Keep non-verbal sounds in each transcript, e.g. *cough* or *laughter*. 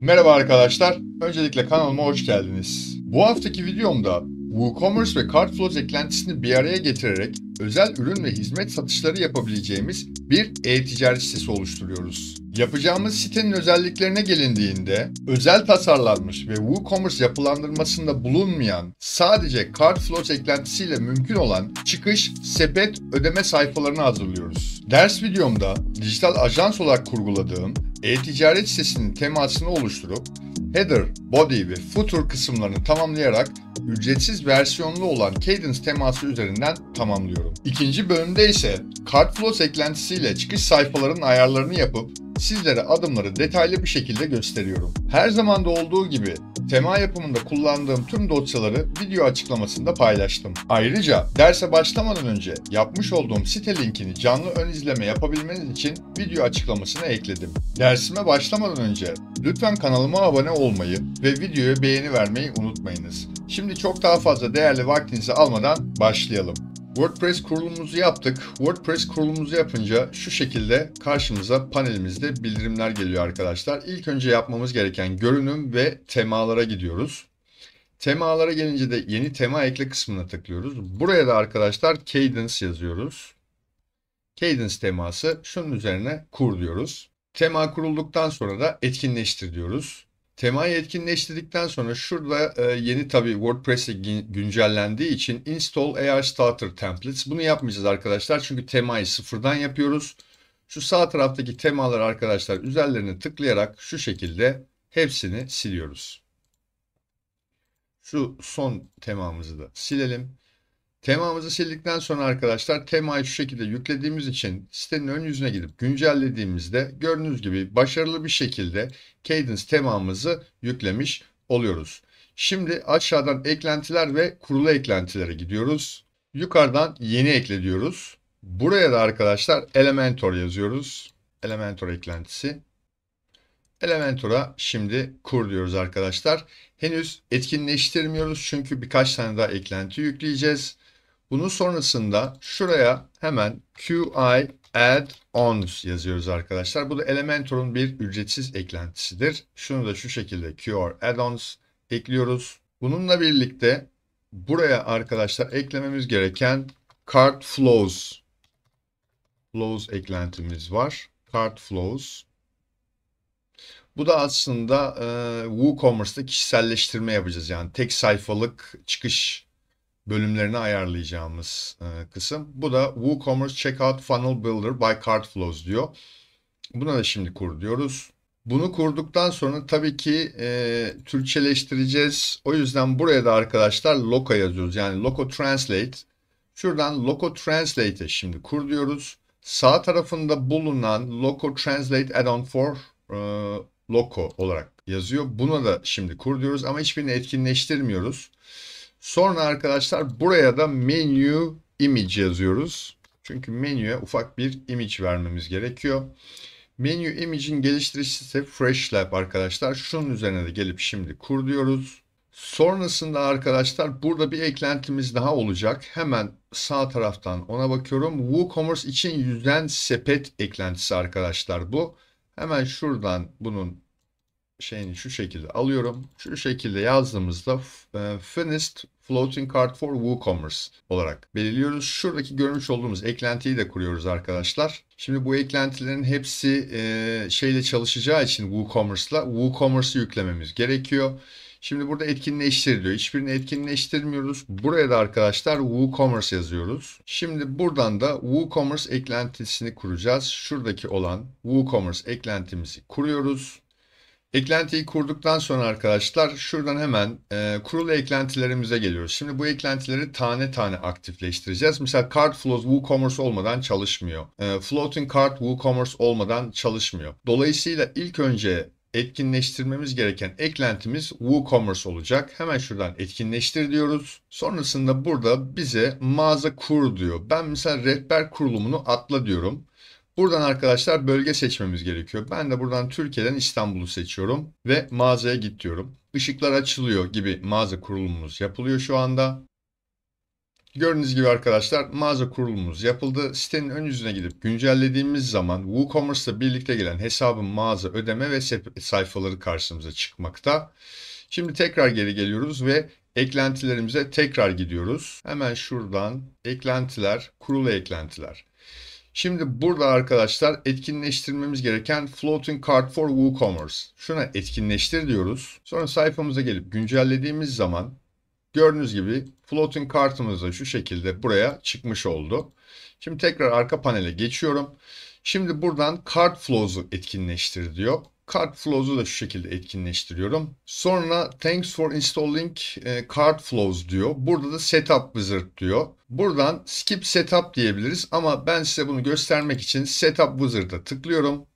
Merhaba arkadaşlar, öncelikle kanalıma hoş geldiniz. Bu haftaki videomda WooCommerce ve Cardflow eklentisini bir araya getirerek özel ürün ve hizmet satışları yapabileceğimiz bir e-ticaret sitesi oluşturuyoruz. Yapacağımız sitenin özelliklerine gelindiğinde özel tasarlanmış ve WooCommerce yapılandırmasında bulunmayan sadece Cardflow eklentisiyle mümkün olan çıkış, sepet, ödeme sayfalarını hazırlıyoruz. Ders videomda dijital ajans olarak kurguladığım e-ticaret sitesinin temasını oluşturup header, body ve footer kısımlarını tamamlayarak ücretsiz versiyonlu olan Cadence teması üzerinden tamamlıyorum. İkinci bölümde ise Cardflow eklentisiyle çıkış sayfalarının ayarlarını yapıp sizlere adımları detaylı bir şekilde gösteriyorum. Her zaman da olduğu gibi tema yapımında kullandığım tüm dosyaları video açıklamasında paylaştım. Ayrıca derse başlamadan önce yapmış olduğum site linkini canlı ön izleme yapabilmeniz için video açıklamasına ekledim. Dersime başlamadan önce lütfen kanalıma abone olmayı ve videoya beğeni vermeyi unutmayınız. Şimdi çok daha fazla değerli vaktinizi almadan başlayalım. WordPress kurulumuzu yaptık. WordPress kurulumuzu yapınca şu şekilde karşımıza panelimizde bildirimler geliyor arkadaşlar. İlk önce yapmamız gereken görünüm ve temalara gidiyoruz. Temalara gelince de yeni tema ekle kısmına tıklıyoruz. Buraya da arkadaşlar Cadence yazıyoruz. Cadence teması şunun üzerine kur diyoruz. Tema kurulduktan sonra da etkinleştir diyoruz. Temayı etkinleştirdikten sonra şurada e, yeni tabi WordPress'e güncellendiği için install AR starter templates. Bunu yapmayacağız arkadaşlar çünkü temayı sıfırdan yapıyoruz. Şu sağ taraftaki temalar arkadaşlar üzerlerine tıklayarak şu şekilde hepsini siliyoruz. Şu son temamızı da silelim. Temamızı sildikten sonra arkadaşlar temayı şu şekilde yüklediğimiz için sitenin ön yüzüne gidip güncellediğimizde gördüğünüz gibi başarılı bir şekilde Cadence temamızı yüklemiş oluyoruz. Şimdi aşağıdan eklentiler ve kurulu eklentilere gidiyoruz. Yukarıdan yeni ekle diyoruz. Buraya da arkadaşlar Elementor yazıyoruz. Elementor eklentisi. Elementor'a şimdi kur diyoruz arkadaşlar. Henüz etkinleştirmiyoruz çünkü birkaç tane daha eklenti yükleyeceğiz. Bunun sonrasında şuraya hemen QI add-ons yazıyoruz arkadaşlar. Bu da Elementor'un bir ücretsiz eklentisidir. Şunu da şu şekilde QR add-ons ekliyoruz. Bununla birlikte buraya arkadaşlar eklememiz gereken card flows flows eklentimiz var. Card flows. Bu da aslında e, WooCommerce'da kişiselleştirme yapacağız. Yani tek sayfalık çıkış bölümlerine ayarlayacağımız e, kısım. Bu da WooCommerce Checkout Funnel Builder by Cardflows diyor. Buna da şimdi kur diyoruz. Bunu kurduktan sonra tabii ki e, Türkçeleştireceğiz. O yüzden buraya da arkadaşlar Loco yazıyoruz. Yani loco translate. Şuradan loco translate'e şimdi kur diyoruz. Sağ tarafında bulunan loco translate add-on for e, loco olarak yazıyor. Buna da şimdi kur diyoruz ama hiçbirini etkinleştirmiyoruz. Sonra arkadaşlar buraya da menu image yazıyoruz. Çünkü menüye ufak bir image vermemiz gerekiyor. Menu image'in geliştiricisi Fresh Lab arkadaşlar. Şunun üzerine de gelip şimdi kur diyoruz. Sonrasında arkadaşlar burada bir eklentimiz daha olacak. Hemen sağ taraftan ona bakıyorum. WooCommerce için yüzden sepet eklentisi arkadaşlar bu. Hemen şuradan bunun şeyini şu şekilde alıyorum. Şu şekilde yazdığımızda e, finished floating card for WooCommerce olarak belirliyoruz. Şuradaki görmüş olduğumuz eklentiyi de kuruyoruz arkadaşlar. Şimdi bu eklentilerin hepsi e, şeyle çalışacağı için WooCommerce'la WooCommerce'ı yüklememiz gerekiyor. Şimdi burada etkinleştir diyor. Hiçbirini etkinleştirmiyoruz. Buraya da arkadaşlar WooCommerce yazıyoruz. Şimdi buradan da WooCommerce eklentisini kuracağız. Şuradaki olan WooCommerce eklentimizi kuruyoruz. Eklentiyi kurduktan sonra arkadaşlar şuradan hemen e, kurulu eklentilerimize geliyoruz. Şimdi bu eklentileri tane tane aktifleştireceğiz. Mesela Card Flows WooCommerce olmadan çalışmıyor. E, Floating Card WooCommerce olmadan çalışmıyor. Dolayısıyla ilk önce etkinleştirmemiz gereken eklentimiz WooCommerce olacak. Hemen şuradan etkinleştir diyoruz. Sonrasında burada bize mağaza kur diyor. Ben mesela rehber kurulumunu atla diyorum. Buradan arkadaşlar bölge seçmemiz gerekiyor. Ben de buradan Türkiye'den İstanbul'u seçiyorum ve mağazaya git diyorum. Işıklar açılıyor gibi mağaza kurulumumuz yapılıyor şu anda. Gördüğünüz gibi arkadaşlar mağaza kurulumuz yapıldı. Sitenin ön yüzüne gidip güncellediğimiz zaman WooCommerce ile birlikte gelen hesabın mağaza ödeme ve sayfaları karşımıza çıkmakta. Şimdi tekrar geri geliyoruz ve eklentilerimize tekrar gidiyoruz. Hemen şuradan eklentiler, kurulu eklentiler. Şimdi burada arkadaşlar etkinleştirmemiz gereken Floating Cart for WooCommerce. Şuna etkinleştir diyoruz. Sonra sayfamıza gelip güncellediğimiz zaman gördüğünüz gibi Floating Cartımız da şu şekilde buraya çıkmış oldu. Şimdi tekrar arka panele geçiyorum. Şimdi buradan Cart Flows'u etkinleştir diyor. Card flows'u da şu şekilde etkinleştiriyorum. Sonra thanks for installing e, Card flows diyor. Burada da setup wizard diyor. Buradan skip setup diyebiliriz ama ben size bunu göstermek için setup wizard'a tıklıyorum.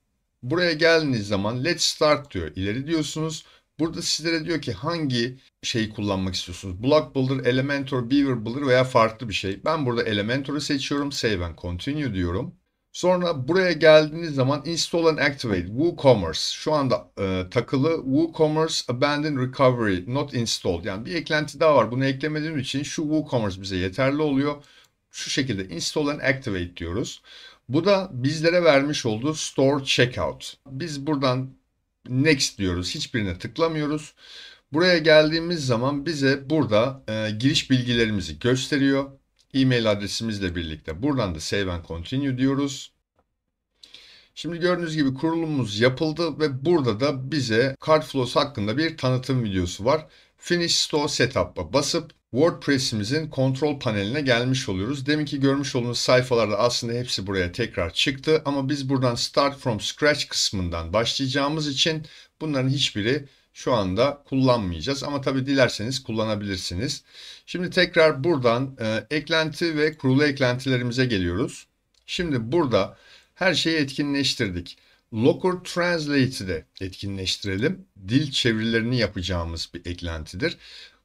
Buraya geldiğiniz zaman let's start diyor. İleri diyorsunuz. Burada sizlere diyor ki hangi şeyi kullanmak istiyorsunuz? Block Builder, Elementor, Beaver Builder veya farklı bir şey. Ben burada Elementor'u seçiyorum. Save and Continue diyorum. Sonra buraya geldiğiniz zaman Install and Activate WooCommerce. Şu anda e, takılı WooCommerce Abandoned Recovery Not Installed. Yani bir eklenti daha var. Bunu eklemediğim için şu WooCommerce bize yeterli oluyor. Şu şekilde Install and Activate diyoruz. Bu da bizlere vermiş olduğu Store Checkout. Biz buradan Next diyoruz. Hiçbirine tıklamıyoruz. Buraya geldiğimiz zaman bize burada e, giriş bilgilerimizi gösteriyor e-mail adresimizle birlikte buradan da Save and Continue diyoruz. Şimdi gördüğünüz gibi kurulumumuz yapıldı ve burada da bize CardFlows hakkında bir tanıtım videosu var. Finish Store Setup'a basıp WordPress'imizin kontrol paneline gelmiş oluyoruz. Demin ki görmüş olduğunuz sayfalarda aslında hepsi buraya tekrar çıktı ama biz buradan Start from Scratch kısmından başlayacağımız için bunların hiçbiri şu anda kullanmayacağız. Ama tabi dilerseniz kullanabilirsiniz. Şimdi tekrar buradan e, eklenti ve kurulu eklentilerimize geliyoruz. Şimdi burada her şeyi etkinleştirdik. Locker Translate'i de etkinleştirelim. Dil çevirilerini yapacağımız bir eklentidir.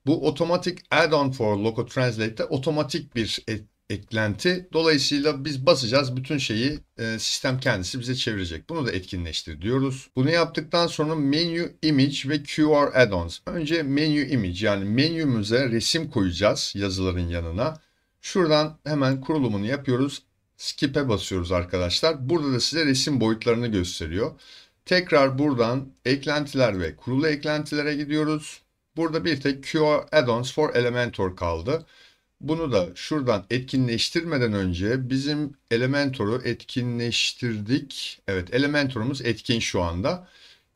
Bu otomatik add-on for Locker Translate'de otomatik bir et eklenti. Dolayısıyla biz basacağız bütün şeyi e, sistem kendisi bize çevirecek. Bunu da etkinleştir diyoruz. Bunu yaptıktan sonra menu image ve QR add-ons. Önce menu image yani menümüze resim koyacağız yazıların yanına. Şuradan hemen kurulumunu yapıyoruz. Skip'e basıyoruz arkadaşlar. Burada da size resim boyutlarını gösteriyor. Tekrar buradan eklentiler ve kurulu eklentilere gidiyoruz. Burada bir tek QR add-ons for Elementor kaldı. Bunu da şuradan etkinleştirmeden önce bizim Elementor'u etkinleştirdik. Evet Elementor'umuz etkin şu anda.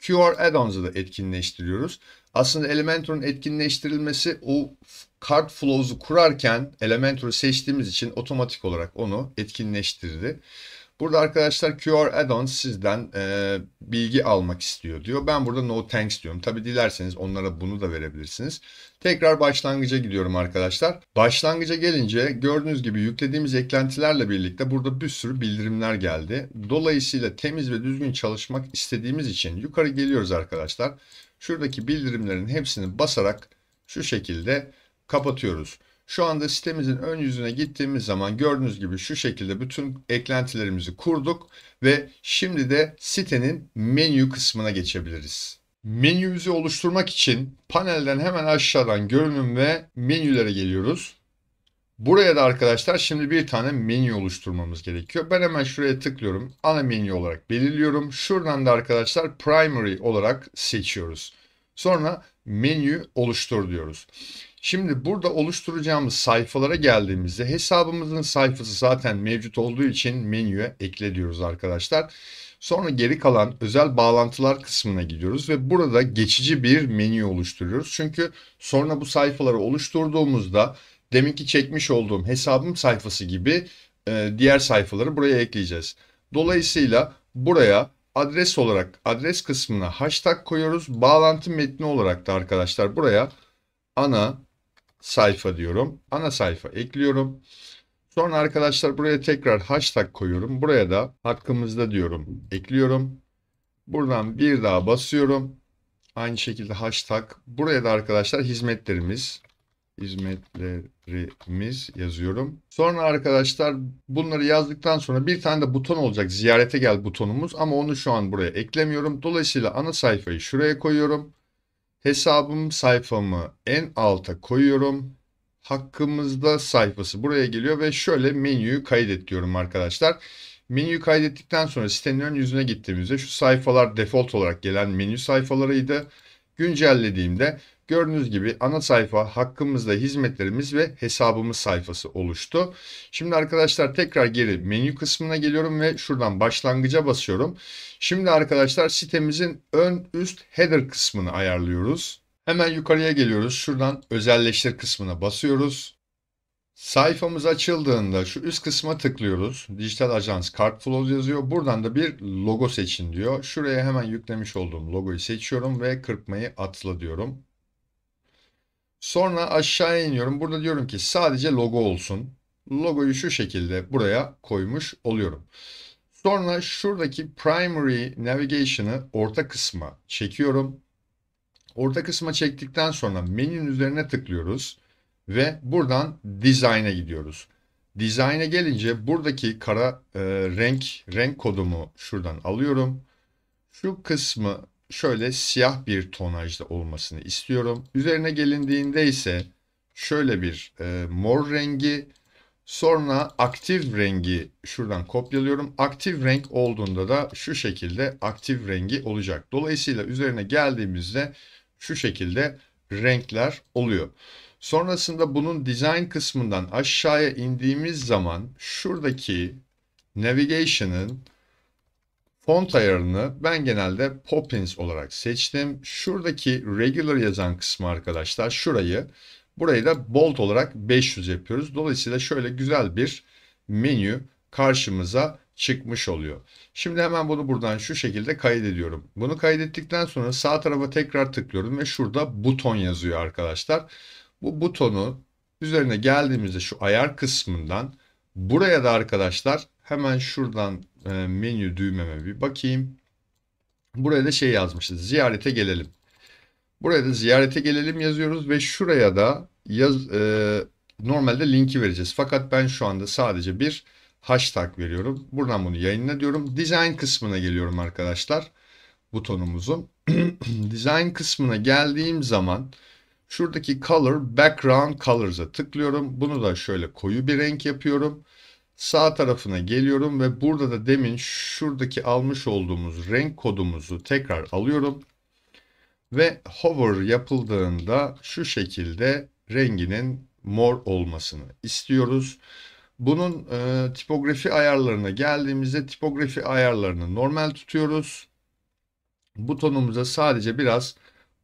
QR add-ons'ı da etkinleştiriyoruz. Aslında Elementor'un etkinleştirilmesi o kart flows'u kurarken Elementor'u seçtiğimiz için otomatik olarak onu etkinleştirdi. Burada arkadaşlar QR add-ons sizden e, bilgi almak istiyor diyor. Ben burada no thanks diyorum. Tabi dilerseniz onlara bunu da verebilirsiniz. Tekrar başlangıca gidiyorum arkadaşlar. Başlangıca gelince gördüğünüz gibi yüklediğimiz eklentilerle birlikte burada bir sürü bildirimler geldi. Dolayısıyla temiz ve düzgün çalışmak istediğimiz için yukarı geliyoruz arkadaşlar. Şuradaki bildirimlerin hepsini basarak şu şekilde kapatıyoruz. Şu anda sitemizin ön yüzüne gittiğimiz zaman gördüğünüz gibi şu şekilde bütün eklentilerimizi kurduk ve şimdi de sitenin menü kısmına geçebiliriz. Menümüzü oluşturmak için panelden hemen aşağıdan görünüm ve menülere geliyoruz. Buraya da arkadaşlar şimdi bir tane menü oluşturmamız gerekiyor. Ben hemen şuraya tıklıyorum. Ana menü olarak belirliyorum. Şuradan da arkadaşlar primary olarak seçiyoruz. Sonra menü oluştur diyoruz. Şimdi burada oluşturacağımız sayfalara geldiğimizde hesabımızın sayfası zaten mevcut olduğu için menüye ekle diyoruz arkadaşlar. Sonra geri kalan özel bağlantılar kısmına gidiyoruz ve burada geçici bir menü oluşturuyoruz. Çünkü sonra bu sayfaları oluşturduğumuzda deminki çekmiş olduğum hesabım sayfası gibi e, diğer sayfaları buraya ekleyeceğiz. Dolayısıyla buraya adres olarak adres kısmına hashtag koyuyoruz. Bağlantı metni olarak da arkadaşlar buraya ana sayfa diyorum. Ana sayfa ekliyorum. Sonra arkadaşlar buraya tekrar hashtag koyuyorum. Buraya da hakkımızda diyorum ekliyorum. Buradan bir daha basıyorum. Aynı şekilde hashtag. Buraya da arkadaşlar hizmetlerimiz hizmetlerimiz yazıyorum. Sonra arkadaşlar bunları yazdıktan sonra bir tane de buton olacak. Ziyarete gel butonumuz ama onu şu an buraya eklemiyorum. Dolayısıyla ana sayfayı şuraya koyuyorum. Hesabım sayfamı en alta koyuyorum. Hakkımızda sayfası buraya geliyor ve şöyle menüyü kaydet diyorum arkadaşlar. Menüyü kaydettikten sonra sitenin ön yüzüne gittiğimizde şu sayfalar default olarak gelen menü sayfalarıydı. Güncellediğimde Gördüğünüz gibi ana sayfa hakkımızda hizmetlerimiz ve hesabımız sayfası oluştu. Şimdi arkadaşlar tekrar geri menü kısmına geliyorum ve şuradan başlangıca basıyorum. Şimdi arkadaşlar sitemizin ön üst header kısmını ayarlıyoruz. Hemen yukarıya geliyoruz. Şuradan özelleştir kısmına basıyoruz. Sayfamız açıldığında şu üst kısma tıklıyoruz. Dijital Ajans Kartflow yazıyor. Buradan da bir logo seçin diyor. Şuraya hemen yüklemiş olduğum logoyu seçiyorum ve kırpmayı atla diyorum. Sonra aşağıya iniyorum. Burada diyorum ki sadece logo olsun. Logoyu şu şekilde buraya koymuş oluyorum. Sonra şuradaki primary navigation'ı orta kısma çekiyorum. Orta kısma çektikten sonra menünün üzerine tıklıyoruz ve buradan design'a gidiyoruz. Design'e gelince buradaki kara e, renk renk kodumu şuradan alıyorum. Şu kısmı şöyle siyah bir tonajda olmasını istiyorum. Üzerine gelindiğinde ise şöyle bir e, mor rengi sonra aktif rengi şuradan kopyalıyorum. Aktif renk olduğunda da şu şekilde aktif rengi olacak. Dolayısıyla üzerine geldiğimizde şu şekilde renkler oluyor. Sonrasında bunun design kısmından aşağıya indiğimiz zaman şuradaki navigation'ın Font ayarını ben genelde Poppins olarak seçtim. Şuradaki regular yazan kısmı arkadaşlar şurayı. Burayı da bold olarak 500 yapıyoruz. Dolayısıyla şöyle güzel bir menü karşımıza çıkmış oluyor. Şimdi hemen bunu buradan şu şekilde kaydediyorum. Bunu kaydettikten sonra sağ tarafa tekrar tıklıyorum ve şurada buton yazıyor arkadaşlar. Bu butonu üzerine geldiğimizde şu ayar kısmından buraya da arkadaşlar hemen şuradan e, menü düğmeme bir bakayım. Buraya da şey yazmışız. Ziyarete gelelim. Buraya da ziyarete gelelim yazıyoruz ve şuraya da yaz, e, normalde linki vereceğiz. Fakat ben şu anda sadece bir hashtag veriyorum. Buradan bunu yayınla diyorum. Design kısmına geliyorum arkadaşlar. Butonumuzun. *clears throat* Design kısmına geldiğim zaman şuradaki color background colors'a tıklıyorum. Bunu da şöyle koyu bir renk yapıyorum. Sağ tarafına geliyorum ve burada da demin şuradaki almış olduğumuz renk kodumuzu tekrar alıyorum. Ve hover yapıldığında şu şekilde renginin mor olmasını istiyoruz. Bunun e, tipografi ayarlarına geldiğimizde tipografi ayarlarını normal tutuyoruz. Butonumuza sadece biraz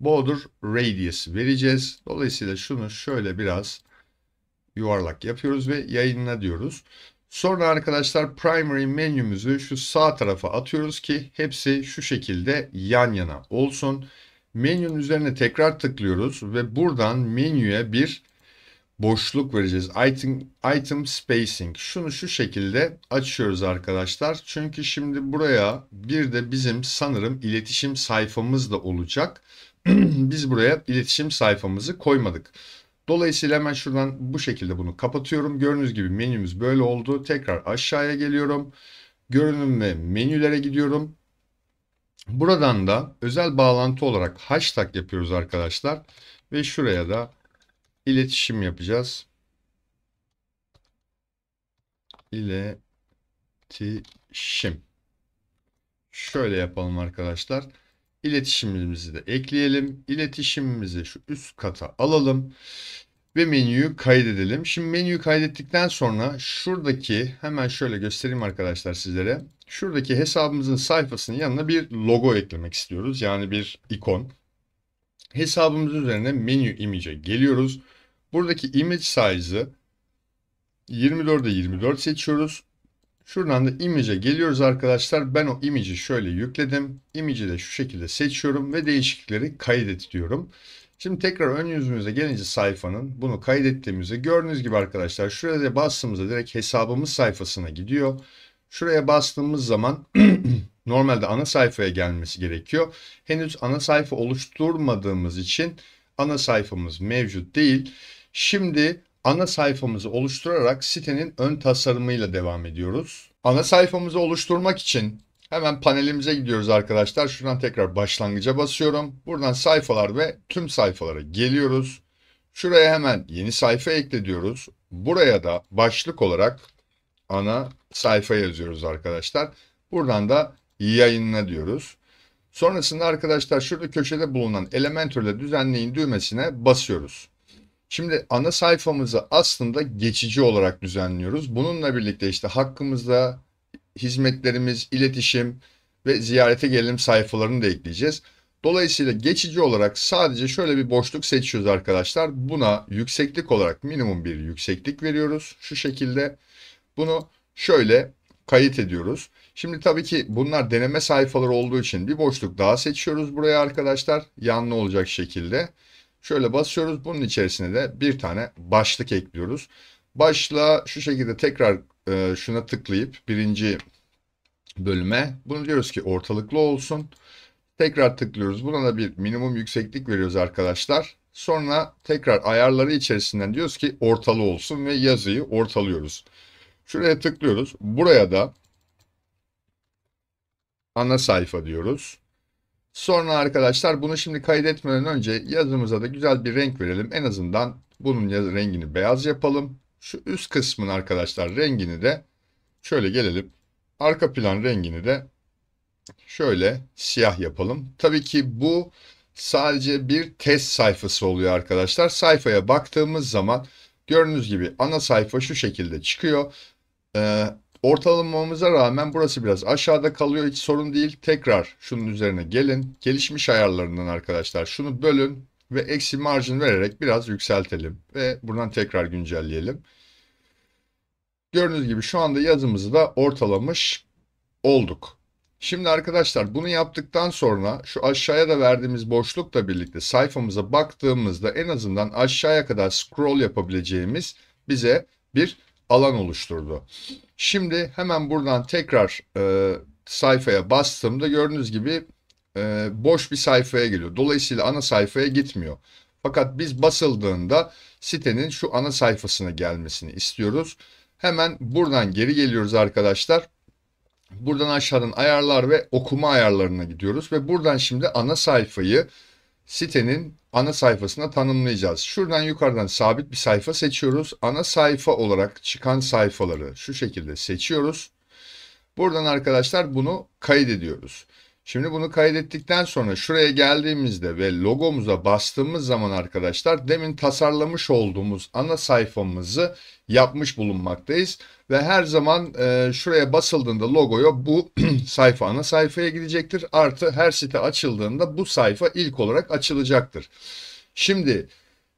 border radius vereceğiz. Dolayısıyla şunu şöyle biraz yuvarlak yapıyoruz ve yayınla diyoruz. Sonra arkadaşlar primary menümüzü şu sağ tarafa atıyoruz ki hepsi şu şekilde yan yana olsun. Menünün üzerine tekrar tıklıyoruz ve buradan menüye bir boşluk vereceğiz. Item, item spacing. Şunu şu şekilde açıyoruz arkadaşlar. Çünkü şimdi buraya bir de bizim sanırım iletişim sayfamız da olacak. *clears throat* Biz buraya iletişim sayfamızı koymadık. Dolayısıyla hemen şuradan bu şekilde bunu kapatıyorum. Gördüğünüz gibi menümüz böyle oldu. Tekrar aşağıya geliyorum. Görünüm ve menülere gidiyorum. Buradan da özel bağlantı olarak hashtag yapıyoruz arkadaşlar. Ve şuraya da iletişim yapacağız. İletişim. Şöyle yapalım arkadaşlar. İletişimimizi de ekleyelim. İletişimimizi şu üst kata alalım ve menüyü kaydedelim. Şimdi menüyü kaydettikten sonra şuradaki hemen şöyle göstereyim arkadaşlar sizlere. Şuradaki hesabımızın sayfasının yanına bir logo eklemek istiyoruz. Yani bir ikon. Hesabımız üzerine menü image'e geliyoruz. Buradaki image size'ı 24'e 24 seçiyoruz. Şuradan da image'e geliyoruz arkadaşlar. Ben o image'i şöyle yükledim. Image'i de şu şekilde seçiyorum ve değişiklikleri kaydet diyorum. Şimdi tekrar ön yüzümüze gelince sayfanın bunu kaydettiğimizde gördüğünüz gibi arkadaşlar şuraya bastığımızda direkt hesabımız sayfasına gidiyor. Şuraya bastığımız zaman *clears throat* normalde ana sayfaya gelmesi gerekiyor. Henüz ana sayfa oluşturmadığımız için ana sayfamız mevcut değil. Şimdi ana sayfamızı oluşturarak sitenin ön tasarımıyla devam ediyoruz. Ana sayfamızı oluşturmak için hemen panelimize gidiyoruz arkadaşlar. Şuradan tekrar başlangıca basıyorum. Buradan sayfalar ve tüm sayfalara geliyoruz. Şuraya hemen yeni sayfa ekle diyoruz. Buraya da başlık olarak ana sayfa yazıyoruz arkadaşlar. Buradan da yayınla diyoruz. Sonrasında arkadaşlar şurada köşede bulunan Elementor ile düzenleyin düğmesine basıyoruz. Şimdi ana sayfamızı aslında geçici olarak düzenliyoruz. Bununla birlikte işte hakkımızda hizmetlerimiz, iletişim ve ziyarete gelelim sayfalarını da ekleyeceğiz. Dolayısıyla geçici olarak sadece şöyle bir boşluk seçiyoruz arkadaşlar. Buna yükseklik olarak minimum bir yükseklik veriyoruz. Şu şekilde bunu şöyle kayıt ediyoruz. Şimdi tabii ki bunlar deneme sayfaları olduğu için bir boşluk daha seçiyoruz buraya arkadaşlar. Yanlı olacak şekilde. Şöyle basıyoruz. Bunun içerisine de bir tane başlık ekliyoruz. Başla şu şekilde tekrar e, şuna tıklayıp birinci bölüme. Bunu diyoruz ki ortalıklı olsun. Tekrar tıklıyoruz. Buna da bir minimum yükseklik veriyoruz arkadaşlar. Sonra tekrar ayarları içerisinden diyoruz ki ortalı olsun ve yazıyı ortalıyoruz. Şuraya tıklıyoruz. Buraya da ana sayfa diyoruz. Sonra arkadaşlar bunu şimdi kaydetmeden önce yazımıza da güzel bir renk verelim. En azından bunun rengini beyaz yapalım. Şu üst kısmın arkadaşlar rengini de şöyle gelelim. Arka plan rengini de şöyle siyah yapalım. Tabii ki bu sadece bir test sayfası oluyor arkadaşlar. Sayfaya baktığımız zaman gördüğünüz gibi ana sayfa şu şekilde çıkıyor. Ee, Ortalamamıza rağmen burası biraz aşağıda kalıyor. Hiç sorun değil. Tekrar şunun üzerine gelin. Gelişmiş ayarlarından arkadaşlar şunu bölün ve eksi margin vererek biraz yükseltelim. Ve buradan tekrar güncelleyelim. Gördüğünüz gibi şu anda yazımızı da ortalamış olduk. Şimdi arkadaşlar bunu yaptıktan sonra şu aşağıya da verdiğimiz boşlukla birlikte sayfamıza baktığımızda en azından aşağıya kadar scroll yapabileceğimiz bize bir alan oluşturdu. Şimdi hemen buradan tekrar e, sayfaya bastığımda gördüğünüz gibi e, boş bir sayfaya geliyor. Dolayısıyla ana sayfaya gitmiyor. Fakat biz basıldığında sitenin şu ana sayfasına gelmesini istiyoruz. Hemen buradan geri geliyoruz arkadaşlar. Buradan aşağıdan ayarlar ve okuma ayarlarına gidiyoruz ve buradan şimdi ana sayfayı sitenin ana sayfasına tanımlayacağız. Şuradan yukarıdan sabit bir sayfa seçiyoruz. Ana sayfa olarak çıkan sayfaları şu şekilde seçiyoruz. Buradan arkadaşlar bunu kaydediyoruz. Şimdi bunu kaydettikten sonra şuraya geldiğimizde ve logomuza bastığımız zaman arkadaşlar demin tasarlamış olduğumuz ana sayfamızı yapmış bulunmaktayız. Ve her zaman e, şuraya basıldığında logoya bu *clears throat* sayfa ana sayfaya gidecektir. Artı her site açıldığında bu sayfa ilk olarak açılacaktır. Şimdi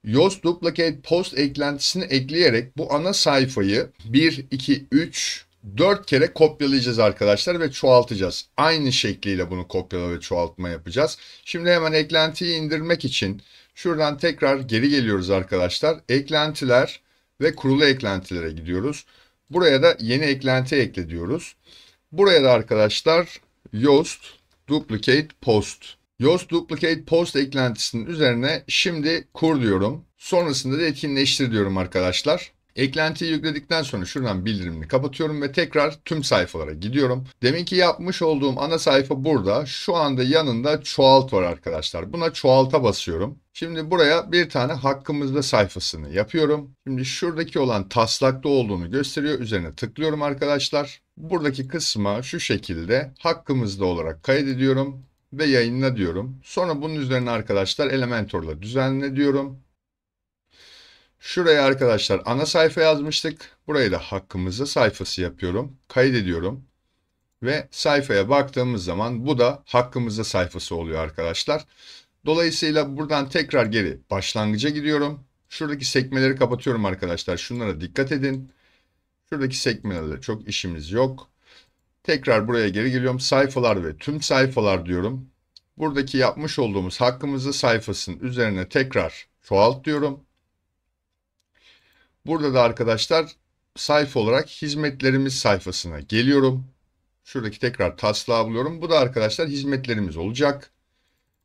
Yoast Duplicate Post eklentisini ekleyerek bu ana sayfayı 1, 2, 3, 4 kere kopyalayacağız arkadaşlar ve çoğaltacağız. Aynı şekliyle bunu kopyala ve çoğaltma yapacağız. Şimdi hemen eklentiyi indirmek için şuradan tekrar geri geliyoruz arkadaşlar. Eklentiler ve kurulu eklentilere gidiyoruz. Buraya da yeni eklenti ekle diyoruz. Buraya da arkadaşlar Yoast Duplicate Post. Yoast Duplicate Post eklentisinin üzerine şimdi kur diyorum. Sonrasında da etkinleştir diyorum arkadaşlar. Eklentiyi yükledikten sonra şuradan bildirimini kapatıyorum ve tekrar tüm sayfalara gidiyorum. Deminki yapmış olduğum ana sayfa burada. Şu anda yanında çoğalt var arkadaşlar. Buna çoğalta basıyorum. Şimdi buraya bir tane hakkımızda sayfasını yapıyorum. Şimdi şuradaki olan taslakta olduğunu gösteriyor. Üzerine tıklıyorum arkadaşlar. Buradaki kısma şu şekilde hakkımızda olarak kaydediyorum ve yayınla diyorum. Sonra bunun üzerine arkadaşlar Elementor'la düzenle diyorum Şuraya arkadaşlar ana sayfa yazmıştık. Burayı da hakkımızda sayfası yapıyorum. Kaydediyorum. Ve sayfaya baktığımız zaman bu da hakkımızda sayfası oluyor arkadaşlar. Dolayısıyla buradan tekrar geri başlangıca gidiyorum. Şuradaki sekmeleri kapatıyorum arkadaşlar. Şunlara dikkat edin. Şuradaki sekmelerde çok işimiz yok. Tekrar buraya geri geliyorum. Sayfalar ve tüm sayfalar diyorum. Buradaki yapmış olduğumuz hakkımızda sayfasının üzerine tekrar çoğalt diyorum. Burada da arkadaşlar sayfa olarak hizmetlerimiz sayfasına geliyorum. Şuradaki tekrar taslağı buluyorum. Bu da arkadaşlar hizmetlerimiz olacak.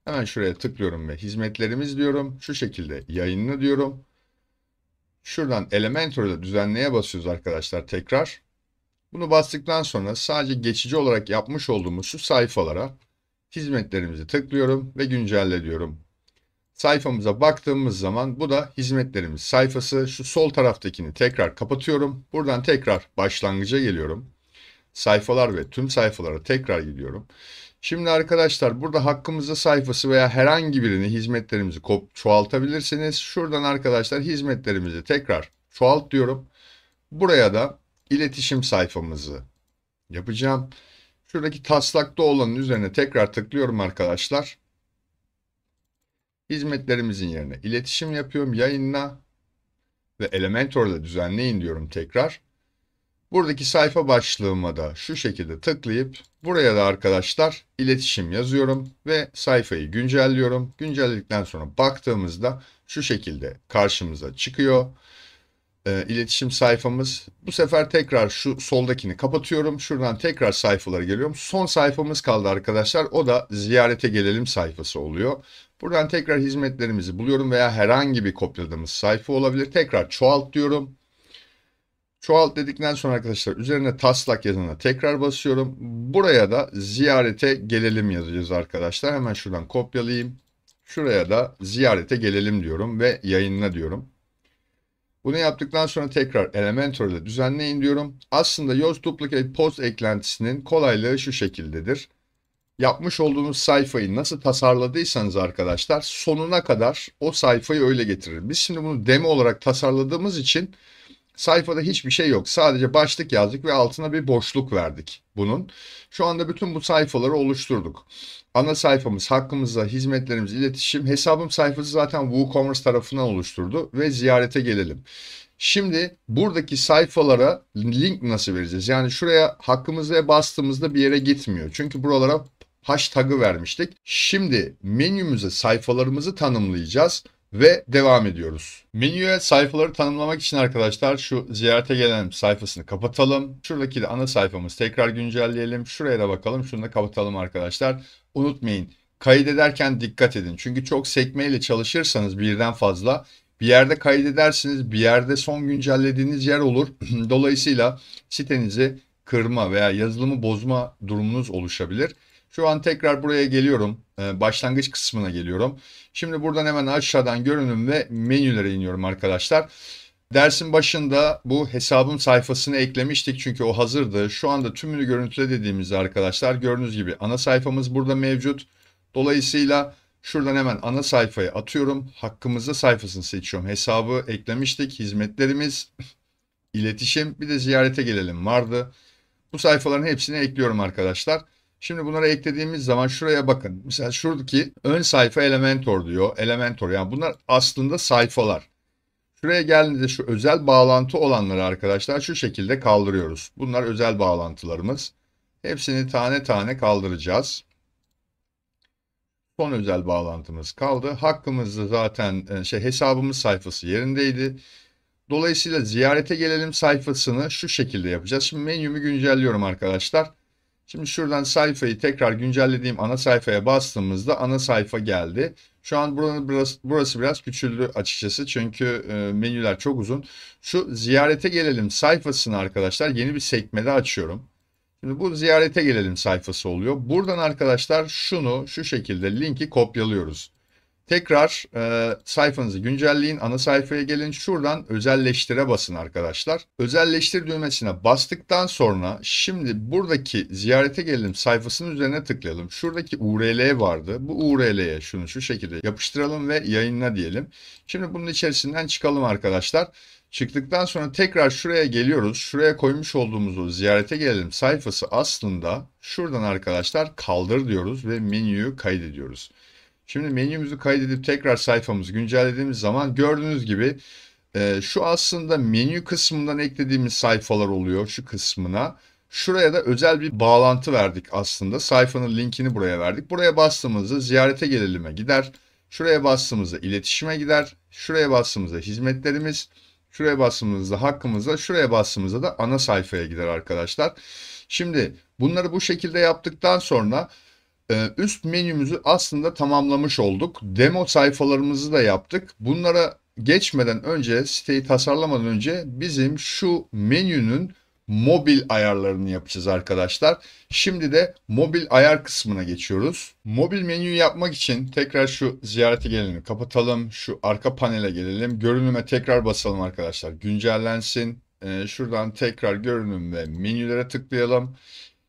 Hemen şuraya tıklıyorum ve hizmetlerimiz diyorum. Şu şekilde yayınla diyorum. Şuradan Elementor'da düzenleye basıyoruz arkadaşlar tekrar. Bunu bastıktan sonra sadece geçici olarak yapmış olduğumuz şu sayfalara hizmetlerimizi tıklıyorum ve güncelle diyorum. Sayfamıza baktığımız zaman bu da hizmetlerimiz sayfası. Şu sol taraftakini tekrar kapatıyorum. Buradan tekrar başlangıca geliyorum. Sayfalar ve tüm sayfalara tekrar gidiyorum. Şimdi arkadaşlar burada hakkımızda sayfası veya herhangi birini hizmetlerimizi çoğaltabilirsiniz. Şuradan arkadaşlar hizmetlerimizi tekrar çoğalt diyorum. Buraya da iletişim sayfamızı yapacağım. Şuradaki taslakta olanın üzerine tekrar tıklıyorum arkadaşlar hizmetlerimizin yerine iletişim yapıyorum yayınla ve Elementor'da düzenleyin diyorum tekrar. Buradaki sayfa başlığıma da şu şekilde tıklayıp buraya da arkadaşlar iletişim yazıyorum ve sayfayı güncelliyorum. Güncelledikten sonra baktığımızda şu şekilde karşımıza çıkıyor e, iletişim sayfamız. Bu sefer tekrar şu soldakini kapatıyorum. Şuradan tekrar sayfalara geliyorum. Son sayfamız kaldı arkadaşlar. O da ziyarete gelelim sayfası oluyor. Buradan tekrar hizmetlerimizi buluyorum veya herhangi bir kopyaladığımız sayfa olabilir. Tekrar çoğalt diyorum. Çoğalt dedikten sonra arkadaşlar üzerine taslak yazana tekrar basıyorum. Buraya da ziyarete gelelim yazacağız arkadaşlar. Hemen şuradan kopyalayayım. Şuraya da ziyarete gelelim diyorum ve yayınla diyorum. Bunu yaptıktan sonra tekrar Elementor ile düzenleyin diyorum. Aslında Yoast Duplicate Post eklentisinin kolaylığı şu şekildedir. Yapmış olduğunuz sayfayı nasıl tasarladıysanız arkadaşlar sonuna kadar o sayfayı öyle getirir. Biz şimdi bunu demo olarak tasarladığımız için sayfada hiçbir şey yok. Sadece başlık yazdık ve altına bir boşluk verdik bunun. Şu anda bütün bu sayfaları oluşturduk ana sayfamız hakkımızda hizmetlerimiz iletişim hesabım sayfası zaten WooCommerce tarafından oluşturdu ve ziyarete gelelim. Şimdi buradaki sayfalara link nasıl vereceğiz? Yani şuraya hakkımızda bastığımızda bir yere gitmiyor. Çünkü buralara hashtag'ı vermiştik. Şimdi menümüze sayfalarımızı tanımlayacağız ve devam ediyoruz. Menüye sayfaları tanımlamak için arkadaşlar şu ziyarete gelen sayfasını kapatalım. Şuradaki de ana sayfamızı tekrar güncelleyelim. Şuraya da bakalım. Şunu da kapatalım arkadaşlar. Unutmayın kaydederken dikkat edin. Çünkü çok sekmeyle çalışırsanız birden fazla bir yerde kaydedersiniz. Bir yerde son güncellediğiniz yer olur. *clears throat* Dolayısıyla sitenizi kırma veya yazılımı bozma durumunuz oluşabilir. Şu an tekrar buraya geliyorum. Ee, başlangıç kısmına geliyorum. Şimdi buradan hemen aşağıdan görünüm ve menülere iniyorum arkadaşlar. Dersin başında bu hesabım sayfasını eklemiştik çünkü o hazırdı. Şu anda tümünü görüntüle dediğimizde arkadaşlar gördüğünüz gibi ana sayfamız burada mevcut. Dolayısıyla şuradan hemen ana sayfaya atıyorum. Hakkımızda sayfasını seçiyorum. Hesabı eklemiştik. Hizmetlerimiz, iletişim bir de ziyarete gelelim vardı. Bu sayfaların hepsini ekliyorum arkadaşlar. Şimdi bunlara eklediğimiz zaman şuraya bakın. Mesela şuradaki ön sayfa Elementor diyor. Elementor yani bunlar aslında sayfalar. Şuraya geldiğinde şu özel bağlantı olanları arkadaşlar şu şekilde kaldırıyoruz. Bunlar özel bağlantılarımız. Hepsini tane tane kaldıracağız. Son özel bağlantımız kaldı. Hakkımızda zaten e, şey hesabımız sayfası yerindeydi. Dolayısıyla ziyarete gelelim sayfasını şu şekilde yapacağız. Şimdi menümü güncelliyorum arkadaşlar. Şimdi şuradan sayfayı tekrar güncellediğim ana sayfaya bastığımızda ana sayfa geldi. Şu an buranın burası, burası biraz küçüldü açıkçası çünkü e, menüler çok uzun. Şu ziyarete gelelim sayfasını arkadaşlar yeni bir sekmede açıyorum. Şimdi bu ziyarete gelelim sayfası oluyor. Buradan arkadaşlar şunu şu şekilde linki kopyalıyoruz. Tekrar e, sayfanızı güncelleyin. Ana sayfaya gelin. Şuradan özelleştire basın arkadaşlar. Özelleştir düğmesine bastıktan sonra şimdi buradaki ziyarete gelelim sayfasının üzerine tıklayalım. Şuradaki URL vardı. Bu URL'ye şunu şu şekilde yapıştıralım ve yayınla diyelim. Şimdi bunun içerisinden çıkalım arkadaşlar. Çıktıktan sonra tekrar şuraya geliyoruz. Şuraya koymuş olduğumuzu ziyarete gelelim sayfası aslında şuradan arkadaşlar kaldır diyoruz ve menüyü kaydediyoruz. Şimdi menümüzü kaydedip tekrar sayfamızı güncellediğimiz zaman gördüğünüz gibi e, şu aslında menü kısmından eklediğimiz sayfalar oluyor şu kısmına. Şuraya da özel bir bağlantı verdik aslında. Sayfanın linkini buraya verdik. Buraya bastığımızda ziyarete gelelim'e gider. Şuraya bastığımızda iletişime gider. Şuraya bastığımızda hizmetlerimiz. Şuraya bastığımızda hakkımızda. Şuraya bastığımızda da ana sayfaya gider arkadaşlar. Şimdi bunları bu şekilde yaptıktan sonra ee, üst menümüzü aslında tamamlamış olduk. Demo sayfalarımızı da yaptık. Bunlara geçmeden önce, siteyi tasarlamadan önce bizim şu menünün mobil ayarlarını yapacağız arkadaşlar. Şimdi de mobil ayar kısmına geçiyoruz. Mobil menü yapmak için tekrar şu ziyarete gelelim. Kapatalım. Şu arka panele gelelim. Görünüme tekrar basalım arkadaşlar. Güncellensin. Ee, şuradan tekrar görünüm ve menülere tıklayalım.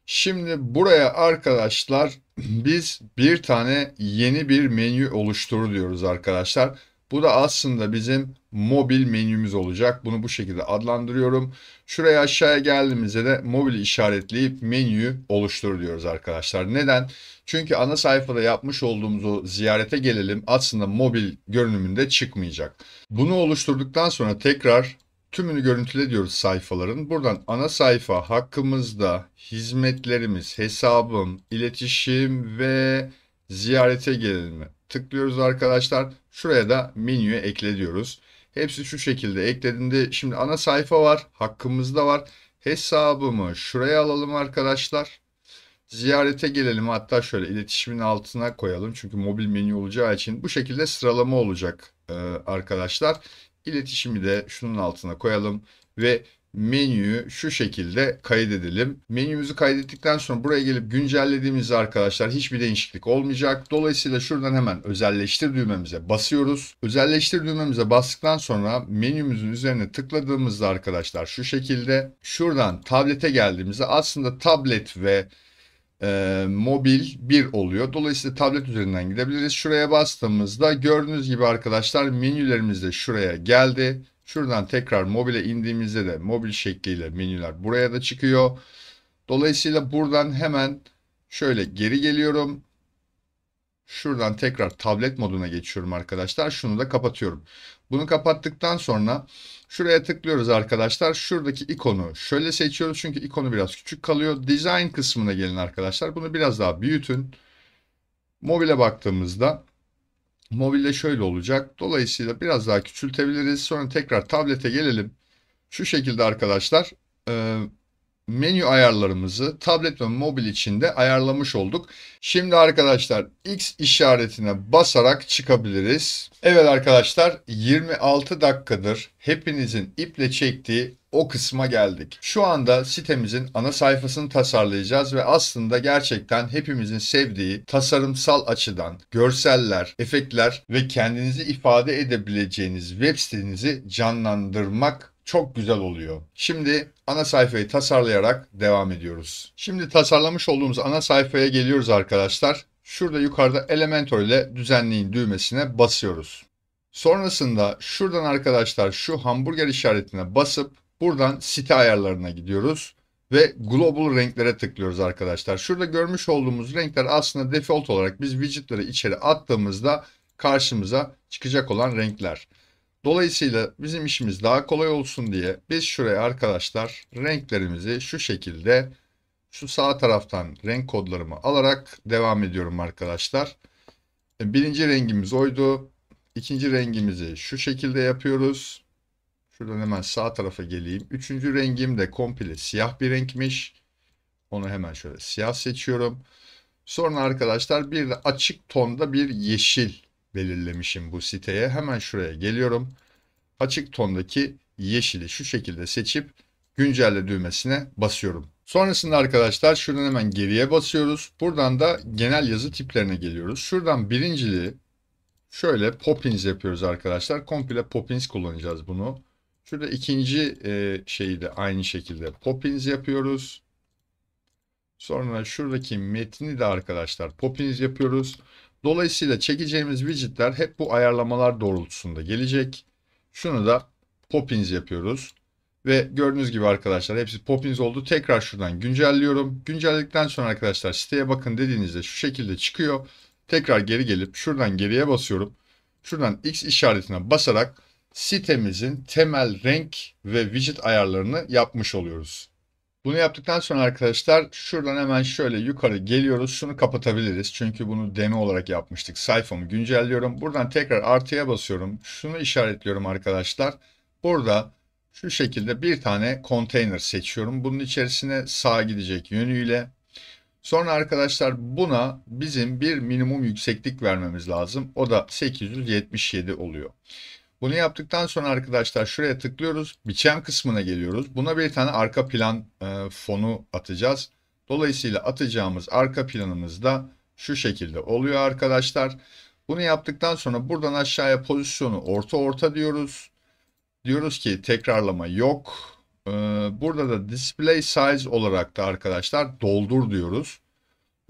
Şimdi buraya arkadaşlar biz bir tane yeni bir menü oluşturur diyoruz arkadaşlar. Bu da aslında bizim mobil menümüz olacak. Bunu bu şekilde adlandırıyorum. Şuraya aşağıya geldiğimizde de mobili işaretleyip menüyü oluştur diyoruz arkadaşlar. Neden? Çünkü ana sayfada yapmış olduğumuzu ziyarete gelelim aslında mobil görünümünde çıkmayacak. Bunu oluşturduktan sonra tekrar tümünü görüntüle diyoruz sayfaların. Buradan ana sayfa hakkımızda hizmetlerimiz, hesabım, iletişim ve ziyarete gelinme. Tıklıyoruz arkadaşlar. Şuraya da menüye ekle diyoruz. Hepsi şu şekilde eklediğinde şimdi ana sayfa var, hakkımızda var. Hesabımı şuraya alalım arkadaşlar. Ziyarete gelelim hatta şöyle iletişimin altına koyalım. Çünkü mobil menü olacağı için bu şekilde sıralama olacak e, arkadaşlar. İletişimi de şunun altına koyalım ve menüyü şu şekilde kaydedelim. Menümüzü kaydettikten sonra buraya gelip güncellediğimizde arkadaşlar hiçbir değişiklik olmayacak. Dolayısıyla şuradan hemen özelleştir düğmemize basıyoruz. Özelleştir düğmemize bastıktan sonra menümüzün üzerine tıkladığımızda arkadaşlar şu şekilde şuradan tablete geldiğimizde aslında tablet ve e, mobil 1 oluyor. Dolayısıyla tablet üzerinden gidebiliriz. Şuraya bastığımızda gördüğünüz gibi arkadaşlar menülerimiz de şuraya geldi. Şuradan tekrar mobile indiğimizde de mobil şekliyle menüler buraya da çıkıyor. Dolayısıyla buradan hemen şöyle geri geliyorum. Şuradan tekrar tablet moduna geçiyorum arkadaşlar. Şunu da kapatıyorum. Bunu kapattıktan sonra Şuraya tıklıyoruz arkadaşlar. Şuradaki ikonu şöyle seçiyoruz. Çünkü ikonu biraz küçük kalıyor. Design kısmına gelin arkadaşlar. Bunu biraz daha büyütün. Mobile baktığımızda mobilde şöyle olacak. Dolayısıyla biraz daha küçültebiliriz. Sonra tekrar tablete gelelim. Şu şekilde arkadaşlar. Ee, menü ayarlarımızı tablet ve mobil içinde ayarlamış olduk. Şimdi arkadaşlar X işaretine basarak çıkabiliriz. Evet arkadaşlar 26 dakikadır hepinizin iple çektiği o kısma geldik. Şu anda sitemizin ana sayfasını tasarlayacağız ve aslında gerçekten hepimizin sevdiği tasarımsal açıdan görseller, efektler ve kendinizi ifade edebileceğiniz web sitenizi canlandırmak çok güzel oluyor. Şimdi ana sayfayı tasarlayarak devam ediyoruz. Şimdi tasarlamış olduğumuz ana sayfaya geliyoruz arkadaşlar. Şurada yukarıda Elementor ile düzenleyin düğmesine basıyoruz. Sonrasında şuradan arkadaşlar şu hamburger işaretine basıp buradan site ayarlarına gidiyoruz ve global renklere tıklıyoruz arkadaşlar. Şurada görmüş olduğumuz renkler aslında default olarak biz widgetleri içeri attığımızda karşımıza çıkacak olan renkler. Dolayısıyla bizim işimiz daha kolay olsun diye biz şuraya arkadaşlar renklerimizi şu şekilde şu sağ taraftan renk kodlarımı alarak devam ediyorum arkadaşlar. E, birinci rengimiz oydu. İkinci rengimizi şu şekilde yapıyoruz. Şuradan hemen sağ tarafa geleyim. Üçüncü rengim de komple siyah bir renkmiş. Onu hemen şöyle siyah seçiyorum. Sonra arkadaşlar bir de açık tonda bir yeşil belirlemişim bu siteye. Hemen şuraya geliyorum. Açık tondaki yeşili şu şekilde seçip güncelle düğmesine basıyorum. Sonrasında arkadaşlar şuradan hemen geriye basıyoruz. Buradan da genel yazı tiplerine geliyoruz. Şuradan birinciliği şöyle Poppins yapıyoruz arkadaşlar. Komple Poppins kullanacağız bunu. Şurada ikinci e, şeyi de aynı şekilde Poppins yapıyoruz. Sonra şuradaki metni de arkadaşlar Poppins yapıyoruz. Dolayısıyla çekeceğimiz widgetler hep bu ayarlamalar doğrultusunda gelecek. Şunu da Poppins yapıyoruz. Ve gördüğünüz gibi arkadaşlar hepsi Poppins oldu. Tekrar şuradan güncelliyorum. Güncelledikten sonra arkadaşlar siteye bakın dediğinizde şu şekilde çıkıyor. Tekrar geri gelip şuradan geriye basıyorum. Şuradan X işaretine basarak sitemizin temel renk ve widget ayarlarını yapmış oluyoruz. Bunu yaptıktan sonra arkadaşlar şuradan hemen şöyle yukarı geliyoruz. Şunu kapatabiliriz. Çünkü bunu demo olarak yapmıştık. Sayfamı güncelliyorum. Buradan tekrar artıya basıyorum. Şunu işaretliyorum arkadaşlar. Burada şu şekilde bir tane konteyner seçiyorum. Bunun içerisine sağ gidecek yönüyle. Sonra arkadaşlar buna bizim bir minimum yükseklik vermemiz lazım. O da 877 oluyor. Bunu yaptıktan sonra arkadaşlar şuraya tıklıyoruz. Biçem kısmına geliyoruz. Buna bir tane arka plan e, fonu atacağız. Dolayısıyla atacağımız arka planımız da şu şekilde oluyor arkadaşlar. Bunu yaptıktan sonra buradan aşağıya pozisyonu orta orta diyoruz. Diyoruz ki tekrarlama yok. Ee, burada da display size olarak da arkadaşlar doldur diyoruz.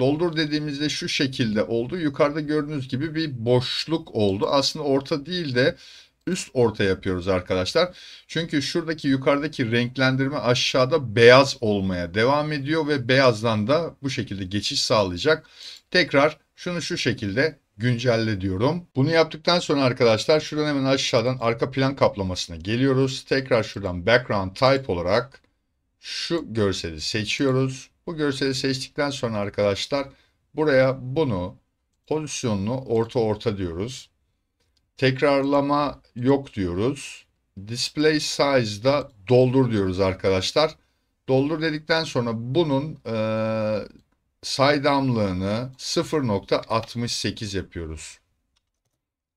Doldur dediğimizde şu şekilde oldu. Yukarıda gördüğünüz gibi bir boşluk oldu. Aslında orta değil de üst orta yapıyoruz arkadaşlar. Çünkü şuradaki yukarıdaki renklendirme aşağıda beyaz olmaya devam ediyor ve beyazdan da bu şekilde geçiş sağlayacak. Tekrar şunu şu şekilde güncelle diyorum. Bunu yaptıktan sonra arkadaşlar şuradan hemen aşağıdan arka plan kaplamasına geliyoruz. Tekrar şuradan background type olarak şu görseli seçiyoruz. Bu görseli seçtikten sonra arkadaşlar buraya bunu pozisyonunu orta orta diyoruz. Tekrarlama yok diyoruz. Display size'da doldur diyoruz arkadaşlar. Doldur dedikten sonra bunun e, saydamlığını 0.68 yapıyoruz.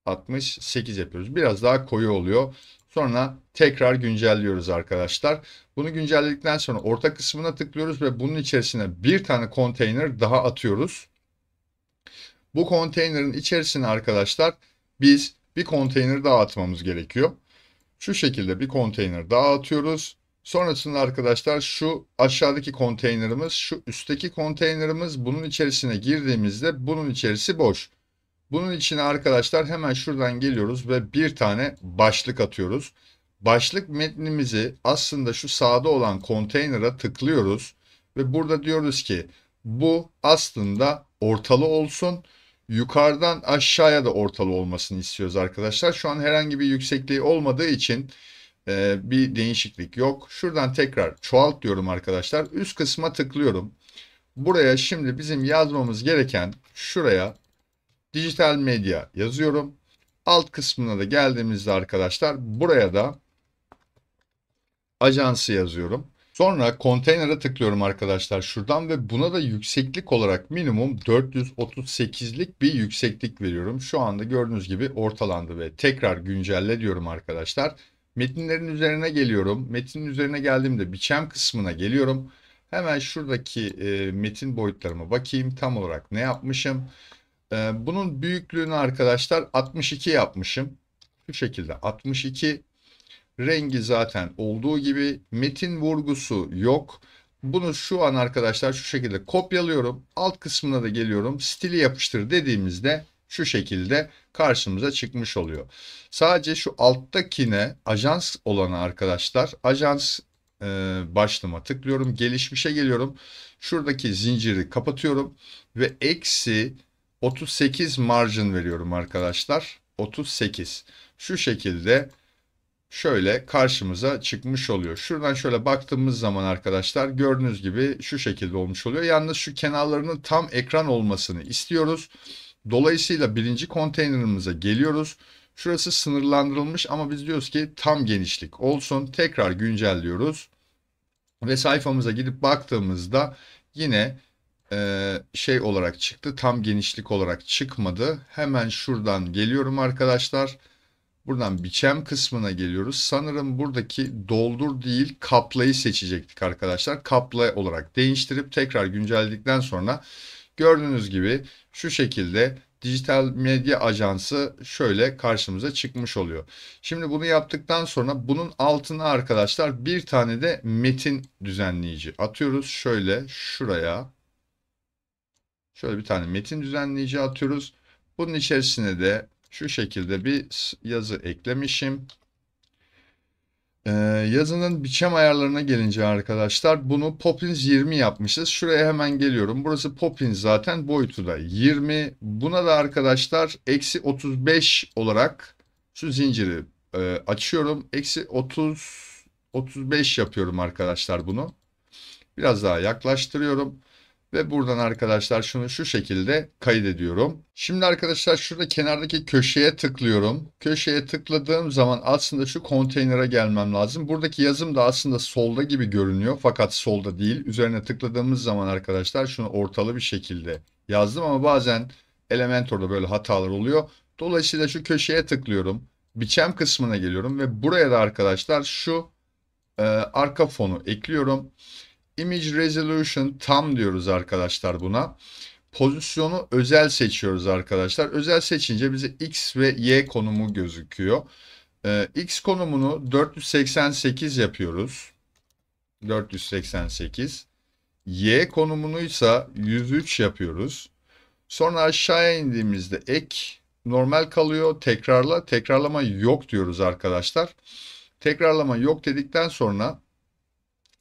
68 yapıyoruz. Biraz daha koyu oluyor. Sonra tekrar güncelliyoruz arkadaşlar. Bunu güncelledikten sonra orta kısmına tıklıyoruz ve bunun içerisine bir tane konteyner daha atıyoruz. Bu konteynerin içerisine arkadaşlar biz bir konteyner daha atmamız gerekiyor. Şu şekilde bir konteyner daha atıyoruz. Sonrasında arkadaşlar şu aşağıdaki konteynerimiz, şu üstteki konteynerimiz bunun içerisine girdiğimizde bunun içerisi boş. Bunun içine arkadaşlar hemen şuradan geliyoruz ve bir tane başlık atıyoruz. Başlık metnimizi aslında şu sağda olan konteynere tıklıyoruz ve burada diyoruz ki bu aslında ortalı olsun yukarıdan aşağıya da ortalı olmasını istiyoruz arkadaşlar. Şu an herhangi bir yüksekliği olmadığı için e, bir değişiklik yok. Şuradan tekrar çoğalt diyorum arkadaşlar. Üst kısma tıklıyorum. Buraya şimdi bizim yazmamız gereken şuraya dijital medya yazıyorum. Alt kısmına da geldiğimizde arkadaşlar buraya da ajansı yazıyorum. Sonra konteynere tıklıyorum arkadaşlar şuradan ve buna da yükseklik olarak minimum 438'lik bir yükseklik veriyorum. Şu anda gördüğünüz gibi ortalandı ve tekrar güncelle diyorum arkadaşlar. Metinlerin üzerine geliyorum. Metinin üzerine geldiğimde biçem kısmına geliyorum. Hemen şuradaki e, metin boyutlarıma bakayım tam olarak ne yapmışım. E, bunun büyüklüğünü arkadaşlar 62 yapmışım. Şu şekilde 62 Rengi zaten olduğu gibi. Metin vurgusu yok. Bunu şu an arkadaşlar şu şekilde kopyalıyorum. Alt kısmına da geliyorum. Stili yapıştır dediğimizde şu şekilde karşımıza çıkmış oluyor. Sadece şu alttakine ajans olanı arkadaşlar ajans e, başlığıma tıklıyorum. Gelişmişe geliyorum. Şuradaki zinciri kapatıyorum ve eksi 38 margin veriyorum arkadaşlar. 38. Şu şekilde şöyle karşımıza çıkmış oluyor. Şuradan şöyle baktığımız zaman arkadaşlar gördüğünüz gibi şu şekilde olmuş oluyor. Yalnız şu kenarlarının tam ekran olmasını istiyoruz. Dolayısıyla birinci konteynerimize geliyoruz. Şurası sınırlandırılmış ama biz diyoruz ki tam genişlik olsun. Tekrar güncelliyoruz. Ve sayfamıza gidip baktığımızda yine e, şey olarak çıktı. Tam genişlik olarak çıkmadı. Hemen şuradan geliyorum arkadaşlar. Arkadaşlar Buradan biçem kısmına geliyoruz. Sanırım buradaki doldur değil kaplayı seçecektik arkadaşlar. Kapla olarak değiştirip tekrar güncelledikten sonra gördüğünüz gibi şu şekilde dijital medya ajansı şöyle karşımıza çıkmış oluyor. Şimdi bunu yaptıktan sonra bunun altına arkadaşlar bir tane de metin düzenleyici atıyoruz. Şöyle şuraya şöyle bir tane metin düzenleyici atıyoruz. Bunun içerisine de şu şekilde bir yazı eklemişim. Ee, yazının biçim ayarlarına gelince arkadaşlar bunu Poppins 20 yapmışız. Şuraya hemen geliyorum. Burası Poppins zaten boyutu da 20. Buna da arkadaşlar eksi 35 olarak şu zinciri e, açıyorum. Eksi 30 35 yapıyorum arkadaşlar bunu. Biraz daha yaklaştırıyorum. Ve buradan arkadaşlar şunu şu şekilde kaydediyorum. Şimdi arkadaşlar şurada kenardaki köşeye tıklıyorum. Köşeye tıkladığım zaman aslında şu konteynere gelmem lazım. Buradaki yazım da aslında solda gibi görünüyor fakat solda değil. Üzerine tıkladığımız zaman arkadaşlar şunu ortalı bir şekilde yazdım ama bazen Elementor'da böyle hatalar oluyor. Dolayısıyla şu köşeye tıklıyorum. Biçem kısmına geliyorum ve buraya da arkadaşlar şu e, arka fonu ekliyorum. Image Resolution tam diyoruz arkadaşlar buna. Pozisyonu özel seçiyoruz arkadaşlar. Özel seçince bize X ve Y konumu gözüküyor. Ee, X konumunu 488 yapıyoruz. 488. Y konumunu ise 103 yapıyoruz. Sonra aşağıya indiğimizde ek normal kalıyor. Tekrarla. Tekrarlama yok diyoruz arkadaşlar. Tekrarlama yok dedikten sonra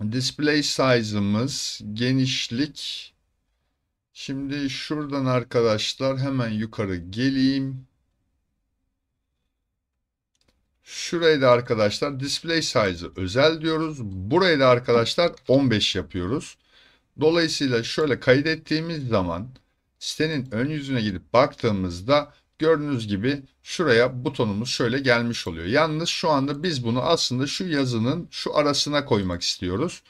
Display size'ımız genişlik. Şimdi şuradan arkadaşlar hemen yukarı geleyim. Şurayı da arkadaşlar display size özel diyoruz. Burayı da arkadaşlar 15 yapıyoruz. Dolayısıyla şöyle kaydettiğimiz zaman sitenin ön yüzüne gidip baktığımızda Gördüğünüz gibi şuraya butonumuz şöyle gelmiş oluyor. Yalnız şu anda biz bunu aslında şu yazının şu arasına koymak istiyoruz.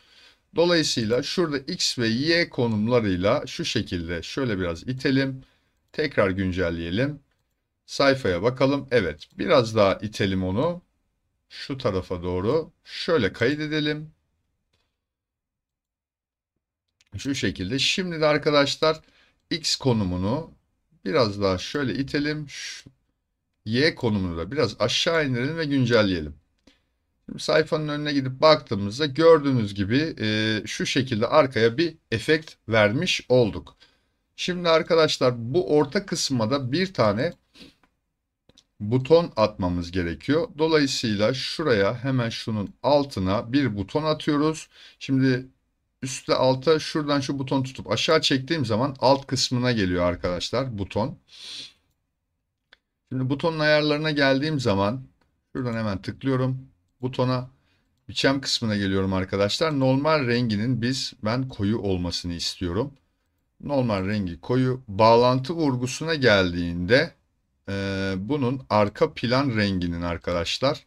Dolayısıyla şurada X ve Y konumlarıyla şu şekilde şöyle biraz itelim. Tekrar güncelleyelim. Sayfaya bakalım. Evet biraz daha itelim onu. Şu tarafa doğru şöyle kaydedelim. Şu şekilde. Şimdi de arkadaşlar X konumunu biraz daha şöyle itelim. Şu y konumunu da biraz aşağı indirelim ve güncelleyelim. Şimdi sayfanın önüne gidip baktığımızda gördüğünüz gibi e, şu şekilde arkaya bir efekt vermiş olduk. Şimdi arkadaşlar bu orta kısmada bir tane buton atmamız gerekiyor. Dolayısıyla şuraya hemen şunun altına bir buton atıyoruz. Şimdi üstte alta şuradan şu buton tutup aşağı çektiğim zaman alt kısmına geliyor arkadaşlar buton. Şimdi butonun ayarlarına geldiğim zaman şuradan hemen tıklıyorum. Butona biçem kısmına geliyorum arkadaşlar. Normal renginin biz ben koyu olmasını istiyorum. Normal rengi koyu. Bağlantı vurgusuna geldiğinde e, bunun arka plan renginin arkadaşlar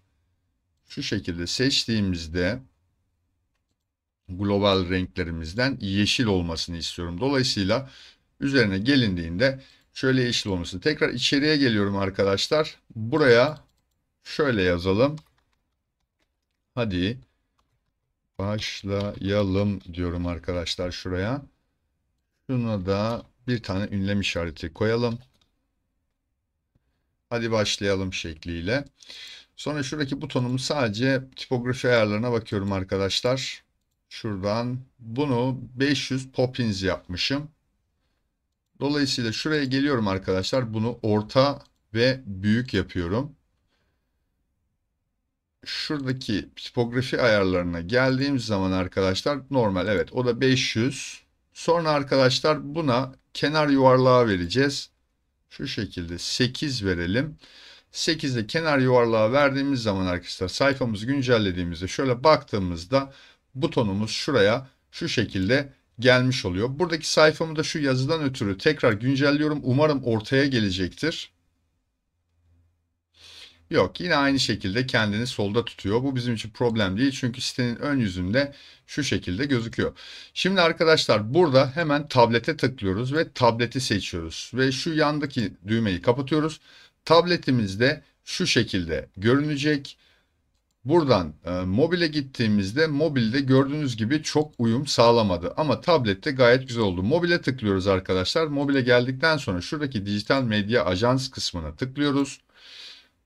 şu şekilde seçtiğimizde global renklerimizden yeşil olmasını istiyorum. Dolayısıyla üzerine gelindiğinde şöyle yeşil olmasını. Tekrar içeriye geliyorum arkadaşlar. Buraya şöyle yazalım. Hadi başlayalım diyorum arkadaşlar şuraya. Şuna da bir tane ünlem işareti koyalım. Hadi başlayalım şekliyle. Sonra şuradaki butonumu sadece tipografi ayarlarına bakıyorum arkadaşlar. Şuradan bunu 500 popins yapmışım. Dolayısıyla şuraya geliyorum arkadaşlar. Bunu orta ve büyük yapıyorum. Şuradaki tipografi ayarlarına geldiğim zaman arkadaşlar normal evet o da 500. Sonra arkadaşlar buna kenar yuvarlağı vereceğiz. Şu şekilde 8 verelim. 8'de kenar yuvarlağı verdiğimiz zaman arkadaşlar sayfamızı güncellediğimizde şöyle baktığımızda butonumuz şuraya şu şekilde gelmiş oluyor. Buradaki sayfamı da şu yazıdan ötürü tekrar güncelliyorum. Umarım ortaya gelecektir. Yok yine aynı şekilde kendini solda tutuyor. Bu bizim için problem değil çünkü sitenin ön yüzünde şu şekilde gözüküyor. Şimdi arkadaşlar burada hemen tablete tıklıyoruz ve tableti seçiyoruz. Ve şu yandaki düğmeyi kapatıyoruz. Tabletimizde şu şekilde görünecek. Buradan e, mobile gittiğimizde mobilde gördüğünüz gibi çok uyum sağlamadı ama tablette gayet güzel oldu. Mobile tıklıyoruz arkadaşlar. Mobile geldikten sonra şuradaki dijital medya ajans kısmına tıklıyoruz.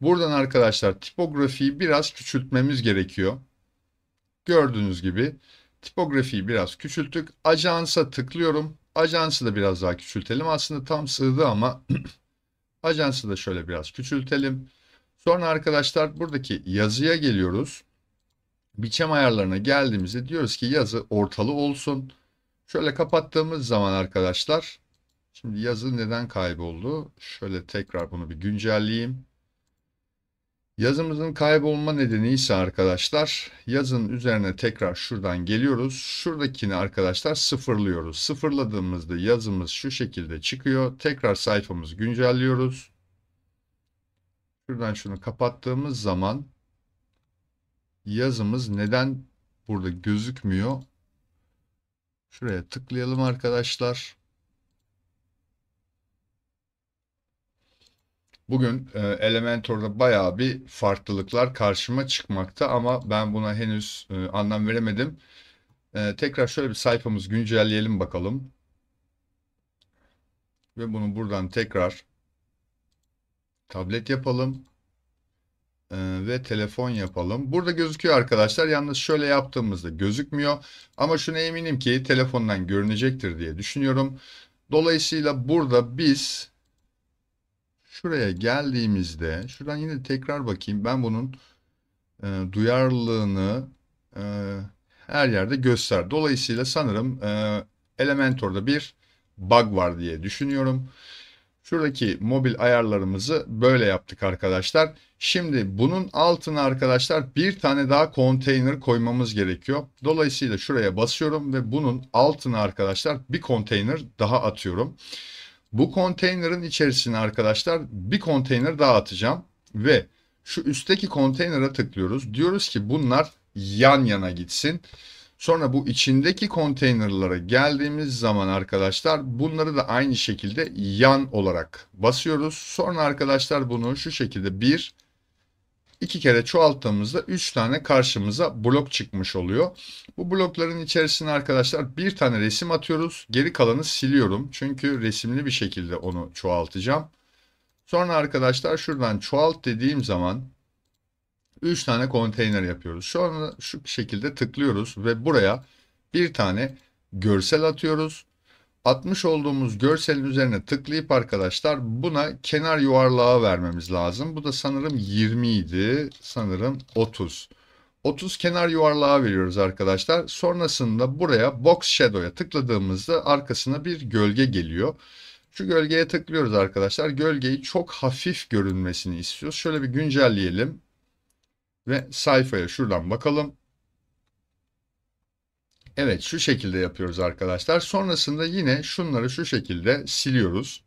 Buradan arkadaşlar tipografiyi biraz küçültmemiz gerekiyor. Gördüğünüz gibi tipografiyi biraz küçülttük. Ajansa tıklıyorum. Ajansı da biraz daha küçültelim. Aslında tam sığdı ama *clears throat* ajansı da şöyle biraz küçültelim. Sonra arkadaşlar buradaki yazıya geliyoruz. Biçem ayarlarına geldiğimizde diyoruz ki yazı ortalı olsun. Şöyle kapattığımız zaman arkadaşlar şimdi yazı neden kayboldu? Şöyle tekrar bunu bir güncelleyeyim. Yazımızın kaybolma nedeni ise arkadaşlar yazın üzerine tekrar şuradan geliyoruz. Şuradakini arkadaşlar sıfırlıyoruz. Sıfırladığımızda yazımız şu şekilde çıkıyor. Tekrar sayfamızı güncelliyoruz. Şuradan şunu kapattığımız zaman yazımız neden burada gözükmüyor? Şuraya tıklayalım arkadaşlar. Bugün e, Elementor'da bayağı bir farklılıklar karşıma çıkmakta ama ben buna henüz e, anlam veremedim. E, tekrar şöyle bir sayfamız güncelleyelim bakalım. Ve bunu buradan tekrar Tablet yapalım. E, ve telefon yapalım. Burada gözüküyor arkadaşlar. Yalnız şöyle yaptığımızda gözükmüyor. Ama şuna eminim ki telefondan görünecektir diye düşünüyorum. Dolayısıyla burada biz şuraya geldiğimizde şuradan yine tekrar bakayım. Ben bunun e, duyarlılığını e, her yerde göster. Dolayısıyla sanırım e, Elementor'da bir bug var diye düşünüyorum. Şuradaki mobil ayarlarımızı böyle yaptık arkadaşlar. Şimdi bunun altına arkadaşlar bir tane daha konteyner koymamız gerekiyor. Dolayısıyla şuraya basıyorum ve bunun altına arkadaşlar bir konteyner daha atıyorum. Bu konteynerin içerisine arkadaşlar bir konteyner daha atacağım ve şu üstteki konteynere tıklıyoruz. Diyoruz ki bunlar yan yana gitsin. Sonra bu içindeki konteynerlara geldiğimiz zaman arkadaşlar bunları da aynı şekilde yan olarak basıyoruz. Sonra arkadaşlar bunu şu şekilde bir iki kere çoğalttığımızda üç tane karşımıza blok çıkmış oluyor. Bu blokların içerisine arkadaşlar bir tane resim atıyoruz. Geri kalanı siliyorum. Çünkü resimli bir şekilde onu çoğaltacağım. Sonra arkadaşlar şuradan çoğalt dediğim zaman 3 tane konteyner yapıyoruz. Şu an şu şekilde tıklıyoruz ve buraya bir tane görsel atıyoruz. Atmış olduğumuz görselin üzerine tıklayıp arkadaşlar buna kenar yuvarlağı vermemiz lazım. Bu da sanırım 20 idi. Sanırım 30. 30 kenar yuvarlağı veriyoruz arkadaşlar. Sonrasında buraya box shadow'a tıkladığımızda arkasına bir gölge geliyor. Şu gölgeye tıklıyoruz arkadaşlar. Gölgeyi çok hafif görünmesini istiyoruz. Şöyle bir güncelleyelim. Ve sayfaya şuradan bakalım. Evet şu şekilde yapıyoruz arkadaşlar. Sonrasında yine şunları şu şekilde siliyoruz.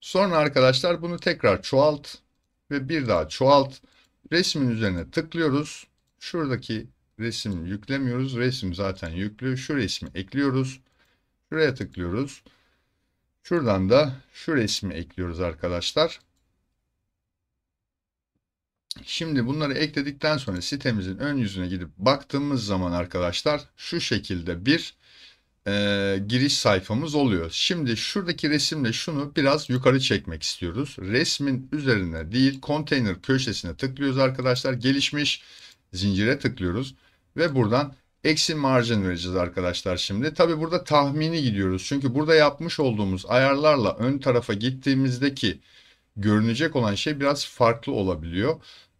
Sonra arkadaşlar bunu tekrar çoğalt ve bir daha çoğalt. Resmin üzerine tıklıyoruz. Şuradaki resim yüklemiyoruz. Resim zaten yüklü. Şu resmi ekliyoruz. Şuraya tıklıyoruz. Şuradan da şu resmi ekliyoruz arkadaşlar. Şimdi bunları ekledikten sonra sitemizin ön yüzüne gidip baktığımız zaman arkadaşlar şu şekilde bir e, giriş sayfamız oluyor. Şimdi şuradaki resimle şunu biraz yukarı çekmek istiyoruz. Resmin üzerine değil konteyner köşesine tıklıyoruz arkadaşlar. Gelişmiş zincire tıklıyoruz ve buradan eksi margin vereceğiz arkadaşlar şimdi. Tabi burada tahmini gidiyoruz. Çünkü burada yapmış olduğumuz ayarlarla ön tarafa gittiğimizdeki görünecek olan şey biraz farklı olabiliyor.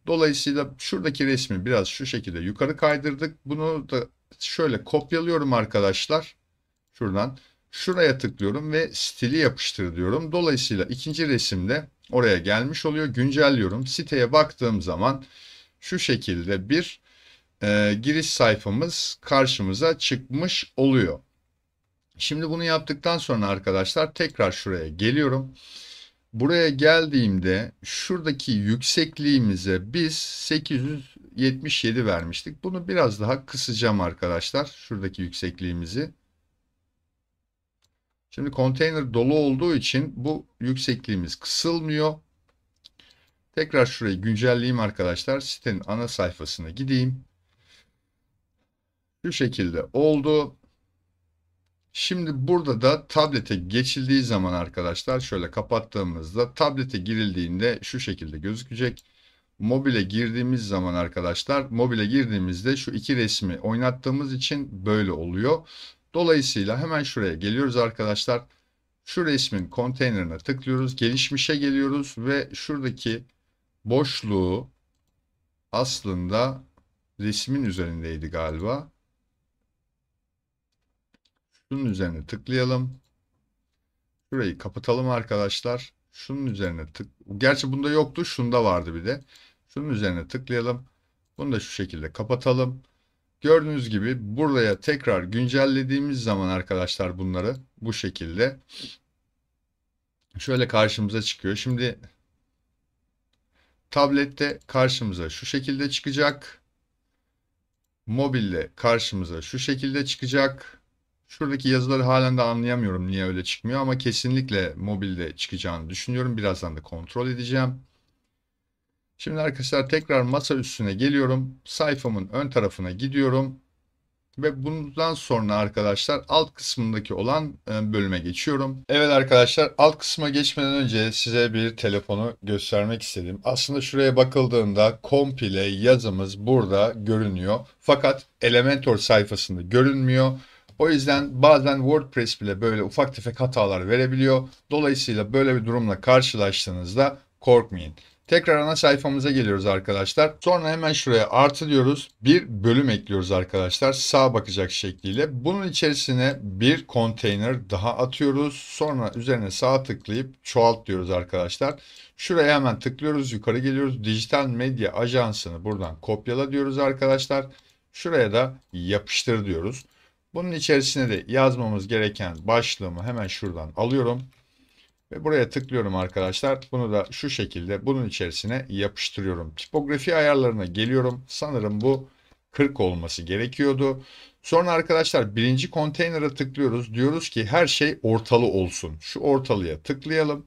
Dolayısıyla şuradaki resmi biraz şu şekilde yukarı kaydırdık. Bunu da şöyle kopyalıyorum arkadaşlar. Şuradan şuraya tıklıyorum ve stili yapıştır diyorum. Dolayısıyla ikinci resimde oraya gelmiş oluyor. Güncelliyorum. Siteye baktığım zaman şu şekilde bir e, giriş sayfamız karşımıza çıkmış oluyor. Şimdi bunu yaptıktan sonra arkadaşlar tekrar şuraya geliyorum buraya geldiğimde şuradaki yüksekliğimize biz 877 vermiştik. Bunu biraz daha kısacağım arkadaşlar. Şuradaki yüksekliğimizi. Şimdi konteyner dolu olduğu için bu yüksekliğimiz kısılmıyor. Tekrar şurayı güncelleyeyim arkadaşlar. Sitenin ana sayfasına gideyim. Şu şekilde oldu. Şimdi burada da tablete geçildiği zaman arkadaşlar şöyle kapattığımızda tablete girildiğinde şu şekilde gözükecek. Mobile girdiğimiz zaman arkadaşlar mobile girdiğimizde şu iki resmi oynattığımız için böyle oluyor. Dolayısıyla hemen şuraya geliyoruz arkadaşlar. Şu resmin konteynerine tıklıyoruz. Gelişmişe geliyoruz ve şuradaki boşluğu aslında resmin üzerindeydi galiba. Şunun üzerine tıklayalım. Şurayı kapatalım arkadaşlar. Şunun üzerine tık. Gerçi bunda yoktu. Şunda vardı bir de. Şunun üzerine tıklayalım. Bunu da şu şekilde kapatalım. Gördüğünüz gibi buraya tekrar güncellediğimiz zaman arkadaşlar bunları bu şekilde şöyle karşımıza çıkıyor. Şimdi tablette karşımıza şu şekilde çıkacak. Mobilde karşımıza şu şekilde çıkacak. Şuradaki yazıları halen de anlayamıyorum niye öyle çıkmıyor ama kesinlikle mobilde çıkacağını düşünüyorum. Birazdan da kontrol edeceğim. Şimdi arkadaşlar tekrar masa üstüne geliyorum. Sayfamın ön tarafına gidiyorum. Ve bundan sonra arkadaşlar alt kısmındaki olan e, bölüme geçiyorum. Evet arkadaşlar alt kısma geçmeden önce size bir telefonu göstermek istedim. Aslında şuraya bakıldığında komple yazımız burada görünüyor. Fakat Elementor sayfasında görünmüyor. O yüzden bazen WordPress bile böyle ufak tefek hatalar verebiliyor. Dolayısıyla böyle bir durumla karşılaştığınızda korkmayın. Tekrar ana sayfamıza geliyoruz arkadaşlar. Sonra hemen şuraya artı diyoruz. Bir bölüm ekliyoruz arkadaşlar. Sağ bakacak şekliyle. Bunun içerisine bir konteyner daha atıyoruz. Sonra üzerine sağ tıklayıp çoğalt diyoruz arkadaşlar. Şuraya hemen tıklıyoruz. Yukarı geliyoruz. Dijital medya ajansını buradan kopyala diyoruz arkadaşlar. Şuraya da yapıştır diyoruz. Bunun içerisine de yazmamız gereken başlığımı hemen şuradan alıyorum. Ve buraya tıklıyorum arkadaşlar. Bunu da şu şekilde bunun içerisine yapıştırıyorum. Tipografi ayarlarına geliyorum. Sanırım bu 40 olması gerekiyordu. Sonra arkadaşlar birinci konteynere tıklıyoruz. Diyoruz ki her şey ortalı olsun. Şu ortalıya tıklayalım.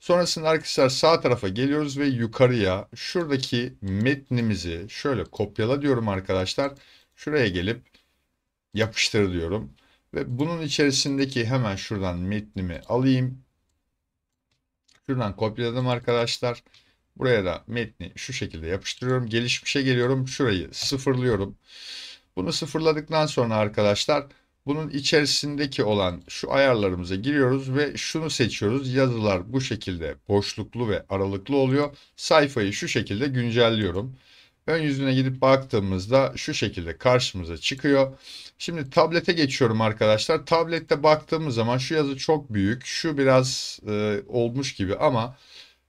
Sonrasında arkadaşlar sağ tarafa geliyoruz ve yukarıya şuradaki metnimizi şöyle kopyala diyorum arkadaşlar. Şuraya gelip yapıştır diyorum. Ve bunun içerisindeki hemen şuradan metnimi alayım. Şuradan kopyaladım arkadaşlar. Buraya da metni şu şekilde yapıştırıyorum. Gelişmişe geliyorum. Şurayı sıfırlıyorum. Bunu sıfırladıktan sonra arkadaşlar bunun içerisindeki olan şu ayarlarımıza giriyoruz ve şunu seçiyoruz. Yazılar bu şekilde boşluklu ve aralıklı oluyor. Sayfayı şu şekilde güncelliyorum. Ön yüzüne gidip baktığımızda şu şekilde karşımıza çıkıyor. Şimdi tablete geçiyorum arkadaşlar. Tablette baktığımız zaman şu yazı çok büyük. Şu biraz e, olmuş gibi ama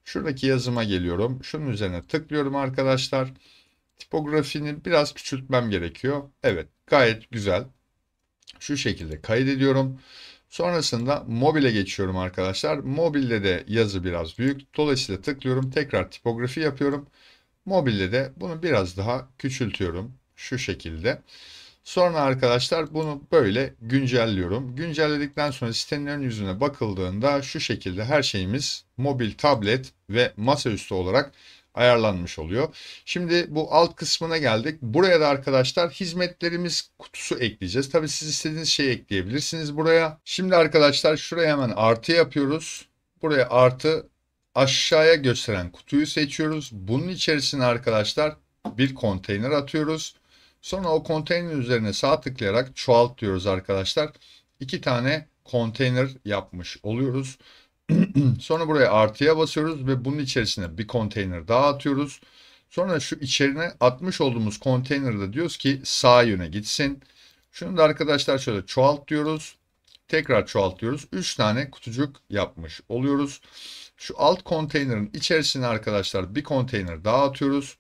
şuradaki yazıma geliyorum. Şunun üzerine tıklıyorum arkadaşlar. Tipografini biraz küçültmem gerekiyor. Evet gayet güzel. Şu şekilde kaydediyorum. Sonrasında mobile geçiyorum arkadaşlar. Mobilde de yazı biraz büyük. Dolayısıyla tıklıyorum. Tekrar tipografi yapıyorum. Mobilde de bunu biraz daha küçültüyorum şu şekilde. Sonra arkadaşlar bunu böyle güncelliyorum. Güncelledikten sonra sitenin ön yüzüne bakıldığında şu şekilde her şeyimiz mobil, tablet ve masaüstü olarak ayarlanmış oluyor. Şimdi bu alt kısmına geldik. Buraya da arkadaşlar hizmetlerimiz kutusu ekleyeceğiz. Tabi siz istediğiniz şeyi ekleyebilirsiniz buraya. Şimdi arkadaşlar şuraya hemen artı yapıyoruz. Buraya artı aşağıya gösteren kutuyu seçiyoruz. Bunun içerisine arkadaşlar bir konteyner atıyoruz. Sonra o konteyner üzerine sağ tıklayarak çoğalt diyoruz arkadaşlar. İki tane konteyner yapmış oluyoruz. *clears throat* Sonra buraya artıya basıyoruz ve bunun içerisine bir konteyner daha atıyoruz. Sonra şu içerine atmış olduğumuz konteynerde diyoruz ki sağ yöne gitsin. Şunu da arkadaşlar şöyle çoğalt diyoruz. Tekrar çoğalt diyoruz. 3 tane kutucuk yapmış oluyoruz. Şu alt konteynerin içerisine arkadaşlar bir konteyner daha atıyoruz.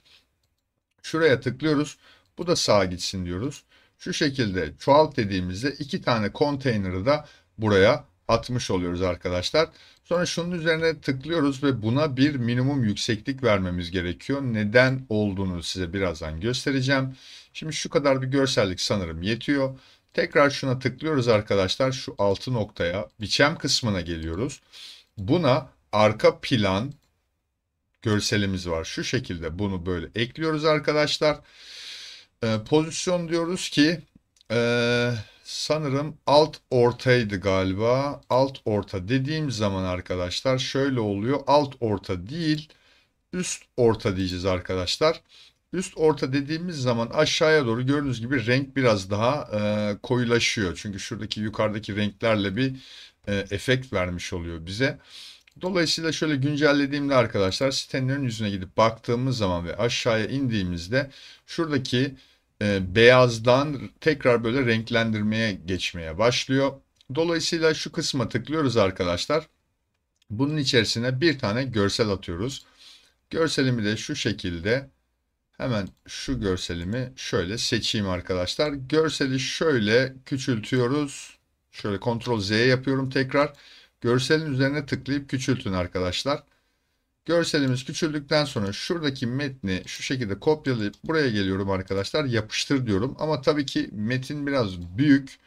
Şuraya tıklıyoruz. Bu da sağa gitsin diyoruz. Şu şekilde çoğalt dediğimizde iki tane konteyneri da buraya atmış oluyoruz arkadaşlar. Sonra şunun üzerine tıklıyoruz ve buna bir minimum yükseklik vermemiz gerekiyor. Neden olduğunu size birazdan göstereceğim. Şimdi şu kadar bir görsellik sanırım yetiyor. Tekrar şuna tıklıyoruz arkadaşlar. Şu altı noktaya biçem kısmına geliyoruz. Buna arka plan görselimiz var. Şu şekilde bunu böyle ekliyoruz arkadaşlar. Ee, pozisyon diyoruz ki e, sanırım alt ortaydı galiba. Alt orta dediğim zaman arkadaşlar şöyle oluyor. Alt orta değil üst orta diyeceğiz arkadaşlar. Üst orta dediğimiz zaman aşağıya doğru gördüğünüz gibi renk biraz daha e, koyulaşıyor. Çünkü şuradaki yukarıdaki renklerle bir e, efekt vermiş oluyor bize. Dolayısıyla şöyle güncellediğimde arkadaşlar sitenin ön yüzüne gidip baktığımız zaman ve aşağıya indiğimizde şuradaki e, beyazdan tekrar böyle renklendirmeye geçmeye başlıyor. Dolayısıyla şu kısma tıklıyoruz arkadaşlar. Bunun içerisine bir tane görsel atıyoruz. Görselimi de şu şekilde hemen şu görselimi şöyle seçeyim arkadaşlar. Görseli şöyle küçültüyoruz. Şöyle Ctrl Z yapıyorum tekrar. Tekrar Görselin üzerine tıklayıp küçültün arkadaşlar. Görselimiz küçüldükten sonra şuradaki metni şu şekilde kopyalayıp buraya geliyorum arkadaşlar. Yapıştır diyorum. Ama tabii ki metin biraz büyük.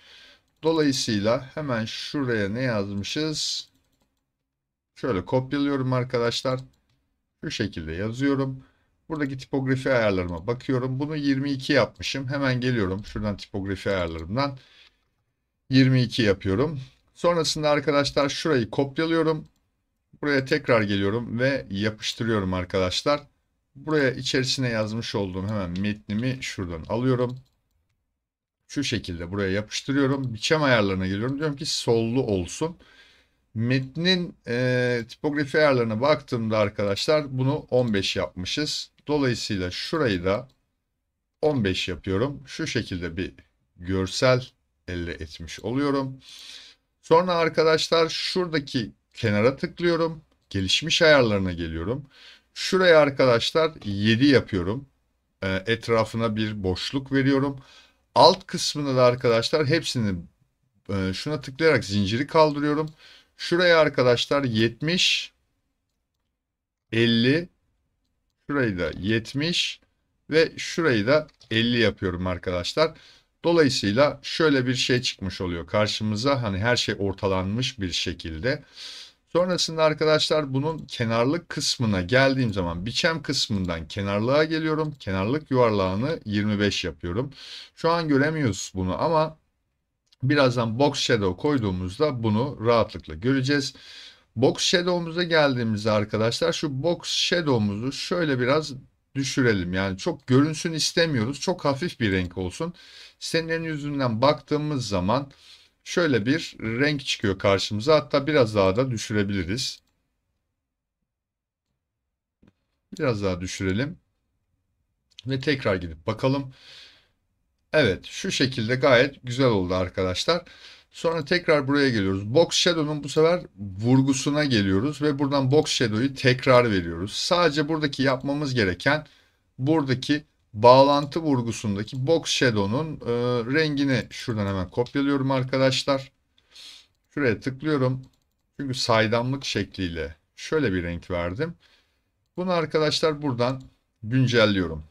Dolayısıyla hemen şuraya ne yazmışız? Şöyle kopyalıyorum arkadaşlar. Şu şekilde yazıyorum. Buradaki tipografi ayarlarıma bakıyorum. Bunu 22 yapmışım. Hemen geliyorum. Şuradan tipografi ayarlarımdan 22 yapıyorum. Sonrasında arkadaşlar şurayı kopyalıyorum. Buraya tekrar geliyorum ve yapıştırıyorum arkadaşlar. Buraya içerisine yazmış olduğum hemen metnimi şuradan alıyorum. Şu şekilde buraya yapıştırıyorum. Biçem ayarlarına geliyorum. Diyorum ki sollu olsun. Metnin e, tipografi ayarlarına baktığımda arkadaşlar bunu 15 yapmışız. Dolayısıyla şurayı da 15 yapıyorum. Şu şekilde bir görsel elde etmiş oluyorum. Sonra arkadaşlar şuradaki kenara tıklıyorum. Gelişmiş ayarlarına geliyorum. Şuraya arkadaşlar 7 yapıyorum. Ee, etrafına bir boşluk veriyorum. Alt kısmına da arkadaşlar hepsini e, şuna tıklayarak zinciri kaldırıyorum. Şuraya arkadaşlar 70 50 şurayı da 70 ve şurayı da 50 yapıyorum arkadaşlar. Dolayısıyla şöyle bir şey çıkmış oluyor karşımıza hani her şey ortalanmış bir şekilde. Sonrasında arkadaşlar bunun kenarlık kısmına geldiğim zaman biçem kısmından kenarlığa geliyorum. Kenarlık yuvarlağını 25 yapıyorum. Şu an göremiyoruz bunu ama birazdan box shadow koyduğumuzda bunu rahatlıkla göreceğiz. Box shadow'umuza geldiğimizde arkadaşlar şu box shadow'umuzu şöyle biraz düşürelim. Yani çok görünsün istemiyoruz. Çok hafif bir renk olsun. Sitelerin yüzünden baktığımız zaman şöyle bir renk çıkıyor karşımıza. Hatta biraz daha da düşürebiliriz. Biraz daha düşürelim. Ve tekrar gidip bakalım. Evet şu şekilde gayet güzel oldu arkadaşlar. Sonra tekrar buraya geliyoruz. Box Shadow'un bu sefer vurgusuna geliyoruz ve buradan Box Shadow'u tekrar veriyoruz. Sadece buradaki yapmamız gereken buradaki bağlantı vurgusundaki Box Shadow'un e, rengini şuradan hemen kopyalıyorum arkadaşlar. Şuraya tıklıyorum. Çünkü saydamlık şekliyle şöyle bir renk verdim. Bunu arkadaşlar buradan güncelliyorum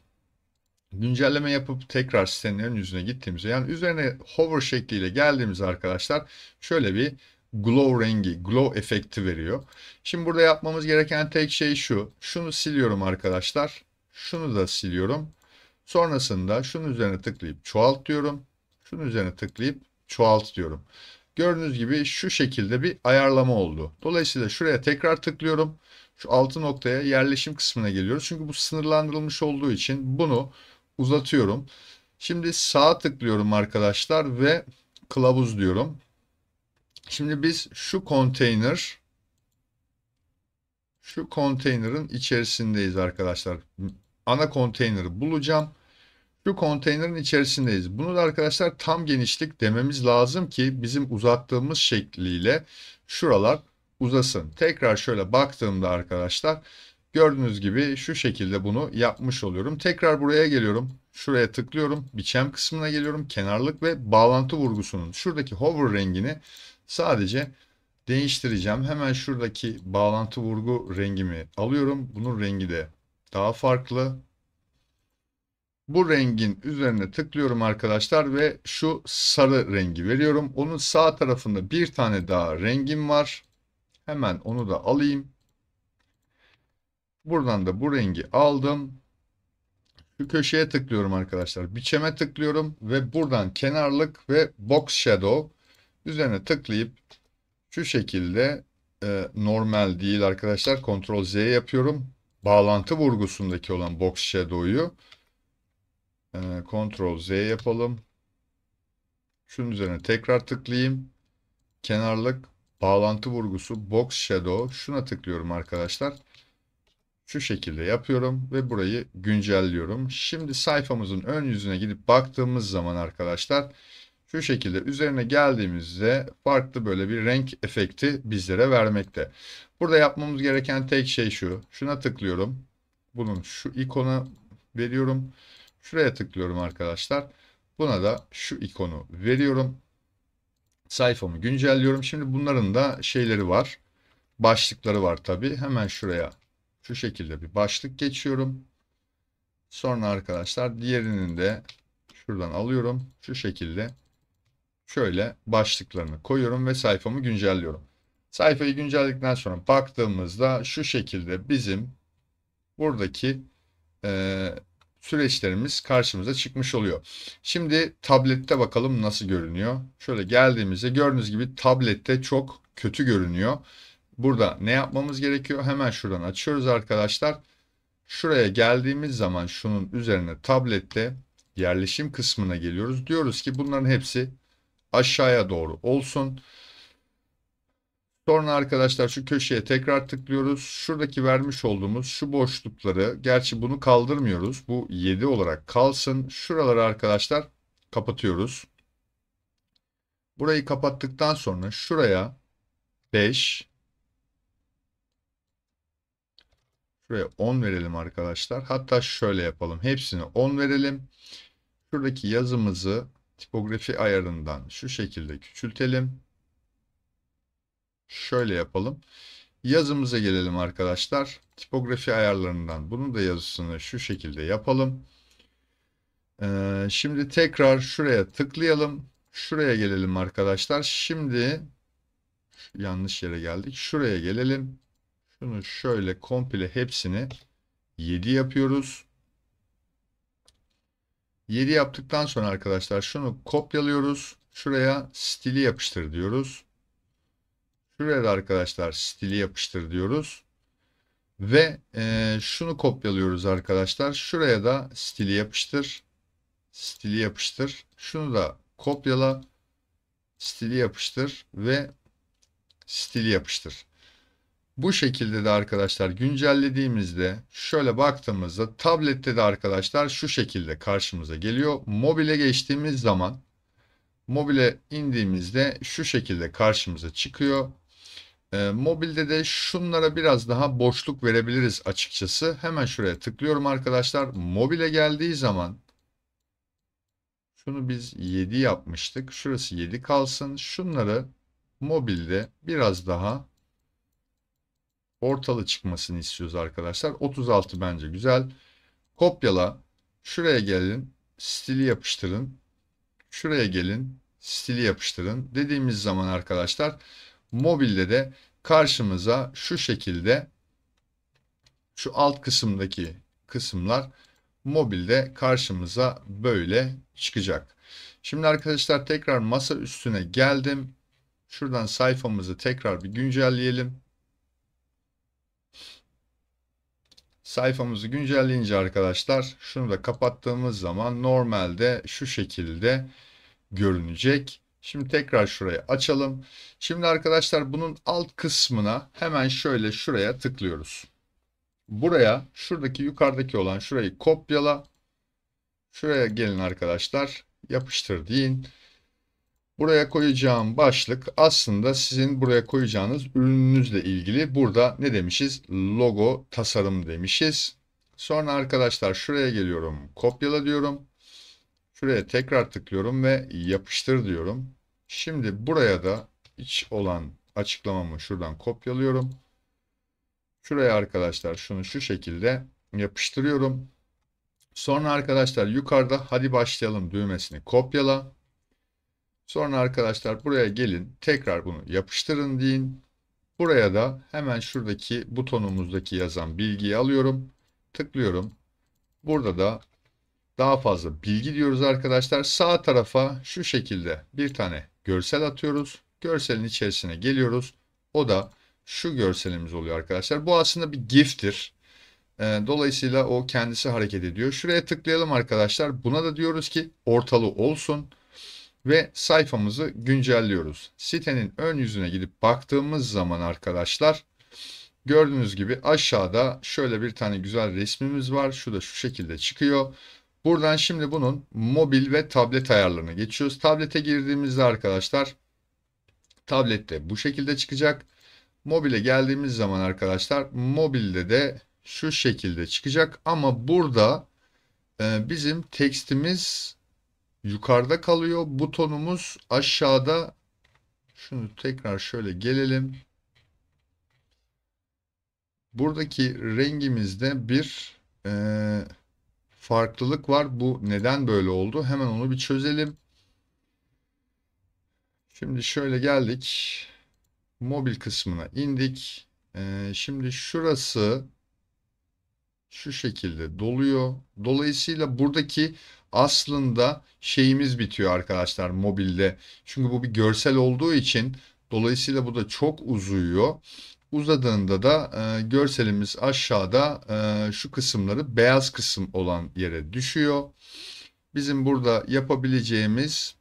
güncelleme yapıp tekrar sitenin ön yüzüne gittiğimizde yani üzerine hover şekliyle geldiğimiz arkadaşlar şöyle bir glow rengi, glow efekti veriyor. Şimdi burada yapmamız gereken tek şey şu. Şunu siliyorum arkadaşlar. Şunu da siliyorum. Sonrasında şunun üzerine tıklayıp çoğalt diyorum. Şunun üzerine tıklayıp çoğalt diyorum. Gördüğünüz gibi şu şekilde bir ayarlama oldu. Dolayısıyla şuraya tekrar tıklıyorum. Şu altı noktaya yerleşim kısmına geliyoruz. Çünkü bu sınırlandırılmış olduğu için bunu uzatıyorum. Şimdi sağ tıklıyorum arkadaşlar ve kılavuz diyorum. Şimdi biz şu konteyner şu konteynerin içerisindeyiz arkadaşlar. Ana konteyneri bulacağım. Şu konteynerin içerisindeyiz. Bunu da arkadaşlar tam genişlik dememiz lazım ki bizim uzattığımız şekliyle şuralar uzasın. Tekrar şöyle baktığımda arkadaşlar Gördüğünüz gibi şu şekilde bunu yapmış oluyorum. Tekrar buraya geliyorum. Şuraya tıklıyorum. Biçem kısmına geliyorum. Kenarlık ve bağlantı vurgusunun şuradaki hover rengini sadece değiştireceğim. Hemen şuradaki bağlantı vurgu rengimi alıyorum. Bunun rengi de daha farklı. Bu rengin üzerine tıklıyorum arkadaşlar ve şu sarı rengi veriyorum. Onun sağ tarafında bir tane daha rengim var. Hemen onu da alayım. Buradan da bu rengi aldım. Şu köşeye tıklıyorum arkadaşlar. Biçeme tıklıyorum ve buradan kenarlık ve box shadow üzerine tıklayıp şu şekilde e, normal değil arkadaşlar. Ctrl Z yapıyorum. Bağlantı vurgusundaki olan box shadow'u e, Ctrl Z yapalım. Şunun üzerine tekrar tıklayayım. Kenarlık bağlantı vurgusu box shadow şuna tıklıyorum arkadaşlar şu şekilde yapıyorum ve burayı güncelliyorum. Şimdi sayfamızın ön yüzüne gidip baktığımız zaman arkadaşlar şu şekilde üzerine geldiğimizde farklı böyle bir renk efekti bizlere vermekte. Burada yapmamız gereken tek şey şu. Şuna tıklıyorum. Bunun şu ikona veriyorum. Şuraya tıklıyorum arkadaşlar. Buna da şu ikonu veriyorum. Sayfamı güncelliyorum. Şimdi bunların da şeyleri var. Başlıkları var tabi. Hemen şuraya şu şekilde bir başlık geçiyorum. Sonra arkadaşlar diğerinin de şuradan alıyorum. Şu şekilde şöyle başlıklarını koyuyorum ve sayfamı güncelliyorum. Sayfayı güncelledikten sonra baktığımızda şu şekilde bizim buradaki e, süreçlerimiz karşımıza çıkmış oluyor. Şimdi tablette bakalım nasıl görünüyor. Şöyle geldiğimizde gördüğünüz gibi tablette çok kötü görünüyor. Burada ne yapmamız gerekiyor? Hemen şuradan açıyoruz arkadaşlar. Şuraya geldiğimiz zaman şunun üzerine tablette yerleşim kısmına geliyoruz. Diyoruz ki bunların hepsi aşağıya doğru olsun. Sonra arkadaşlar şu köşeye tekrar tıklıyoruz. Şuradaki vermiş olduğumuz şu boşlukları gerçi bunu kaldırmıyoruz. Bu 7 olarak kalsın. Şuraları arkadaşlar kapatıyoruz. Burayı kapattıktan sonra şuraya 5 Şuraya 10 verelim arkadaşlar. Hatta şöyle yapalım. Hepsini 10 verelim. Şuradaki yazımızı tipografi ayarından şu şekilde küçültelim. Şöyle yapalım. Yazımıza gelelim arkadaşlar. Tipografi ayarlarından bunun da yazısını şu şekilde yapalım. Ee, şimdi tekrar şuraya tıklayalım. Şuraya gelelim arkadaşlar. Şimdi yanlış yere geldik. Şuraya gelelim. Şunu şöyle komple hepsini 7 yapıyoruz. 7 yaptıktan sonra arkadaşlar şunu kopyalıyoruz. Şuraya stili yapıştır diyoruz. Şuraya da arkadaşlar stili yapıştır diyoruz. Ve e, şunu kopyalıyoruz arkadaşlar. Şuraya da stili yapıştır. Stili yapıştır. Şunu da kopyala. Stili yapıştır ve stili yapıştır. Bu şekilde de arkadaşlar güncellediğimizde şöyle baktığımızda tablette de arkadaşlar şu şekilde karşımıza geliyor. Mobile geçtiğimiz zaman mobile indiğimizde şu şekilde karşımıza çıkıyor. E, mobilde de şunlara biraz daha boşluk verebiliriz açıkçası. Hemen şuraya tıklıyorum arkadaşlar. Mobile geldiği zaman şunu biz 7 yapmıştık. Şurası 7 kalsın. Şunları mobilde biraz daha ortalı çıkmasını istiyoruz arkadaşlar. 36 bence güzel. Kopyala. Şuraya gelin. Stili yapıştırın. Şuraya gelin. Stili yapıştırın. Dediğimiz zaman arkadaşlar mobilde de karşımıza şu şekilde şu alt kısımdaki kısımlar mobilde karşımıza böyle çıkacak. Şimdi arkadaşlar tekrar masa üstüne geldim. Şuradan sayfamızı tekrar bir güncelleyelim. sayfamızı güncelleyince arkadaşlar şunu da kapattığımız zaman normalde şu şekilde görünecek. Şimdi tekrar şurayı açalım. Şimdi arkadaşlar bunun alt kısmına hemen şöyle şuraya tıklıyoruz. Buraya şuradaki yukarıdaki olan şurayı kopyala. Şuraya gelin arkadaşlar yapıştır deyin. Buraya koyacağım başlık aslında sizin buraya koyacağınız ürününüzle ilgili. Burada ne demişiz? Logo tasarım demişiz. Sonra arkadaşlar şuraya geliyorum. Kopyala diyorum. Şuraya tekrar tıklıyorum ve yapıştır diyorum. Şimdi buraya da iç olan açıklamamı şuradan kopyalıyorum. Şuraya arkadaşlar şunu şu şekilde yapıştırıyorum. Sonra arkadaşlar yukarıda hadi başlayalım düğmesini kopyala. Sonra arkadaşlar buraya gelin tekrar bunu yapıştırın deyin. Buraya da hemen şuradaki butonumuzdaki yazan bilgiyi alıyorum. Tıklıyorum. Burada da daha fazla bilgi diyoruz arkadaşlar. Sağ tarafa şu şekilde bir tane görsel atıyoruz. Görselin içerisine geliyoruz. O da şu görselimiz oluyor arkadaşlar. Bu aslında bir GIF'tir. Ee, dolayısıyla o kendisi hareket ediyor. Şuraya tıklayalım arkadaşlar. Buna da diyoruz ki ortalı olsun ve sayfamızı güncelliyoruz. Sitenin ön yüzüne gidip baktığımız zaman arkadaşlar gördüğünüz gibi aşağıda şöyle bir tane güzel resmimiz var. Şu da şu şekilde çıkıyor. Buradan şimdi bunun mobil ve tablet ayarlarına geçiyoruz. Tablete girdiğimizde arkadaşlar tablette bu şekilde çıkacak. Mobile geldiğimiz zaman arkadaşlar mobilde de şu şekilde çıkacak ama burada e, bizim tekstimiz yukarıda kalıyor. Butonumuz aşağıda. Şunu tekrar şöyle gelelim. Buradaki rengimizde bir e, farklılık var. Bu neden böyle oldu? Hemen onu bir çözelim. Şimdi şöyle geldik. Mobil kısmına indik. E, şimdi şurası şu şekilde doluyor. Dolayısıyla buradaki aslında şeyimiz bitiyor arkadaşlar mobilde. Çünkü bu bir görsel olduğu için dolayısıyla bu da çok uzuyor. Uzadığında da e, görselimiz aşağıda e, şu kısımları beyaz kısım olan yere düşüyor. Bizim burada yapabileceğimiz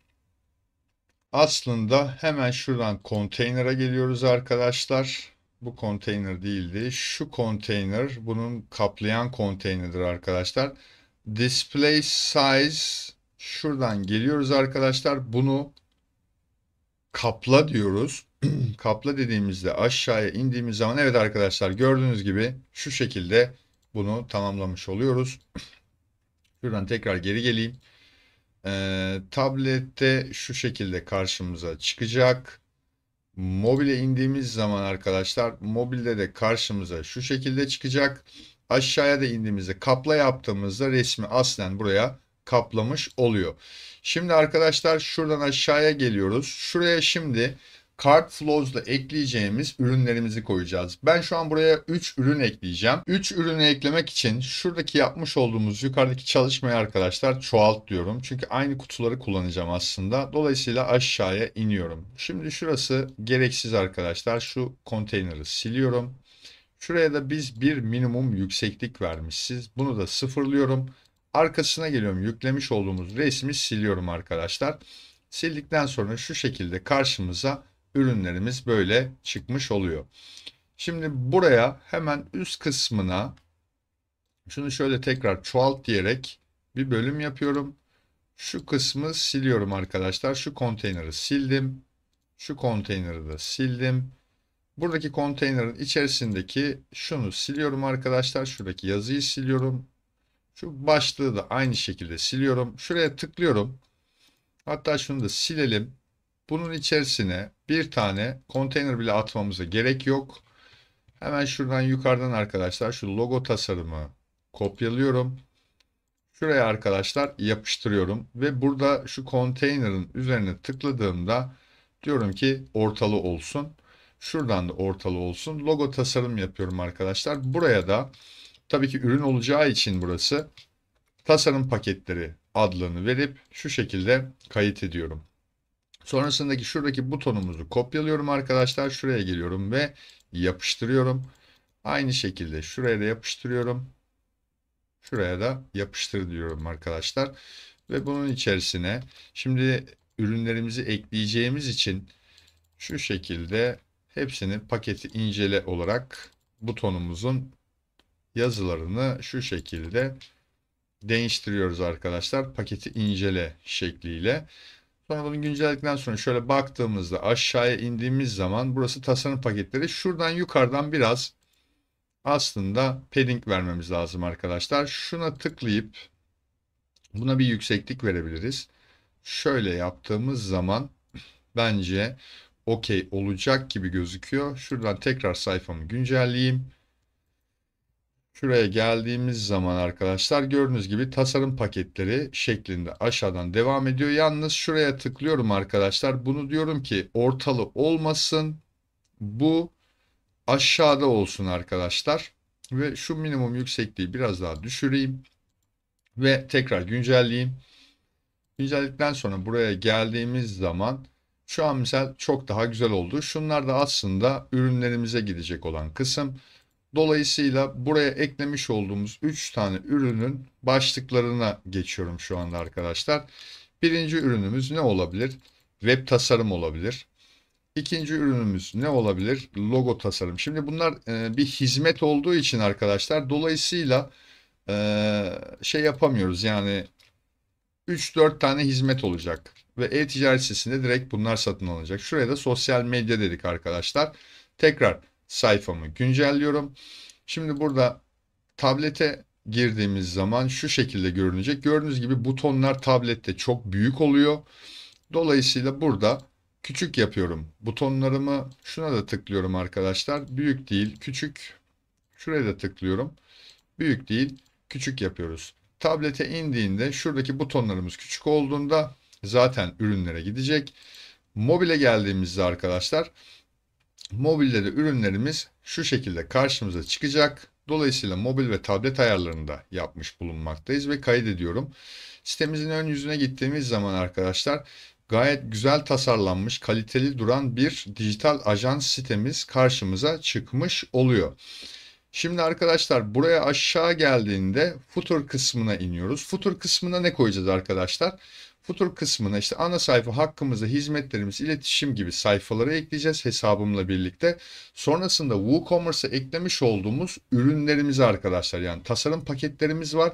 aslında hemen şuradan konteynere geliyoruz arkadaşlar. Bu konteyner değildi. Şu konteyner bunun kaplayan konteyneridir arkadaşlar. Arkadaşlar display size şuradan geliyoruz arkadaşlar. Bunu kapla diyoruz. *clears throat* kapla dediğimizde aşağıya indiğimiz zaman evet arkadaşlar gördüğünüz gibi şu şekilde bunu tamamlamış oluyoruz. *clears throat* Şuradan tekrar geri geleyim. Ee, tablette şu şekilde karşımıza çıkacak. Mobile indiğimiz zaman arkadaşlar mobilde de karşımıza şu şekilde çıkacak aşağıya da indiğimizde kapla yaptığımızda resmi aslen buraya kaplamış oluyor. Şimdi arkadaşlar şuradan aşağıya geliyoruz. Şuraya şimdi Cart Flows'da ekleyeceğimiz ürünlerimizi koyacağız. Ben şu an buraya 3 ürün ekleyeceğim. 3 ürünü eklemek için şuradaki yapmış olduğumuz yukarıdaki çalışmayı arkadaşlar çoğalt diyorum. Çünkü aynı kutuları kullanacağım aslında. Dolayısıyla aşağıya iniyorum. Şimdi şurası gereksiz arkadaşlar. Şu konteyneri siliyorum. Şuraya da biz bir minimum yükseklik vermişiz. Bunu da sıfırlıyorum. Arkasına geliyorum. Yüklemiş olduğumuz resmi siliyorum arkadaşlar. Sildikten sonra şu şekilde karşımıza ürünlerimiz böyle çıkmış oluyor. Şimdi buraya hemen üst kısmına şunu şöyle tekrar çoğalt diyerek bir bölüm yapıyorum. Şu kısmı siliyorum arkadaşlar. Şu konteyneri sildim. Şu konteyneri de sildim. Buradaki konteynerin içerisindeki şunu siliyorum arkadaşlar. Şuradaki yazıyı siliyorum. Şu başlığı da aynı şekilde siliyorum. Şuraya tıklıyorum. Hatta şunu da silelim. Bunun içerisine bir tane konteyner bile atmamıza gerek yok. Hemen şuradan yukarıdan arkadaşlar şu logo tasarımı kopyalıyorum. Şuraya arkadaşlar yapıştırıyorum ve burada şu konteynerin üzerine tıkladığımda diyorum ki ortalı olsun. Şuradan da ortalı olsun. Logo tasarım yapıyorum arkadaşlar. Buraya da tabii ki ürün olacağı için burası tasarım paketleri adlığını verip şu şekilde kayıt ediyorum. Sonrasındaki şuradaki butonumuzu kopyalıyorum arkadaşlar. Şuraya geliyorum ve yapıştırıyorum. Aynı şekilde şuraya da yapıştırıyorum. Şuraya da yapıştır diyorum arkadaşlar. Ve bunun içerisine şimdi ürünlerimizi ekleyeceğimiz için şu şekilde Hepsinin paketi incele olarak butonumuzun yazılarını şu şekilde değiştiriyoruz arkadaşlar. Paketi incele şekliyle. Sonra bunu güncelledikten sonra şöyle baktığımızda aşağıya indiğimiz zaman burası tasarım paketleri. Şuradan yukarıdan biraz aslında padding vermemiz lazım arkadaşlar. Şuna tıklayıp buna bir yükseklik verebiliriz. Şöyle yaptığımız zaman bence okey olacak gibi gözüküyor. Şuradan tekrar sayfamı güncelleyeyim. Şuraya geldiğimiz zaman arkadaşlar gördüğünüz gibi tasarım paketleri şeklinde aşağıdan devam ediyor. Yalnız şuraya tıklıyorum arkadaşlar. Bunu diyorum ki ortalı olmasın. Bu aşağıda olsun arkadaşlar. Ve şu minimum yüksekliği biraz daha düşüreyim. Ve tekrar güncelleyeyim. Güncelledikten sonra buraya geldiğimiz zaman şu an mesela çok daha güzel oldu. Şunlar da aslında ürünlerimize gidecek olan kısım. Dolayısıyla buraya eklemiş olduğumuz 3 tane ürünün başlıklarına geçiyorum şu anda arkadaşlar. Birinci ürünümüz ne olabilir? Web tasarım olabilir. İkinci ürünümüz ne olabilir? Logo tasarım. Şimdi bunlar e, bir hizmet olduğu için arkadaşlar dolayısıyla e, şey yapamıyoruz yani 3-4 tane hizmet olacak ve e-ticaret sitesinde direkt bunlar satın alınacak. Şuraya da sosyal medya dedik arkadaşlar. Tekrar sayfamı güncelliyorum. Şimdi burada tablete girdiğimiz zaman şu şekilde görünecek. Gördüğünüz gibi butonlar tablette çok büyük oluyor. Dolayısıyla burada küçük yapıyorum. Butonlarımı şuna da tıklıyorum arkadaşlar. Büyük değil, küçük. Şuraya da tıklıyorum. Büyük değil, küçük yapıyoruz. Tablete indiğinde şuradaki butonlarımız küçük olduğunda zaten ürünlere gidecek. Mobile geldiğimizde arkadaşlar mobilde de ürünlerimiz şu şekilde karşımıza çıkacak. Dolayısıyla mobil ve tablet ayarlarını da yapmış bulunmaktayız ve kaydediyorum. Sitemizin ön yüzüne gittiğimiz zaman arkadaşlar gayet güzel tasarlanmış, kaliteli duran bir dijital ajans sitemiz karşımıza çıkmış oluyor. Şimdi arkadaşlar buraya aşağı geldiğinde footer kısmına iniyoruz. Footer kısmına ne koyacağız arkadaşlar? Futur kısmına işte ana sayfa hakkımızda hizmetlerimiz, iletişim gibi sayfaları ekleyeceğiz hesabımla birlikte. Sonrasında WooCommerce'a eklemiş olduğumuz ürünlerimizi arkadaşlar yani tasarım paketlerimiz var.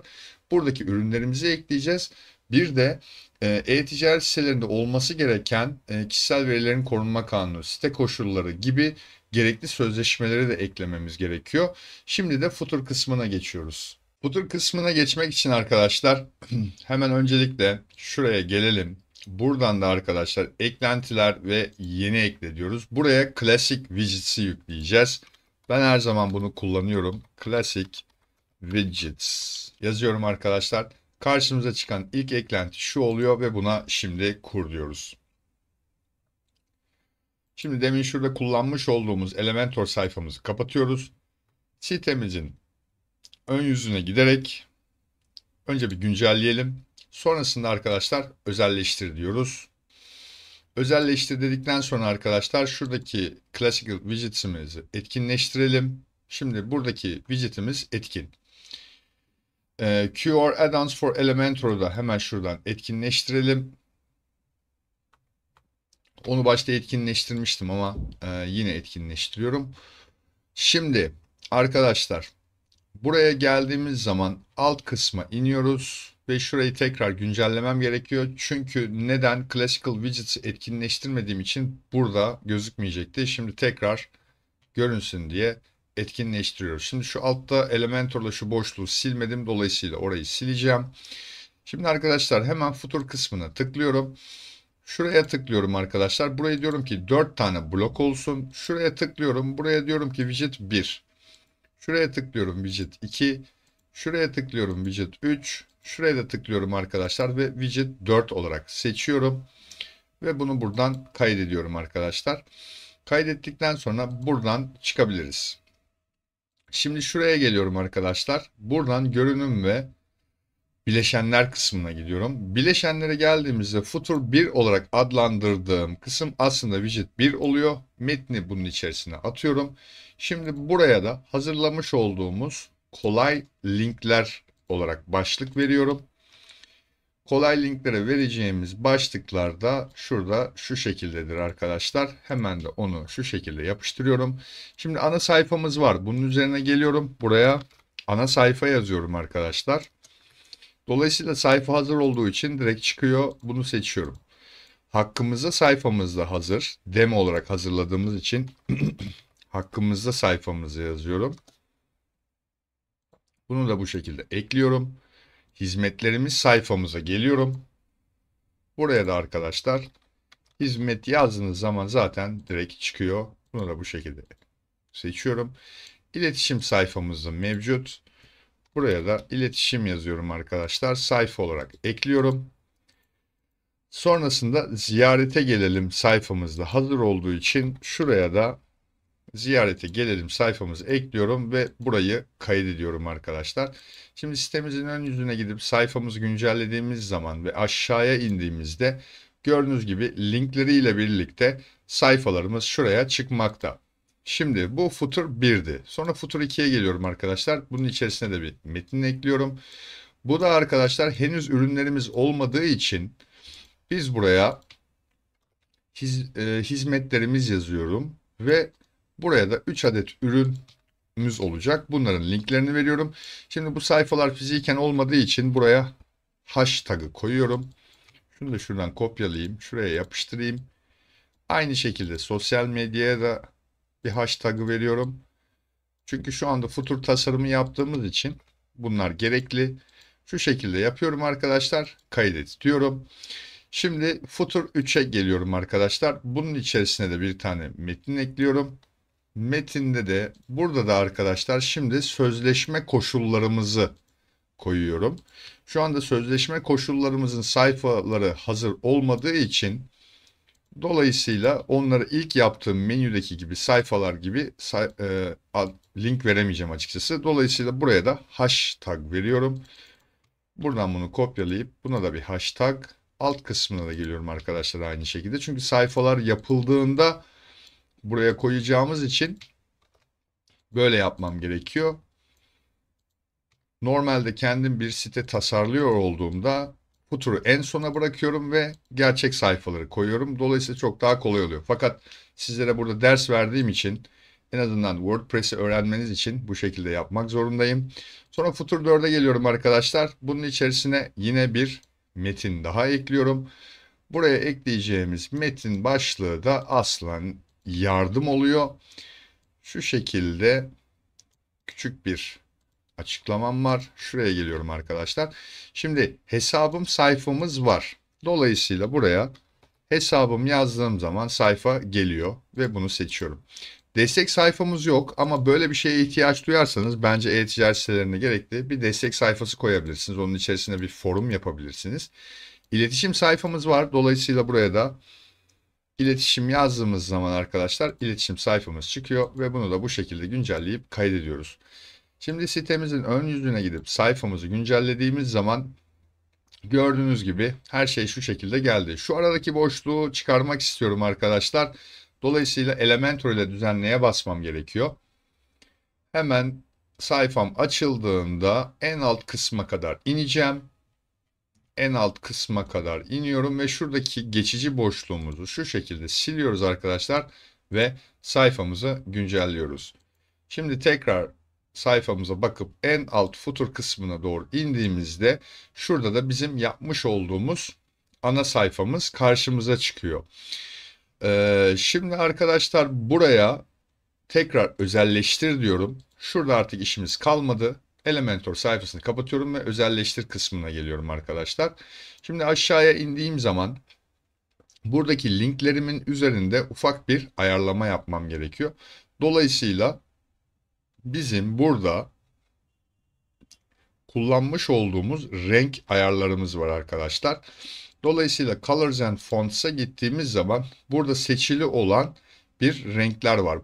Buradaki ürünlerimizi ekleyeceğiz. Bir de e, e-ticaret sitelerinde olması gereken e, kişisel verilerin korunma kanunu, site koşulları gibi gerekli sözleşmeleri de eklememiz gerekiyor. Şimdi de futur kısmına geçiyoruz. Pudur kısmına geçmek için arkadaşlar *clears throat* hemen öncelikle şuraya gelelim. Buradan da arkadaşlar eklentiler ve yeni ekle diyoruz. Buraya Classic widgets yükleyeceğiz. Ben her zaman bunu kullanıyorum. Classic widgets yazıyorum arkadaşlar. Karşımıza çıkan ilk eklenti şu oluyor ve buna şimdi kur diyoruz. Şimdi demin şurada kullanmış olduğumuz Elementor sayfamızı kapatıyoruz. Sitemizin ön yüzüne giderek önce bir güncelleyelim. Sonrasında arkadaşlar özelleştir diyoruz. Özelleştir dedikten sonra arkadaşlar şuradaki classical widget'imizi etkinleştirelim. Şimdi buradaki widget'imiz etkin. Ee, QR add-ons for Elementor'u da hemen şuradan etkinleştirelim. Onu başta etkinleştirmiştim ama e, yine etkinleştiriyorum. Şimdi arkadaşlar Buraya geldiğimiz zaman alt kısma iniyoruz ve şurayı tekrar güncellemem gerekiyor. Çünkü neden Classical Widgets'ı etkinleştirmediğim için burada gözükmeyecekti. Şimdi tekrar görünsün diye etkinleştiriyoruz. Şimdi şu altta Elementor'la şu boşluğu silmedim. Dolayısıyla orayı sileceğim. Şimdi arkadaşlar hemen futur kısmına tıklıyorum. Şuraya tıklıyorum arkadaşlar. Buraya diyorum ki 4 tane blok olsun. Şuraya tıklıyorum. Buraya diyorum ki widget 1. Şuraya tıklıyorum widget 2. Şuraya tıklıyorum widget 3. Şuraya da tıklıyorum arkadaşlar ve widget 4 olarak seçiyorum. Ve bunu buradan kaydediyorum arkadaşlar. Kaydettikten sonra buradan çıkabiliriz. Şimdi şuraya geliyorum arkadaşlar. Buradan görünüm ve bileşenler kısmına gidiyorum. Bileşenlere geldiğimizde footer 1 olarak adlandırdığım kısım aslında widget 1 oluyor. Metni bunun içerisine atıyorum. Şimdi buraya da hazırlamış olduğumuz kolay linkler olarak başlık veriyorum. Kolay linklere vereceğimiz başlıklar da şurada şu şekildedir arkadaşlar. Hemen de onu şu şekilde yapıştırıyorum. Şimdi ana sayfamız var. Bunun üzerine geliyorum. Buraya ana sayfa yazıyorum arkadaşlar. Dolayısıyla sayfa hazır olduğu için direkt çıkıyor. Bunu seçiyorum. Hakkımızda da hazır. Demo olarak hazırladığımız için *clears throat* hakkımızda sayfamızı yazıyorum. Bunu da bu şekilde ekliyorum. Hizmetlerimiz sayfamıza geliyorum. Buraya da arkadaşlar hizmet yazdığınız zaman zaten direkt çıkıyor. Bunu da bu şekilde seçiyorum. İletişim sayfamızda mevcut. Buraya da iletişim yazıyorum arkadaşlar. Sayfa olarak ekliyorum. Sonrasında ziyarete gelelim sayfamızda hazır olduğu için şuraya da ziyarete gelelim sayfamızı ekliyorum ve burayı kaydediyorum arkadaşlar. Şimdi sitemizin ön yüzüne gidip sayfamızı güncellediğimiz zaman ve aşağıya indiğimizde gördüğünüz gibi linkleriyle birlikte sayfalarımız şuraya çıkmakta. Şimdi bu footer 1'di. Sonra footer 2'ye geliyorum arkadaşlar. Bunun içerisine de bir metin ekliyorum. Bu da arkadaşlar henüz ürünlerimiz olmadığı için biz buraya e, hizmetlerimiz yazıyorum ve Buraya da 3 adet ürünümüz olacak. Bunların linklerini veriyorum. Şimdi bu sayfalar fiziken olmadığı için buraya hashtag'ı koyuyorum. Şunu da şuradan kopyalayayım. Şuraya yapıştırayım. Aynı şekilde sosyal medyaya da bir hashtag'ı veriyorum. Çünkü şu anda futur tasarımı yaptığımız için bunlar gerekli. Şu şekilde yapıyorum arkadaşlar. Kaydet diyorum. Şimdi futur 3'e geliyorum arkadaşlar. Bunun içerisine de bir tane metin ekliyorum. Metinde de burada da arkadaşlar şimdi sözleşme koşullarımızı koyuyorum. Şu anda sözleşme koşullarımızın sayfaları hazır olmadığı için dolayısıyla onları ilk yaptığım menüdeki gibi sayfalar gibi say e, link veremeyeceğim açıkçası. Dolayısıyla buraya da hashtag veriyorum. Buradan bunu kopyalayıp buna da bir hashtag alt kısmına da geliyorum arkadaşlar aynı şekilde. Çünkü sayfalar yapıldığında buraya koyacağımız için böyle yapmam gerekiyor. Normalde kendim bir site tasarlıyor olduğumda footer'ı en sona bırakıyorum ve gerçek sayfaları koyuyorum. Dolayısıyla çok daha kolay oluyor. Fakat sizlere burada ders verdiğim için en azından WordPress'i öğrenmeniz için bu şekilde yapmak zorundayım. Sonra footer 4'e geliyorum arkadaşlar. Bunun içerisine yine bir metin daha ekliyorum. Buraya ekleyeceğimiz metin başlığı da aslan yardım oluyor. Şu şekilde küçük bir açıklamam var. Şuraya geliyorum arkadaşlar. Şimdi hesabım sayfamız var. Dolayısıyla buraya hesabım yazdığım zaman sayfa geliyor ve bunu seçiyorum. Destek sayfamız yok ama böyle bir şeye ihtiyaç duyarsanız bence e-ticaret sitelerine gerekli bir destek sayfası koyabilirsiniz. Onun içerisine bir forum yapabilirsiniz. İletişim sayfamız var. Dolayısıyla buraya da iletişim yazdığımız zaman arkadaşlar iletişim sayfamız çıkıyor ve bunu da bu şekilde güncelleyip kaydediyoruz. Şimdi sitemizin ön yüzüne gidip sayfamızı güncellediğimiz zaman gördüğünüz gibi her şey şu şekilde geldi. Şu aradaki boşluğu çıkarmak istiyorum arkadaşlar. Dolayısıyla Elementor ile düzenleye basmam gerekiyor. Hemen sayfam açıldığında en alt kısma kadar ineceğim en alt kısma kadar iniyorum ve şuradaki geçici boşluğumuzu şu şekilde siliyoruz arkadaşlar ve sayfamızı güncelliyoruz. Şimdi tekrar sayfamıza bakıp en alt footer kısmına doğru indiğimizde şurada da bizim yapmış olduğumuz ana sayfamız karşımıza çıkıyor. Ee, şimdi arkadaşlar buraya tekrar özelleştir diyorum. Şurada artık işimiz kalmadı. Elementor sayfasını kapatıyorum ve özelleştir kısmına geliyorum arkadaşlar. Şimdi aşağıya indiğim zaman buradaki linklerimin üzerinde ufak bir ayarlama yapmam gerekiyor. Dolayısıyla bizim burada kullanmış olduğumuz renk ayarlarımız var arkadaşlar. Dolayısıyla Colors and Fonts'a gittiğimiz zaman burada seçili olan bir renkler var.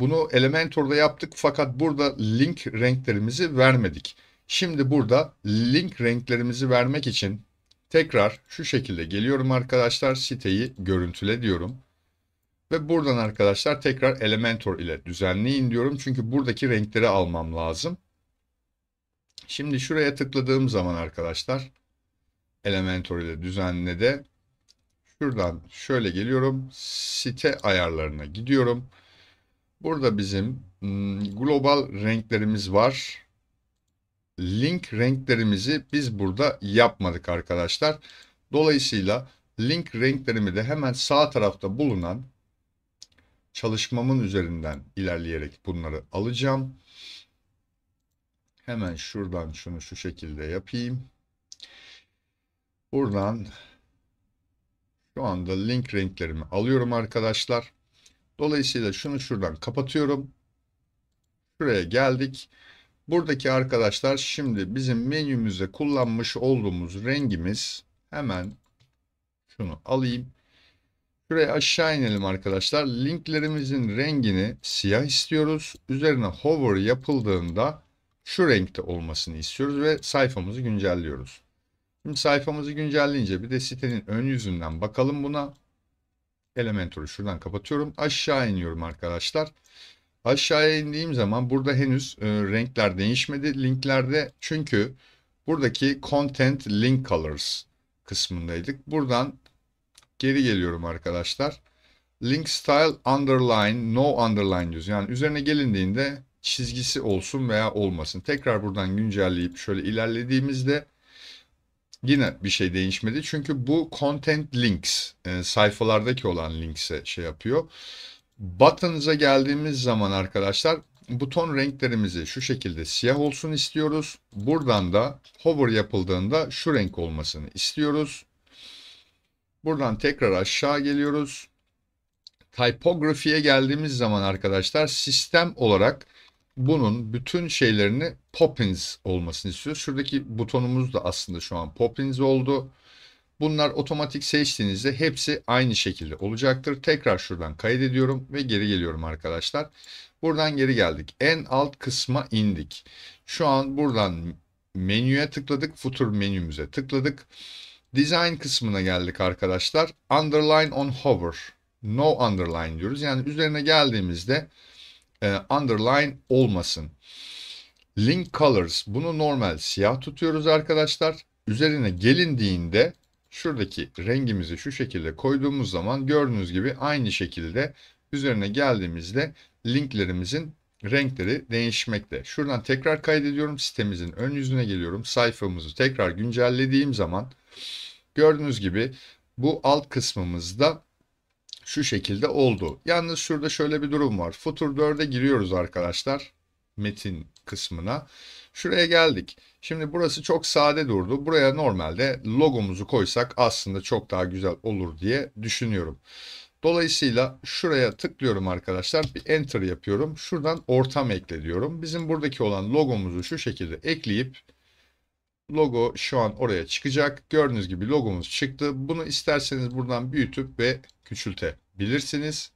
Bunu Elementor'da yaptık fakat burada link renklerimizi vermedik. Şimdi burada link renklerimizi vermek için tekrar şu şekilde geliyorum arkadaşlar siteyi görüntüle diyorum. Ve buradan arkadaşlar tekrar Elementor ile düzenleyin diyorum. Çünkü buradaki renkleri almam lazım. Şimdi şuraya tıkladığım zaman arkadaşlar Elementor ile düzenle de şuradan şöyle geliyorum. Site ayarlarına gidiyorum. Burada bizim global renklerimiz var. Link renklerimizi biz burada yapmadık arkadaşlar. Dolayısıyla link renklerimi de hemen sağ tarafta bulunan çalışmamın üzerinden ilerleyerek bunları alacağım. Hemen şuradan şunu şu şekilde yapayım. Buradan şu anda link renklerimi alıyorum arkadaşlar. Dolayısıyla şunu şuradan kapatıyorum. Şuraya geldik. Buradaki arkadaşlar şimdi bizim menümüzde kullanmış olduğumuz rengimiz hemen şunu alayım. Şuraya aşağı inelim arkadaşlar. Linklerimizin rengini siyah istiyoruz. Üzerine hover yapıldığında şu renkte olmasını istiyoruz ve sayfamızı güncelliyoruz. Şimdi sayfamızı güncelleyince bir de sitenin ön yüzünden bakalım buna. Elementor'u şuradan kapatıyorum. Aşağı iniyorum arkadaşlar. Aşağıya indiğim zaman burada henüz e, renkler değişmedi linklerde. Çünkü buradaki Content Link Colors kısmındaydık. Buradan geri geliyorum arkadaşlar. Link Style Underline No Underline diyoruz. Yani üzerine gelindiğinde çizgisi olsun veya olmasın. Tekrar buradan güncelleyip şöyle ilerlediğimizde Yine bir şey değişmedi çünkü bu content links e, sayfalardaki olan linkse şey yapıyor. Button'ıza geldiğimiz zaman arkadaşlar buton renklerimizi şu şekilde siyah olsun istiyoruz. Buradan da hover yapıldığında şu renk olmasını istiyoruz. Buradan tekrar aşağı geliyoruz. Typography'ye geldiğimiz zaman arkadaşlar sistem olarak bunun bütün şeylerini Poppins olmasını istiyoruz. Şuradaki butonumuz da aslında şu an Poppins oldu. Bunlar otomatik seçtiğinizde hepsi aynı şekilde olacaktır. Tekrar şuradan kaydediyorum ve geri geliyorum arkadaşlar. Buradan geri geldik. En alt kısma indik. Şu an buradan menüye tıkladık. Footer menümüze tıkladık. Design kısmına geldik arkadaşlar. Underline on hover. No underline diyoruz. Yani üzerine geldiğimizde e, underline olmasın. Link colors bunu normal siyah tutuyoruz arkadaşlar. Üzerine gelindiğinde şuradaki rengimizi şu şekilde koyduğumuz zaman gördüğünüz gibi aynı şekilde üzerine geldiğimizde linklerimizin renkleri değişmekte. Şuradan tekrar kaydediyorum. Sitemizin ön yüzüne geliyorum. Sayfamızı tekrar güncellediğim zaman gördüğünüz gibi bu alt kısmımızda şu şekilde oldu. Yalnız şurada şöyle bir durum var. Futur 4'e giriyoruz arkadaşlar. Metin kısmına. Şuraya geldik. Şimdi burası çok sade durdu. Buraya normalde logomuzu koysak aslında çok daha güzel olur diye düşünüyorum. Dolayısıyla şuraya tıklıyorum arkadaşlar. Bir enter yapıyorum. Şuradan ortam ekle diyorum. Bizim buradaki olan logomuzu şu şekilde ekleyip logo şu an oraya çıkacak. Gördüğünüz gibi logomuz çıktı. Bunu isterseniz buradan büyütüp ve küçültebilirsiniz.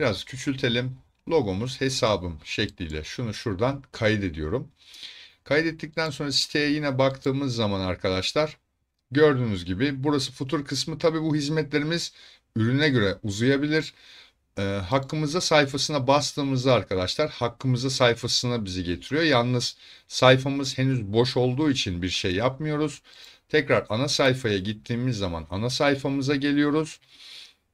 Biraz küçültelim. Logomuz hesabım şekliyle şunu şuradan kaydediyorum. Kaydettikten sonra siteye yine baktığımız zaman arkadaşlar gördüğünüz gibi burası futur kısmı. Tabi bu hizmetlerimiz ürüne göre uzayabilir. E, hakkımızda sayfasına bastığımızda arkadaşlar hakkımızda sayfasına bizi getiriyor. Yalnız sayfamız henüz boş olduğu için bir şey yapmıyoruz. Tekrar ana sayfaya gittiğimiz zaman ana sayfamıza geliyoruz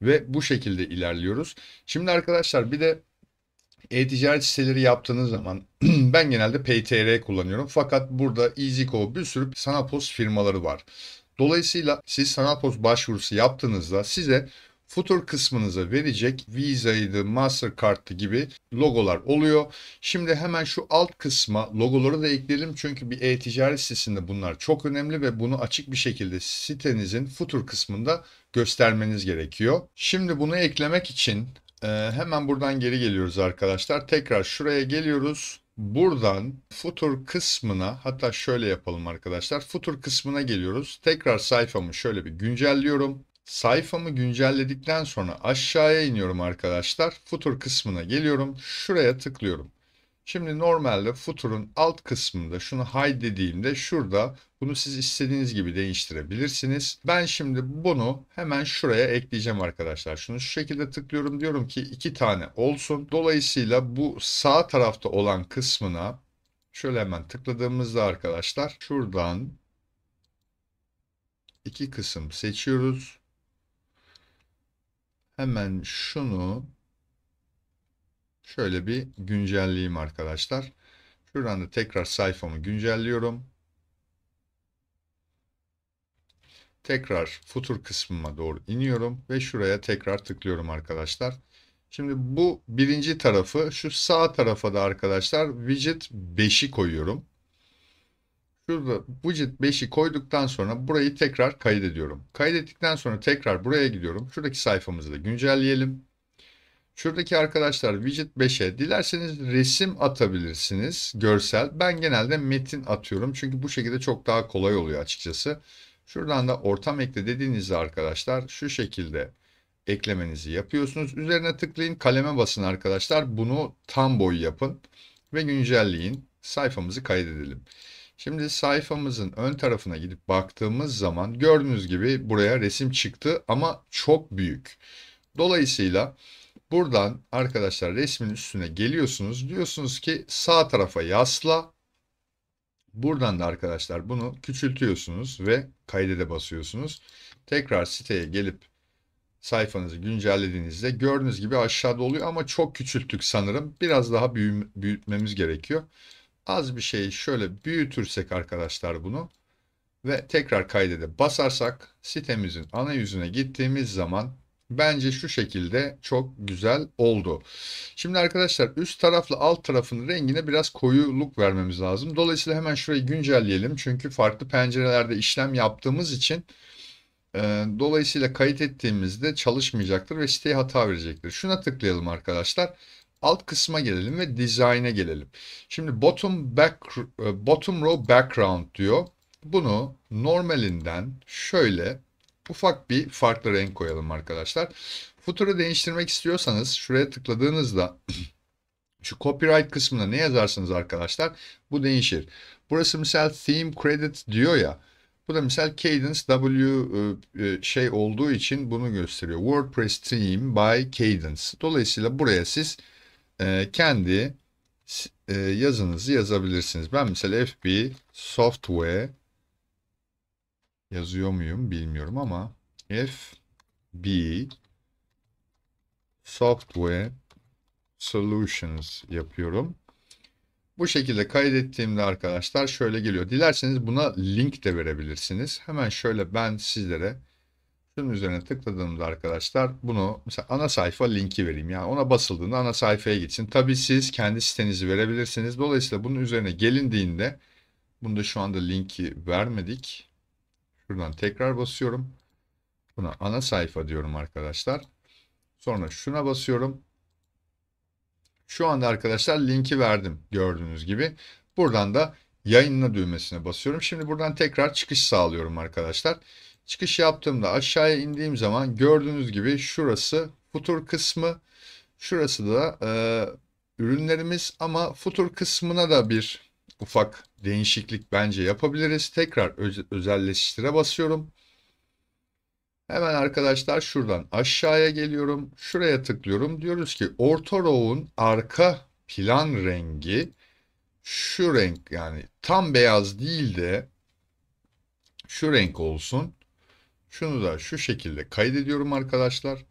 ve bu şekilde ilerliyoruz. Şimdi arkadaşlar bir de e-ticaret siteleri yaptığınız zaman *clears throat* ben genelde PTR kullanıyorum. Fakat burada EasyCo bir sürü Sanapos firmaları var. Dolayısıyla siz Sanapos başvurusu yaptığınızda size futur kısmınıza verecek Visa'ydı, Mastercard'dı gibi logolar oluyor. Şimdi hemen şu alt kısma logoları da ekleyelim. Çünkü bir e-ticaret sitesinde bunlar çok önemli ve bunu açık bir şekilde sitenizin futur kısmında göstermeniz gerekiyor. Şimdi bunu eklemek için e, hemen buradan geri geliyoruz arkadaşlar. Tekrar şuraya geliyoruz. Buradan futur kısmına hatta şöyle yapalım arkadaşlar. Futur kısmına geliyoruz. Tekrar sayfamı şöyle bir güncelliyorum. Sayfamı güncelledikten sonra aşağıya iniyorum arkadaşlar. Footer kısmına geliyorum. Şuraya tıklıyorum. Şimdi normalde footer'ın alt kısmında şunu hide dediğimde şurada bunu siz istediğiniz gibi değiştirebilirsiniz. Ben şimdi bunu hemen şuraya ekleyeceğim arkadaşlar. Şunu şu şekilde tıklıyorum. Diyorum ki iki tane olsun. Dolayısıyla bu sağ tarafta olan kısmına şöyle hemen tıkladığımızda arkadaşlar şuradan iki kısım seçiyoruz. Hemen şunu şöyle bir güncelleyeyim arkadaşlar. Şuradan da tekrar sayfamı güncelliyorum. Tekrar futur kısmıma doğru iniyorum ve şuraya tekrar tıklıyorum arkadaşlar. Şimdi bu birinci tarafı şu sağ tarafa da arkadaşlar widget 5'i koyuyorum. Şurada widget 5'i koyduktan sonra burayı tekrar kaydediyorum. Kaydettikten sonra tekrar buraya gidiyorum. Şuradaki sayfamızı da güncelleyelim. Şuradaki arkadaşlar widget 5'e dilerseniz resim atabilirsiniz. Görsel. Ben genelde metin atıyorum. Çünkü bu şekilde çok daha kolay oluyor açıkçası. Şuradan da ortam ekle dediğinizde arkadaşlar şu şekilde eklemenizi yapıyorsunuz. Üzerine tıklayın kaleme basın arkadaşlar. Bunu tam boy yapın ve güncelleyin. Sayfamızı kaydedelim. Şimdi sayfamızın ön tarafına gidip baktığımız zaman gördüğünüz gibi buraya resim çıktı ama çok büyük. Dolayısıyla buradan arkadaşlar resmin üstüne geliyorsunuz. Diyorsunuz ki sağ tarafa yasla. Buradan da arkadaşlar bunu küçültüyorsunuz ve kaydede basıyorsunuz. Tekrar siteye gelip sayfanızı güncellediğinizde gördüğünüz gibi aşağıda oluyor ama çok küçülttük sanırım. Biraz daha büyütmemiz gerekiyor az bir şey şöyle büyütürsek arkadaşlar bunu ve tekrar kaydede basarsak sitemizin ana yüzüne gittiğimiz zaman bence şu şekilde çok güzel oldu. Şimdi arkadaşlar üst tarafla alt tarafın rengine biraz koyuluk vermemiz lazım. Dolayısıyla hemen şurayı güncelleyelim. Çünkü farklı pencerelerde işlem yaptığımız için e, dolayısıyla kayıt ettiğimizde çalışmayacaktır ve siteye hata verecektir. Şuna tıklayalım arkadaşlar. Arkadaşlar alt kısma gelelim ve design'e gelelim. Şimdi bottom back e, bottom row background diyor. Bunu normalinden şöyle ufak bir farklı renk koyalım arkadaşlar. Footer'ı değiştirmek istiyorsanız şuraya tıkladığınızda *clears throat* şu copyright kısmına ne yazarsınız arkadaşlar bu değişir. Burası misal theme credit diyor ya. Bu da misal Cadence W e, e, şey olduğu için bunu gösteriyor. WordPress Theme by Cadence. Dolayısıyla buraya siz ee, kendi e, yazınızı yazabilirsiniz. Ben mesela FB Software yazıyor muyum bilmiyorum ama FB Software Solutions yapıyorum. Bu şekilde kaydettiğimde arkadaşlar şöyle geliyor. Dilerseniz buna link de verebilirsiniz. Hemen şöyle ben sizlere Şunun üzerine tıkladığımızda arkadaşlar bunu mesela ana sayfa linki vereyim. Yani ona basıldığında ana sayfaya gitsin. Tabii siz kendi sitenizi verebilirsiniz. Dolayısıyla bunun üzerine gelindiğinde bunu da şu anda linki vermedik. Şuradan tekrar basıyorum. Buna ana sayfa diyorum arkadaşlar. Sonra şuna basıyorum. Şu anda arkadaşlar linki verdim gördüğünüz gibi. Buradan da yayınla düğmesine basıyorum. Şimdi buradan tekrar çıkış sağlıyorum arkadaşlar. Arkadaşlar. Çıkış yaptığımda aşağıya indiğim zaman gördüğünüz gibi şurası futur kısmı. Şurası da e, ürünlerimiz ama futur kısmına da bir ufak değişiklik bence yapabiliriz. Tekrar öz özelleştire basıyorum. Hemen arkadaşlar şuradan aşağıya geliyorum. Şuraya tıklıyorum. Diyoruz ki orta row'un arka plan rengi şu renk yani tam beyaz değil de şu renk olsun. Şunu da şu şekilde kaydediyorum arkadaşlar.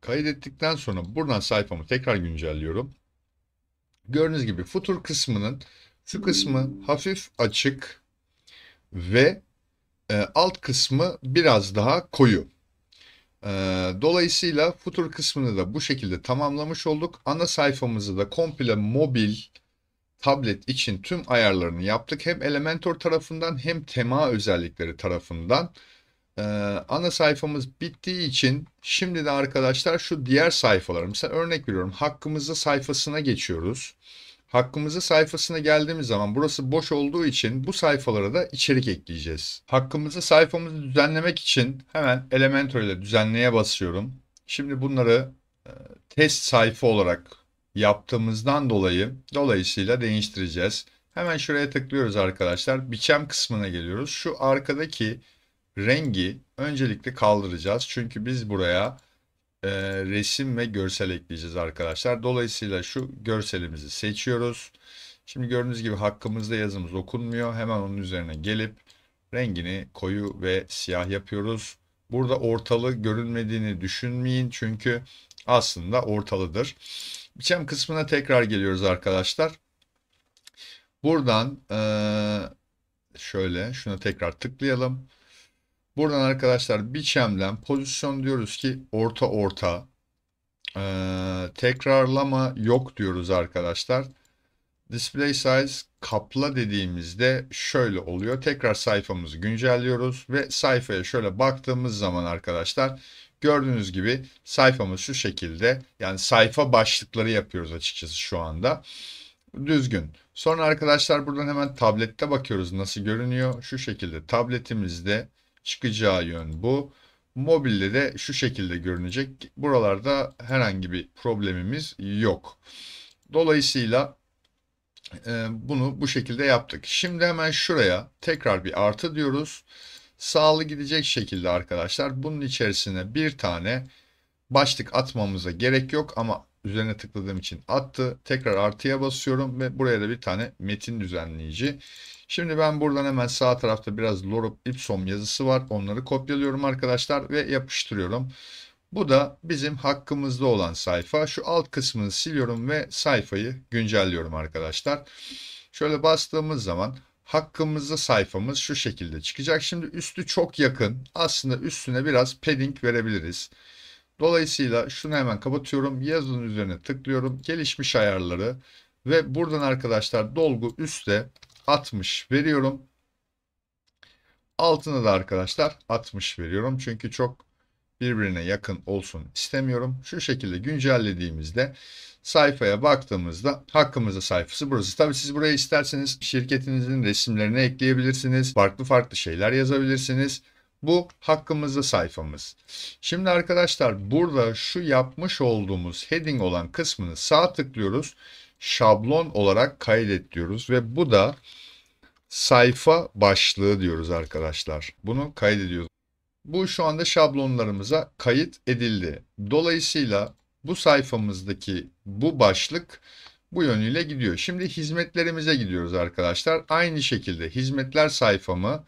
Kaydettikten sonra buradan sayfamı tekrar güncelliyorum. Gördüğünüz gibi futur kısmının şu kısmı hafif açık ve e, alt kısmı biraz daha koyu. E, dolayısıyla futur kısmını da bu şekilde tamamlamış olduk. Ana sayfamızı da komple mobil tablet için tüm ayarlarını yaptık. Hem Elementor tarafından hem tema özellikleri tarafından. Ee, ana sayfamız bittiği için şimdi de arkadaşlar şu diğer sayfaları Mesela örnek veriyorum hakkımızda sayfasına geçiyoruz. Hakkımızı sayfasına geldiğimiz zaman burası boş olduğu için bu sayfalara da içerik ekleyeceğiz. Hakkımızı sayfamızı düzenlemek için hemen Elementor ile düzenleye basıyorum. Şimdi bunları e, test sayfa olarak yaptığımızdan dolayı dolayısıyla değiştireceğiz. Hemen şuraya tıklıyoruz arkadaşlar. Biçem kısmına geliyoruz. Şu arkadaki rengi öncelikle kaldıracağız. Çünkü biz buraya e, resim ve görsel ekleyeceğiz arkadaşlar. Dolayısıyla şu görselimizi seçiyoruz. Şimdi gördüğünüz gibi hakkımızda yazımız okunmuyor. Hemen onun üzerine gelip rengini koyu ve siyah yapıyoruz. Burada ortalı görünmediğini düşünmeyin çünkü aslında ortalıdır. Biçem kısmına tekrar geliyoruz arkadaşlar. Buradan e, şöyle şunu tekrar tıklayalım. Buradan arkadaşlar biçemden pozisyon diyoruz ki orta orta. E, tekrarlama yok diyoruz arkadaşlar. Display size kapla dediğimizde şöyle oluyor. Tekrar sayfamızı güncelliyoruz ve sayfaya şöyle baktığımız zaman arkadaşlar Gördüğünüz gibi sayfamız şu şekilde. Yani sayfa başlıkları yapıyoruz açıkçası şu anda. Düzgün. Sonra arkadaşlar buradan hemen tablette bakıyoruz nasıl görünüyor. Şu şekilde tabletimizde çıkacağı yön bu. Mobilde de şu şekilde görünecek. Buralarda herhangi bir problemimiz yok. Dolayısıyla e, bunu bu şekilde yaptık. Şimdi hemen şuraya tekrar bir artı diyoruz sağlı gidecek şekilde arkadaşlar bunun içerisine bir tane başlık atmamıza gerek yok ama üzerine tıkladığım için attı. Tekrar artıya basıyorum ve buraya da bir tane metin düzenleyici. Şimdi ben buradan hemen sağ tarafta biraz Lorup Ipsom yazısı var. Onları kopyalıyorum arkadaşlar ve yapıştırıyorum. Bu da bizim hakkımızda olan sayfa. Şu alt kısmını siliyorum ve sayfayı güncelliyorum arkadaşlar. Şöyle bastığımız zaman Hakkımızı sayfamız şu şekilde çıkacak. Şimdi üstü çok yakın. Aslında üstüne biraz padding verebiliriz. Dolayısıyla şunu hemen kapatıyorum. Yazının üzerine tıklıyorum. Gelişmiş ayarları ve buradan arkadaşlar dolgu üstte 60 veriyorum. Altına da arkadaşlar 60 veriyorum. Çünkü çok birbirine yakın olsun istemiyorum. Şu şekilde güncellediğimizde sayfaya baktığımızda hakkımızda sayfası burası. Tabi siz buraya isterseniz şirketinizin resimlerini ekleyebilirsiniz. Farklı farklı şeyler yazabilirsiniz. Bu hakkımızda sayfamız. Şimdi arkadaşlar burada şu yapmış olduğumuz heading olan kısmını sağ tıklıyoruz. Şablon olarak kaydet diyoruz ve bu da sayfa başlığı diyoruz arkadaşlar. Bunu kaydediyoruz. Bu şu anda şablonlarımıza kayıt edildi. Dolayısıyla bu sayfamızdaki bu başlık bu yönüyle gidiyor. Şimdi hizmetlerimize gidiyoruz arkadaşlar. Aynı şekilde hizmetler sayfamı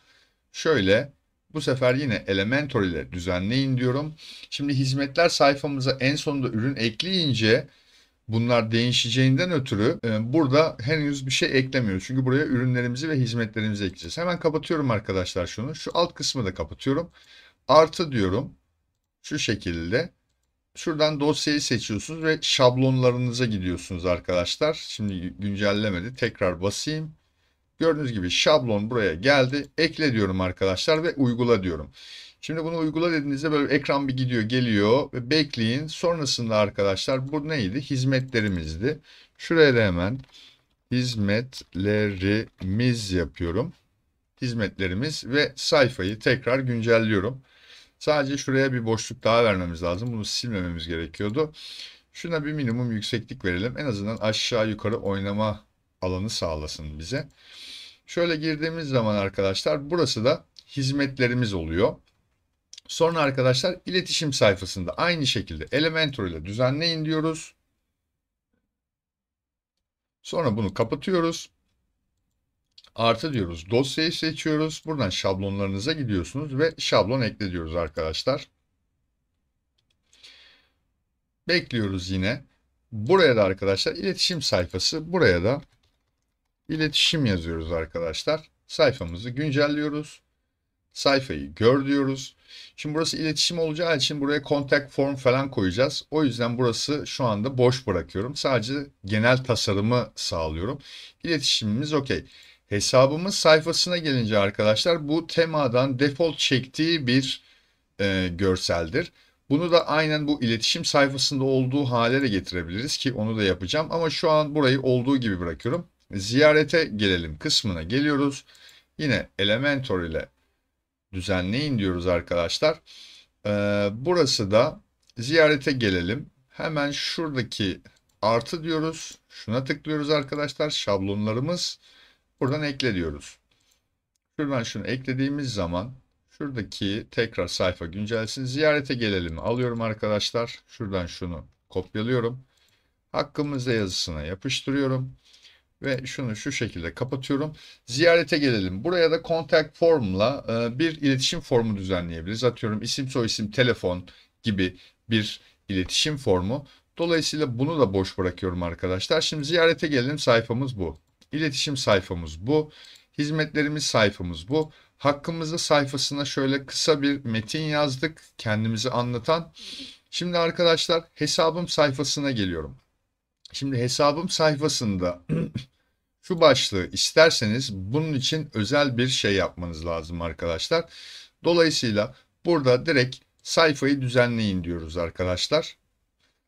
şöyle bu sefer yine Elementor ile düzenleyin diyorum. Şimdi hizmetler sayfamıza en sonunda ürün ekleyince bunlar değişeceğinden ötürü e, burada henüz bir şey eklemiyoruz. Çünkü buraya ürünlerimizi ve hizmetlerimizi ekleyeceğiz. Hemen kapatıyorum arkadaşlar şunu. Şu alt kısmı da kapatıyorum. Artı diyorum. Şu şekilde. Şuradan dosyayı seçiyorsunuz ve şablonlarınıza gidiyorsunuz arkadaşlar. Şimdi güncellemedi. Tekrar basayım. Gördüğünüz gibi şablon buraya geldi. Ekle diyorum arkadaşlar ve uygula diyorum. Şimdi bunu uygula dediğinizde böyle ekran bir gidiyor geliyor ve bekleyin. Sonrasında arkadaşlar bu neydi? Hizmetlerimizdi. Şuraya da hemen hizmetlerimiz yapıyorum. Hizmetlerimiz ve sayfayı tekrar güncelliyorum. Sadece şuraya bir boşluk daha vermemiz lazım. Bunu silmememiz gerekiyordu. Şuna bir minimum yükseklik verelim. En azından aşağı yukarı oynama alanı sağlasın bize. Şöyle girdiğimiz zaman arkadaşlar burası da hizmetlerimiz oluyor. Sonra arkadaşlar iletişim sayfasında aynı şekilde Elementor ile düzenleyin diyoruz. Sonra bunu kapatıyoruz artı diyoruz. Dosyayı seçiyoruz. Buradan şablonlarınıza gidiyorsunuz ve şablon ekle diyoruz arkadaşlar. Bekliyoruz yine. Buraya da arkadaşlar iletişim sayfası. Buraya da iletişim yazıyoruz arkadaşlar. Sayfamızı güncelliyoruz. Sayfayı gör diyoruz. Şimdi burası iletişim olacağı için buraya contact form falan koyacağız. O yüzden burası şu anda boş bırakıyorum. Sadece genel tasarımı sağlıyorum. İletişimimiz okey. Hesabımız sayfasına gelince arkadaşlar bu temadan default çektiği bir e, görseldir. Bunu da aynen bu iletişim sayfasında olduğu hale de getirebiliriz ki onu da yapacağım. Ama şu an burayı olduğu gibi bırakıyorum. Ziyarete gelelim kısmına geliyoruz. Yine Elementor ile düzenleyin diyoruz arkadaşlar. Ee, burası da ziyarete gelelim. Hemen şuradaki artı diyoruz. Şuna tıklıyoruz arkadaşlar. Şablonlarımız Buradan ekle diyoruz. Şuradan şunu eklediğimiz zaman şuradaki tekrar sayfa güncelsin. Ziyarete gelelim. Alıyorum arkadaşlar. Şuradan şunu kopyalıyorum. Hakkımızda yazısına yapıştırıyorum. Ve şunu şu şekilde kapatıyorum. Ziyarete gelelim. Buraya da contact form'la e, bir iletişim formu düzenleyebiliriz. Atıyorum isim soyisim telefon gibi bir iletişim formu. Dolayısıyla bunu da boş bırakıyorum arkadaşlar. Şimdi ziyarete gelelim sayfamız bu. İletişim sayfamız bu. Hizmetlerimiz sayfamız bu. Hakkımızda sayfasına şöyle kısa bir metin yazdık. Kendimizi anlatan. Şimdi arkadaşlar hesabım sayfasına geliyorum. Şimdi hesabım sayfasında *clears throat* şu başlığı isterseniz bunun için özel bir şey yapmanız lazım arkadaşlar. Dolayısıyla burada direkt sayfayı düzenleyin diyoruz arkadaşlar.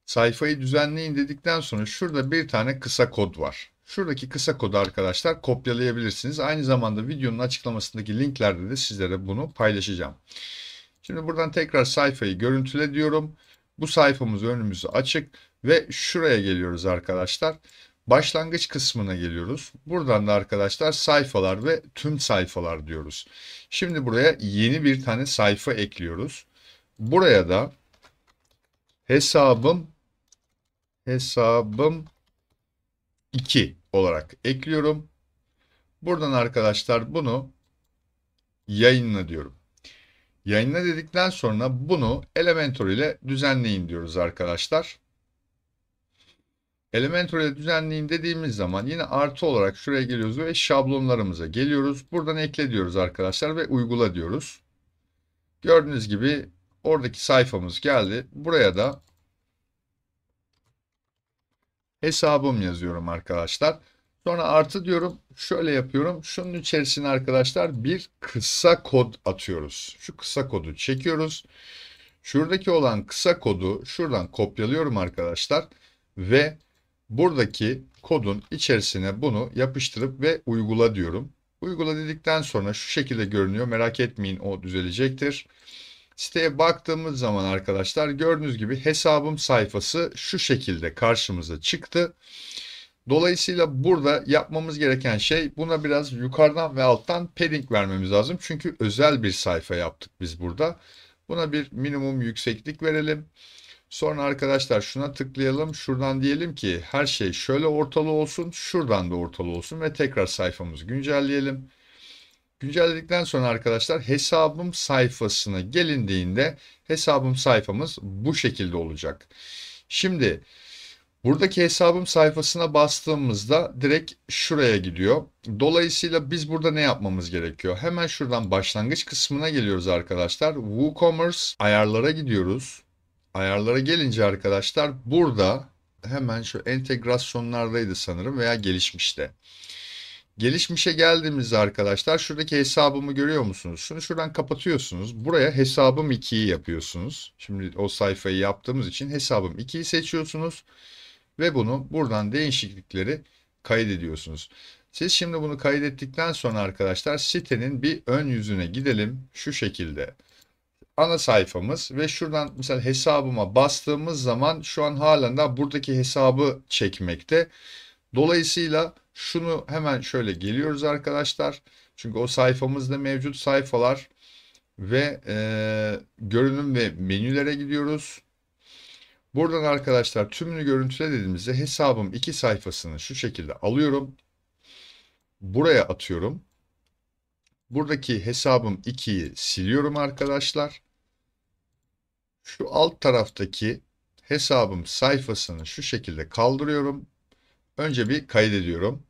Sayfayı düzenleyin dedikten sonra şurada bir tane kısa kod var. Şuradaki kısa kodu arkadaşlar kopyalayabilirsiniz. Aynı zamanda videonun açıklamasındaki linklerde de sizlere bunu paylaşacağım. Şimdi buradan tekrar sayfayı görüntüle diyorum. Bu sayfamız önümüzü açık ve şuraya geliyoruz arkadaşlar. Başlangıç kısmına geliyoruz. Buradan da arkadaşlar sayfalar ve tüm sayfalar diyoruz. Şimdi buraya yeni bir tane sayfa ekliyoruz. Buraya da hesabım hesabım 2 olarak ekliyorum. Buradan arkadaşlar bunu yayınla diyorum. Yayınla dedikten sonra bunu Elementor ile düzenleyin diyoruz arkadaşlar. Elementor ile düzenleyin dediğimiz zaman yine artı olarak şuraya geliyoruz ve şablonlarımıza geliyoruz. Buradan ekle diyoruz arkadaşlar ve uygula diyoruz. Gördüğünüz gibi oradaki sayfamız geldi. Buraya da hesabım yazıyorum arkadaşlar. Sonra artı diyorum şöyle yapıyorum. Şunun içerisine arkadaşlar bir kısa kod atıyoruz. Şu kısa kodu çekiyoruz. Şuradaki olan kısa kodu şuradan kopyalıyorum arkadaşlar. Ve buradaki kodun içerisine bunu yapıştırıp ve uygula diyorum. Uygula dedikten sonra şu şekilde görünüyor. Merak etmeyin o düzelecektir. Siteye baktığımız zaman arkadaşlar gördüğünüz gibi hesabım sayfası şu şekilde karşımıza çıktı. Dolayısıyla burada yapmamız gereken şey buna biraz yukarıdan ve alttan padding vermemiz lazım. Çünkü özel bir sayfa yaptık biz burada. Buna bir minimum yükseklik verelim. Sonra arkadaşlar şuna tıklayalım. Şuradan diyelim ki her şey şöyle ortalı olsun. Şuradan da ortalı olsun ve tekrar sayfamızı güncelleyelim. Güncelledikten sonra arkadaşlar hesabım sayfasına gelindiğinde hesabım sayfamız bu şekilde olacak. Şimdi buradaki hesabım sayfasına bastığımızda direkt şuraya gidiyor. Dolayısıyla biz burada ne yapmamız gerekiyor? Hemen şuradan başlangıç kısmına geliyoruz arkadaşlar. WooCommerce ayarlara gidiyoruz. Ayarlara gelince arkadaşlar burada hemen şu entegrasyonlardaydı sanırım veya gelişmişte. Gelişmişe geldiğimizde arkadaşlar şuradaki hesabımı görüyor musunuz? Şunu şuradan kapatıyorsunuz. Buraya hesabım 2'yi yapıyorsunuz. Şimdi o sayfayı yaptığımız için hesabım 2'yi seçiyorsunuz. Ve bunu buradan değişiklikleri kaydediyorsunuz. Siz şimdi bunu kaydettikten sonra arkadaşlar sitenin bir ön yüzüne gidelim. Şu şekilde ana sayfamız ve şuradan mesela hesabıma bastığımız zaman şu an halen daha buradaki hesabı çekmekte. Dolayısıyla şunu hemen şöyle geliyoruz arkadaşlar. Çünkü o sayfamızda mevcut sayfalar ve e, görünüm ve menülere gidiyoruz. Buradan arkadaşlar tümünü görüntüle dediğimizde hesabım iki sayfasını şu şekilde alıyorum. Buraya atıyorum. Buradaki hesabım 2'yi siliyorum arkadaşlar. Şu alt taraftaki hesabım sayfasını şu şekilde kaldırıyorum. Önce bir kaydediyorum.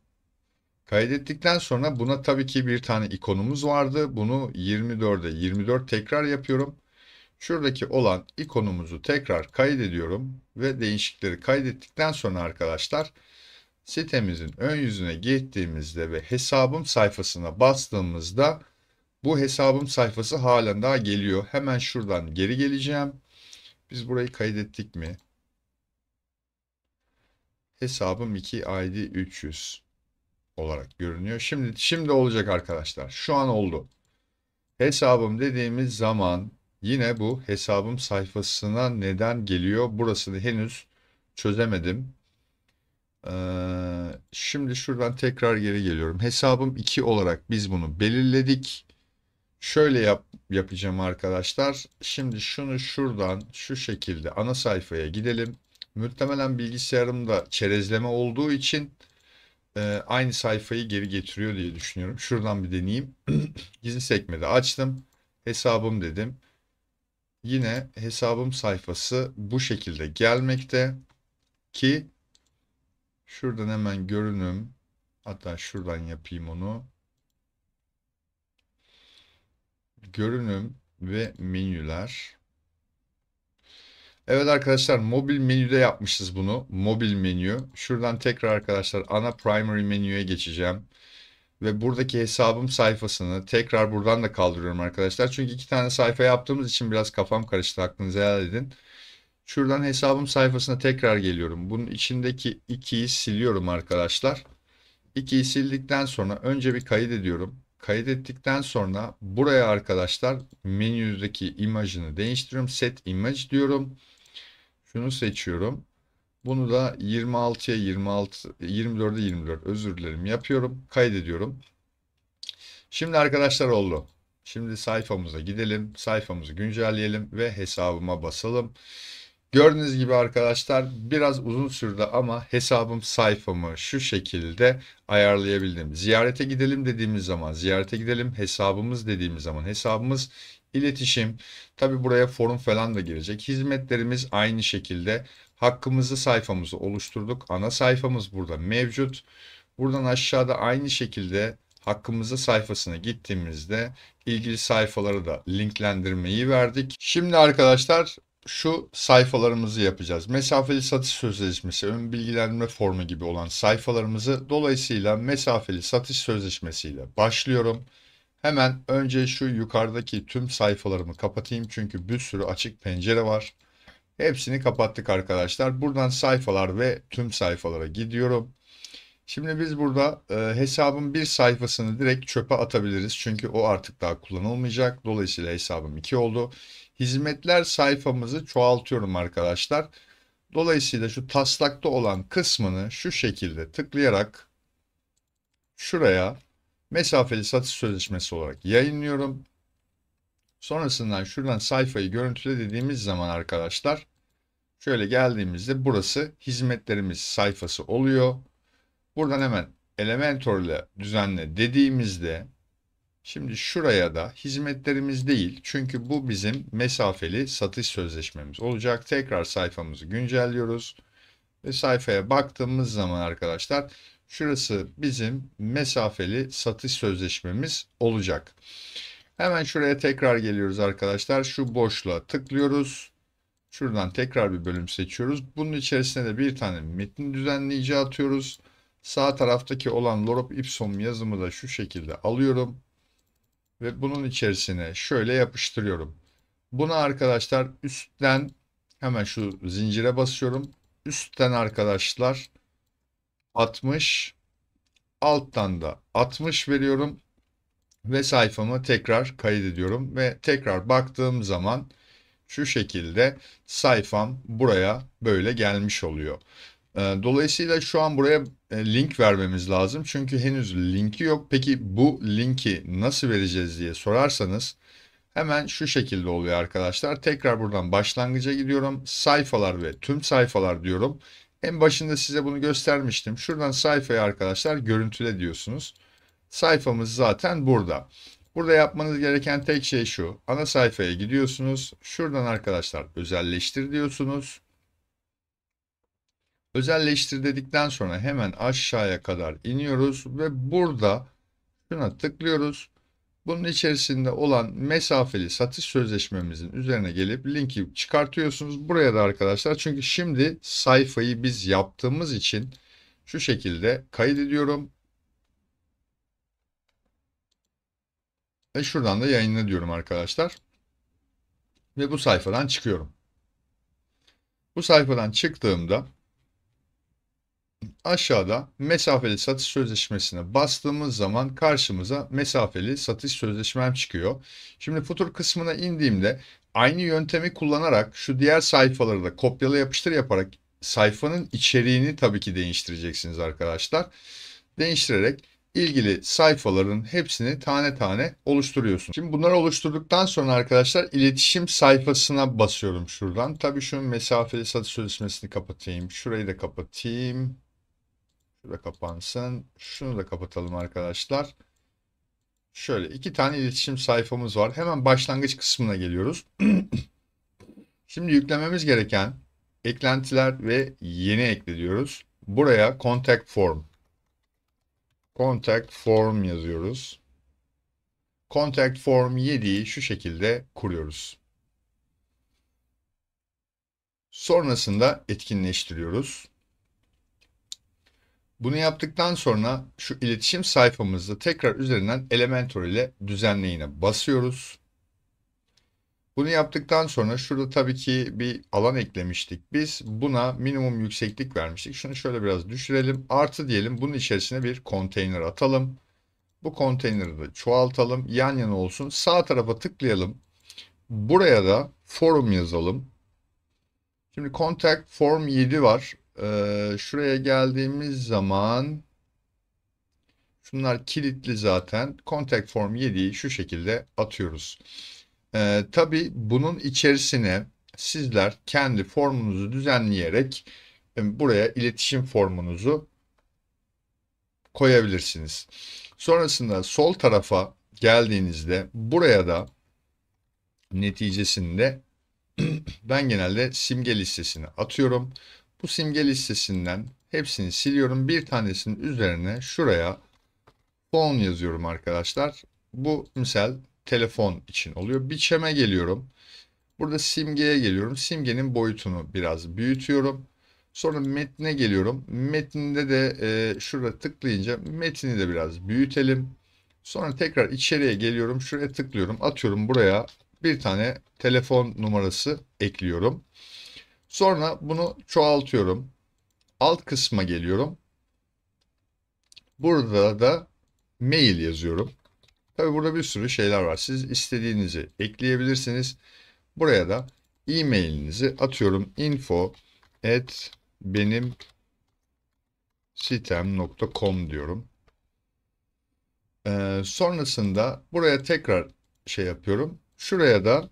Kaydettikten sonra buna tabii ki bir tane ikonumuz vardı. Bunu 24'e 24 tekrar yapıyorum. Şuradaki olan ikonumuzu tekrar kaydediyorum ve değişikleri kaydettikten sonra arkadaşlar sitemizin ön yüzüne gittiğimizde ve hesabım sayfasına bastığımızda bu hesabım sayfası halen daha geliyor. Hemen şuradan geri geleceğim. Biz burayı kaydettik mi? Hesabım 2 ID 300 olarak görünüyor. Şimdi şimdi olacak arkadaşlar. Şu an oldu. Hesabım dediğimiz zaman yine bu hesabım sayfasına neden geliyor? Burasını henüz çözemedim. Ee, şimdi şuradan tekrar geri geliyorum. Hesabım 2 olarak biz bunu belirledik. Şöyle yap, yapacağım arkadaşlar. Şimdi şunu şuradan şu şekilde ana sayfaya gidelim. Muhtemelen bilgisayarımda çerezleme olduğu için e, aynı sayfayı geri getiriyor diye düşünüyorum. Şuradan bir deneyeyim. *clears throat* Gizli sekmede açtım. Hesabım dedim. Yine hesabım sayfası bu şekilde gelmekte ki şuradan hemen görünüm hatta şuradan yapayım onu. Görünüm ve menüler Evet arkadaşlar mobil menüde yapmışız bunu. Mobil menü. Şuradan tekrar arkadaşlar ana primary menüye geçeceğim. Ve buradaki hesabım sayfasını tekrar buradan da kaldırıyorum arkadaşlar. Çünkü iki tane sayfa yaptığımız için biraz kafam karıştı. Aklınızı helal edin. Şuradan hesabım sayfasına tekrar geliyorum. Bunun içindeki 2'yi siliyorum arkadaşlar. 2'yi sildikten sonra önce bir kayıt ediyorum. Kayıt ettikten sonra buraya arkadaşlar menüdeki imajını değiştiriyorum. Set image diyorum. Şunu seçiyorum. Bunu da 26'ya 26, 24'e 24 özür dilerim yapıyorum. Kaydediyorum. Şimdi arkadaşlar oldu. Şimdi sayfamıza gidelim. Sayfamızı güncelleyelim ve hesabıma basalım. Gördüğünüz gibi arkadaşlar biraz uzun sürdü ama hesabım sayfamı şu şekilde ayarlayabildim. Ziyarete gidelim dediğimiz zaman ziyarete gidelim. Hesabımız dediğimiz zaman hesabımız iletişim, tabi buraya forum falan da girecek. Hizmetlerimiz aynı şekilde hakkımızı sayfamızı oluşturduk. Ana sayfamız burada mevcut. Buradan aşağıda aynı şekilde hakkımızı sayfasına gittiğimizde ilgili sayfaları da linklendirmeyi verdik. Şimdi arkadaşlar şu sayfalarımızı yapacağız. Mesafeli satış sözleşmesi, ön bilgilendirme formu gibi olan sayfalarımızı dolayısıyla mesafeli satış sözleşmesiyle başlıyorum. Hemen önce şu yukarıdaki tüm sayfalarımı kapatayım çünkü bir sürü açık pencere var. Hepsini kapattık arkadaşlar. Buradan sayfalar ve tüm sayfalara gidiyorum. Şimdi biz burada e, hesabın bir sayfasını direkt çöpe atabiliriz. Çünkü o artık daha kullanılmayacak. Dolayısıyla hesabım 2 oldu. Hizmetler sayfamızı çoğaltıyorum arkadaşlar. Dolayısıyla şu taslakta olan kısmını şu şekilde tıklayarak şuraya mesafeli satış sözleşmesi olarak yayınlıyorum. Sonrasından şuradan sayfayı görüntüle dediğimiz zaman arkadaşlar şöyle geldiğimizde burası hizmetlerimiz sayfası oluyor. Buradan hemen Elementor ile düzenle dediğimizde şimdi şuraya da hizmetlerimiz değil çünkü bu bizim mesafeli satış sözleşmemiz olacak. Tekrar sayfamızı güncelliyoruz ve sayfaya baktığımız zaman arkadaşlar Şurası bizim mesafeli satış sözleşmemiz olacak. Hemen şuraya tekrar geliyoruz arkadaşlar. Şu boşluğa tıklıyoruz. Şuradan tekrar bir bölüm seçiyoruz. Bunun içerisine de bir tane metin düzenleyici atıyoruz. Sağ taraftaki olan Lorop Ipsum yazımı da şu şekilde alıyorum. Ve bunun içerisine şöyle yapıştırıyorum. Buna arkadaşlar üstten hemen şu zincire basıyorum. Üstten arkadaşlar 60 alttan da 60 veriyorum ve sayfamı tekrar kaydediyorum ve tekrar baktığım zaman şu şekilde sayfam buraya böyle gelmiş oluyor. Ee, dolayısıyla şu an buraya e, link vermemiz lazım çünkü henüz linki yok. Peki bu linki nasıl vereceğiz diye sorarsanız hemen şu şekilde oluyor arkadaşlar. Tekrar buradan başlangıca gidiyorum. Sayfalar ve tüm sayfalar diyorum en başında size bunu göstermiştim. Şuradan sayfaya arkadaşlar görüntüle diyorsunuz. Sayfamız zaten burada. Burada yapmanız gereken tek şey şu. Ana sayfaya gidiyorsunuz. Şuradan arkadaşlar özelleştir diyorsunuz. Özelleştir dedikten sonra hemen aşağıya kadar iniyoruz ve burada şuna tıklıyoruz. Bunun içerisinde olan mesafeli satış sözleşmemizin üzerine gelip linki çıkartıyorsunuz. Buraya da arkadaşlar çünkü şimdi sayfayı biz yaptığımız için şu şekilde kaydediyorum. Ve şuradan da yayınla diyorum arkadaşlar. Ve bu sayfadan çıkıyorum. Bu sayfadan çıktığımda aşağıda mesafeli satış sözleşmesine bastığımız zaman karşımıza mesafeli satış sözleşmem çıkıyor. Şimdi futur kısmına indiğimde aynı yöntemi kullanarak şu diğer sayfaları da kopyala yapıştır yaparak sayfanın içeriğini tabii ki değiştireceksiniz arkadaşlar. Değiştirerek ilgili sayfaların hepsini tane tane oluşturuyorsun. Şimdi bunları oluşturduktan sonra arkadaşlar iletişim sayfasına basıyorum şuradan. Tabii şu mesafeli satış sözleşmesini kapatayım. Şurayı da kapatayım. Şurada kapansın. Şunu da kapatalım arkadaşlar. Şöyle iki tane iletişim sayfamız var. Hemen başlangıç kısmına geliyoruz. *clears throat* Şimdi yüklememiz gereken eklentiler ve yeni ekle diyoruz. Buraya contact form. Contact form yazıyoruz. Contact form 7'yi şu şekilde kuruyoruz. Sonrasında etkinleştiriyoruz. Bunu yaptıktan sonra şu iletişim sayfamızı tekrar üzerinden Elementor ile düzenleyine basıyoruz. Bunu yaptıktan sonra şurada tabii ki bir alan eklemiştik. Biz buna minimum yükseklik vermiştik. Şunu şöyle biraz düşürelim. Artı diyelim bunun içerisine bir konteyner atalım. Bu konteyneri de çoğaltalım. Yan yana olsun. Sağ tarafa tıklayalım. Buraya da forum yazalım. Şimdi contact form 7 var. Ee, şuraya geldiğimiz zaman şunlar kilitli zaten. Contact Form 7'yi şu şekilde atıyoruz. Ee, tabii bunun içerisine sizler kendi formunuzu düzenleyerek e, buraya iletişim formunuzu koyabilirsiniz. Sonrasında sol tarafa geldiğinizde buraya da neticesinde *clears throat* ben genelde simge listesini atıyorum. Bu simge listesinden hepsini siliyorum. Bir tanesinin üzerine şuraya phone yazıyorum arkadaşlar. Bu misal telefon için oluyor. Biçeme geliyorum. Burada simgeye geliyorum. Simgenin boyutunu biraz büyütüyorum. Sonra metne geliyorum. Metinde de e, şurada tıklayınca metini de biraz büyütelim. Sonra tekrar içeriye geliyorum. Şuraya tıklıyorum. Atıyorum buraya bir tane telefon numarası ekliyorum. Sonra bunu çoğaltıyorum. Alt kısma geliyorum. Burada da mail yazıyorum. Tabi burada bir sürü şeyler var. Siz istediğinizi ekleyebilirsiniz. Buraya da e-mailinizi atıyorum. info at benim sitem.com diyorum. Ee, sonrasında buraya tekrar şey yapıyorum. Şuraya da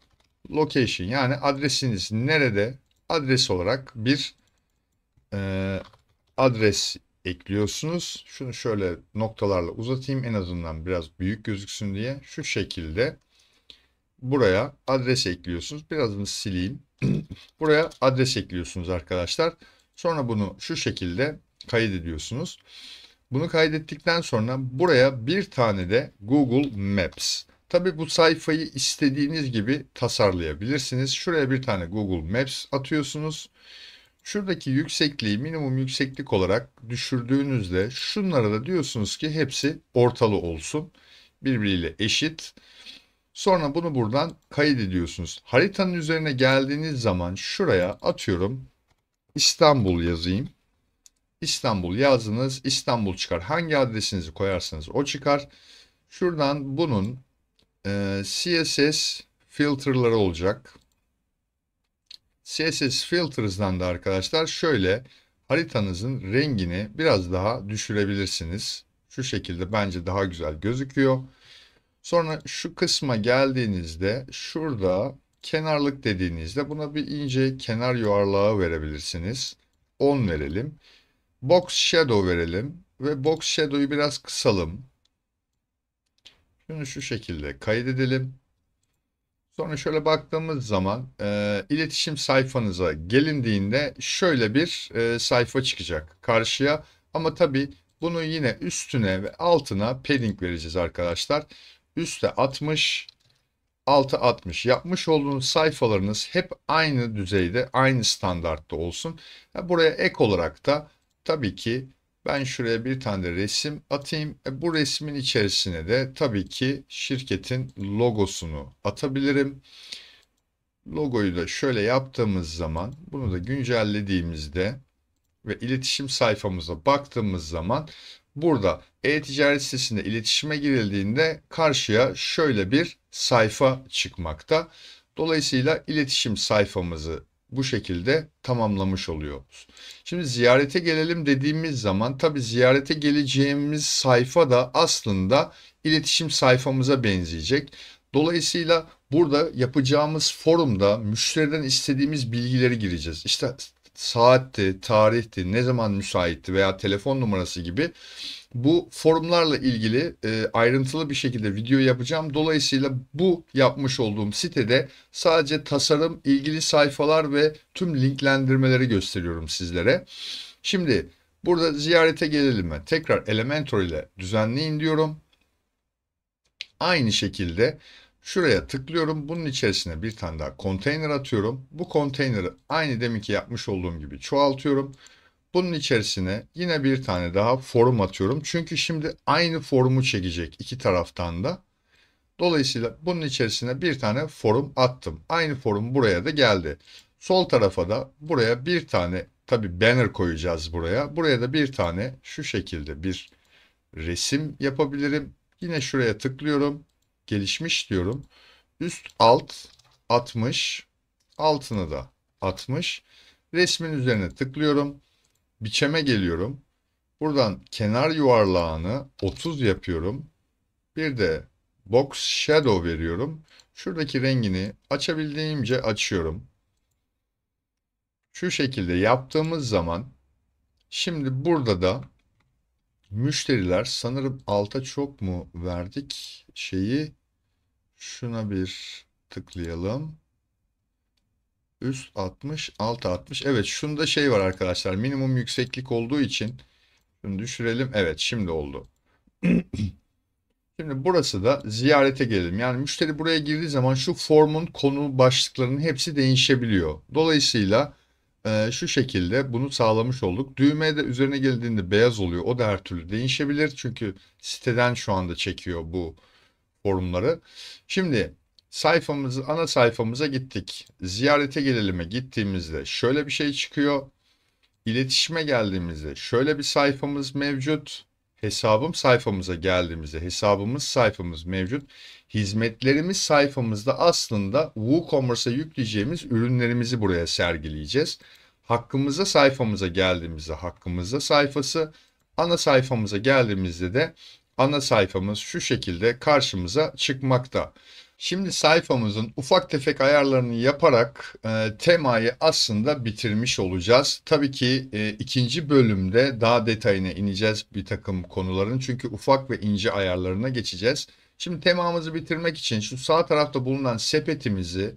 location yani adresiniz nerede adres olarak bir e, adres ekliyorsunuz. Şunu şöyle noktalarla uzatayım en azından biraz büyük gözüksün diye. Şu şekilde buraya adres ekliyorsunuz. Birazını sileyim. *clears throat* buraya adres ekliyorsunuz arkadaşlar. Sonra bunu şu şekilde kaydediyorsunuz. Bunu kaydettikten sonra buraya bir tane de Google Maps Tabi bu sayfayı istediğiniz gibi tasarlayabilirsiniz. Şuraya bir tane Google Maps atıyorsunuz. Şuradaki yüksekliği minimum yükseklik olarak düşürdüğünüzde şunlara da diyorsunuz ki hepsi ortalı olsun. Birbiriyle eşit. Sonra bunu buradan kaydediyorsunuz. Haritanın üzerine geldiğiniz zaman şuraya atıyorum İstanbul yazayım. İstanbul yazdınız. İstanbul çıkar. Hangi adresinizi koyarsanız o çıkar. Şuradan bunun ee, CSS filterları olacak. CSS filters'dan da arkadaşlar şöyle haritanızın rengini biraz daha düşürebilirsiniz. Şu şekilde bence daha güzel gözüküyor. Sonra şu kısma geldiğinizde şurada kenarlık dediğinizde buna bir ince kenar yuvarlağı verebilirsiniz. 10 verelim. Box shadow verelim ve box shadow'yu biraz kısalım. Şunu şu şekilde kaydedelim. Sonra şöyle baktığımız zaman e, iletişim sayfanıza gelindiğinde şöyle bir e, sayfa çıkacak karşıya. Ama tabi bunu yine üstüne ve altına padding vereceğiz arkadaşlar. Üste 60, altı 60 yapmış olduğunuz sayfalarınız hep aynı düzeyde aynı standartta olsun. Buraya ek olarak da tabii ki ben şuraya bir tane de resim atayım. E, bu resmin içerisine de tabii ki şirketin logosunu atabilirim. Logoyu da şöyle yaptığımız zaman bunu da güncellediğimizde ve iletişim sayfamıza baktığımız zaman burada e-ticaret sitesinde iletişime girildiğinde karşıya şöyle bir sayfa çıkmakta. Dolayısıyla iletişim sayfamızı bu şekilde tamamlamış oluyoruz. Şimdi ziyarete gelelim dediğimiz zaman tabii ziyarete geleceğimiz sayfa da aslında iletişim sayfamıza benzeyecek. Dolayısıyla burada yapacağımız forumda müşteriden istediğimiz bilgileri gireceğiz. İşte saatti, tarihti, ne zaman müsaitti veya telefon numarası gibi bu forumlarla ilgili e, ayrıntılı bir şekilde video yapacağım. Dolayısıyla bu yapmış olduğum sitede sadece tasarım, ilgili sayfalar ve tüm linklendirmeleri gösteriyorum sizlere. Şimdi burada ziyarete gelelim ben. Tekrar Elementor ile düzenleyin diyorum. Aynı şekilde Şuraya tıklıyorum. Bunun içerisine bir tane daha konteyner atıyorum. Bu konteyneri aynı deminki yapmış olduğum gibi çoğaltıyorum. Bunun içerisine yine bir tane daha forum atıyorum. Çünkü şimdi aynı forumu çekecek iki taraftan da. Dolayısıyla bunun içerisine bir tane forum attım. Aynı forum buraya da geldi. Sol tarafa da buraya bir tane tabi banner koyacağız buraya. Buraya da bir tane şu şekilde bir resim yapabilirim. Yine şuraya tıklıyorum. Gelişmiş diyorum. Üst alt 60. Altını da 60. Resmin üzerine tıklıyorum biçeme geliyorum. Buradan kenar yuvarlağını 30 yapıyorum. Bir de box shadow veriyorum. Şuradaki rengini açabildiğimce açıyorum. Şu şekilde yaptığımız zaman şimdi burada da müşteriler sanırım alta çok mu verdik şeyi şuna bir tıklayalım. Üst 60, alt 60. Evet şunda şey var arkadaşlar. Minimum yükseklik olduğu için şunu düşürelim. Evet şimdi oldu. *clears throat* Şimdi burası da ziyarete gelelim. Yani müşteri buraya girdiği zaman şu formun konu başlıklarının hepsi değişebiliyor. Dolayısıyla e, şu şekilde bunu sağlamış olduk. Düğmeye de üzerine geldiğinde beyaz oluyor. O da her türlü değişebilir. Çünkü siteden şu anda çekiyor bu formları Şimdi Sayfamızı ana sayfamıza gittik. Ziyarete gelelim'e gittiğimizde şöyle bir şey çıkıyor. İletişime geldiğimizde şöyle bir sayfamız mevcut. Hesabım sayfamıza geldiğimizde hesabımız sayfamız mevcut. Hizmetlerimiz sayfamızda aslında WooCommerce'a yükleyeceğimiz ürünlerimizi buraya sergileyeceğiz. Hakkımızda sayfamıza geldiğimizde hakkımızda sayfası, ana sayfamıza geldiğimizde de ana sayfamız şu şekilde karşımıza çıkmakta. Şimdi sayfamızın ufak tefek ayarlarını yaparak e, temayı aslında bitirmiş olacağız. Tabii ki e, ikinci bölümde daha detayına ineceğiz bir takım konuların. Çünkü ufak ve ince ayarlarına geçeceğiz. Şimdi temamızı bitirmek için şu sağ tarafta bulunan sepetimizi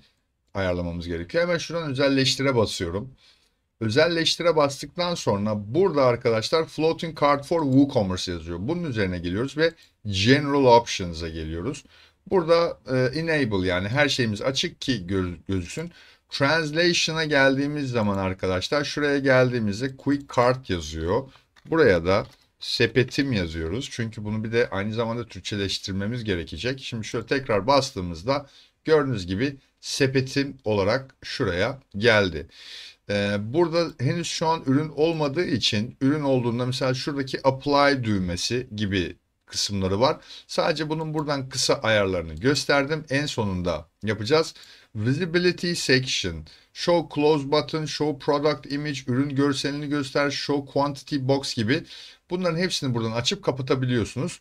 ayarlamamız gerekiyor. Hemen şuradan özelleştire basıyorum. Özelleştire bastıktan sonra burada arkadaşlar Floating Card for WooCommerce yazıyor. Bunun üzerine geliyoruz ve General Options'a geliyoruz. Burada e, enable yani her şeyimiz açık ki göz, gözüksün. Translation'a geldiğimiz zaman arkadaşlar şuraya geldiğimizde quick card yazıyor. Buraya da sepetim yazıyoruz. Çünkü bunu bir de aynı zamanda Türkçeleştirmemiz gerekecek. Şimdi şöyle tekrar bastığımızda gördüğünüz gibi sepetim olarak şuraya geldi. Ee, burada henüz şu an ürün olmadığı için ürün olduğunda mesela şuradaki apply düğmesi gibi kısımları var. Sadece bunun buradan kısa ayarlarını gösterdim. En sonunda yapacağız. Visibility section, show close button, show product image, ürün görselini göster, show quantity box gibi bunların hepsini buradan açıp kapatabiliyorsunuz.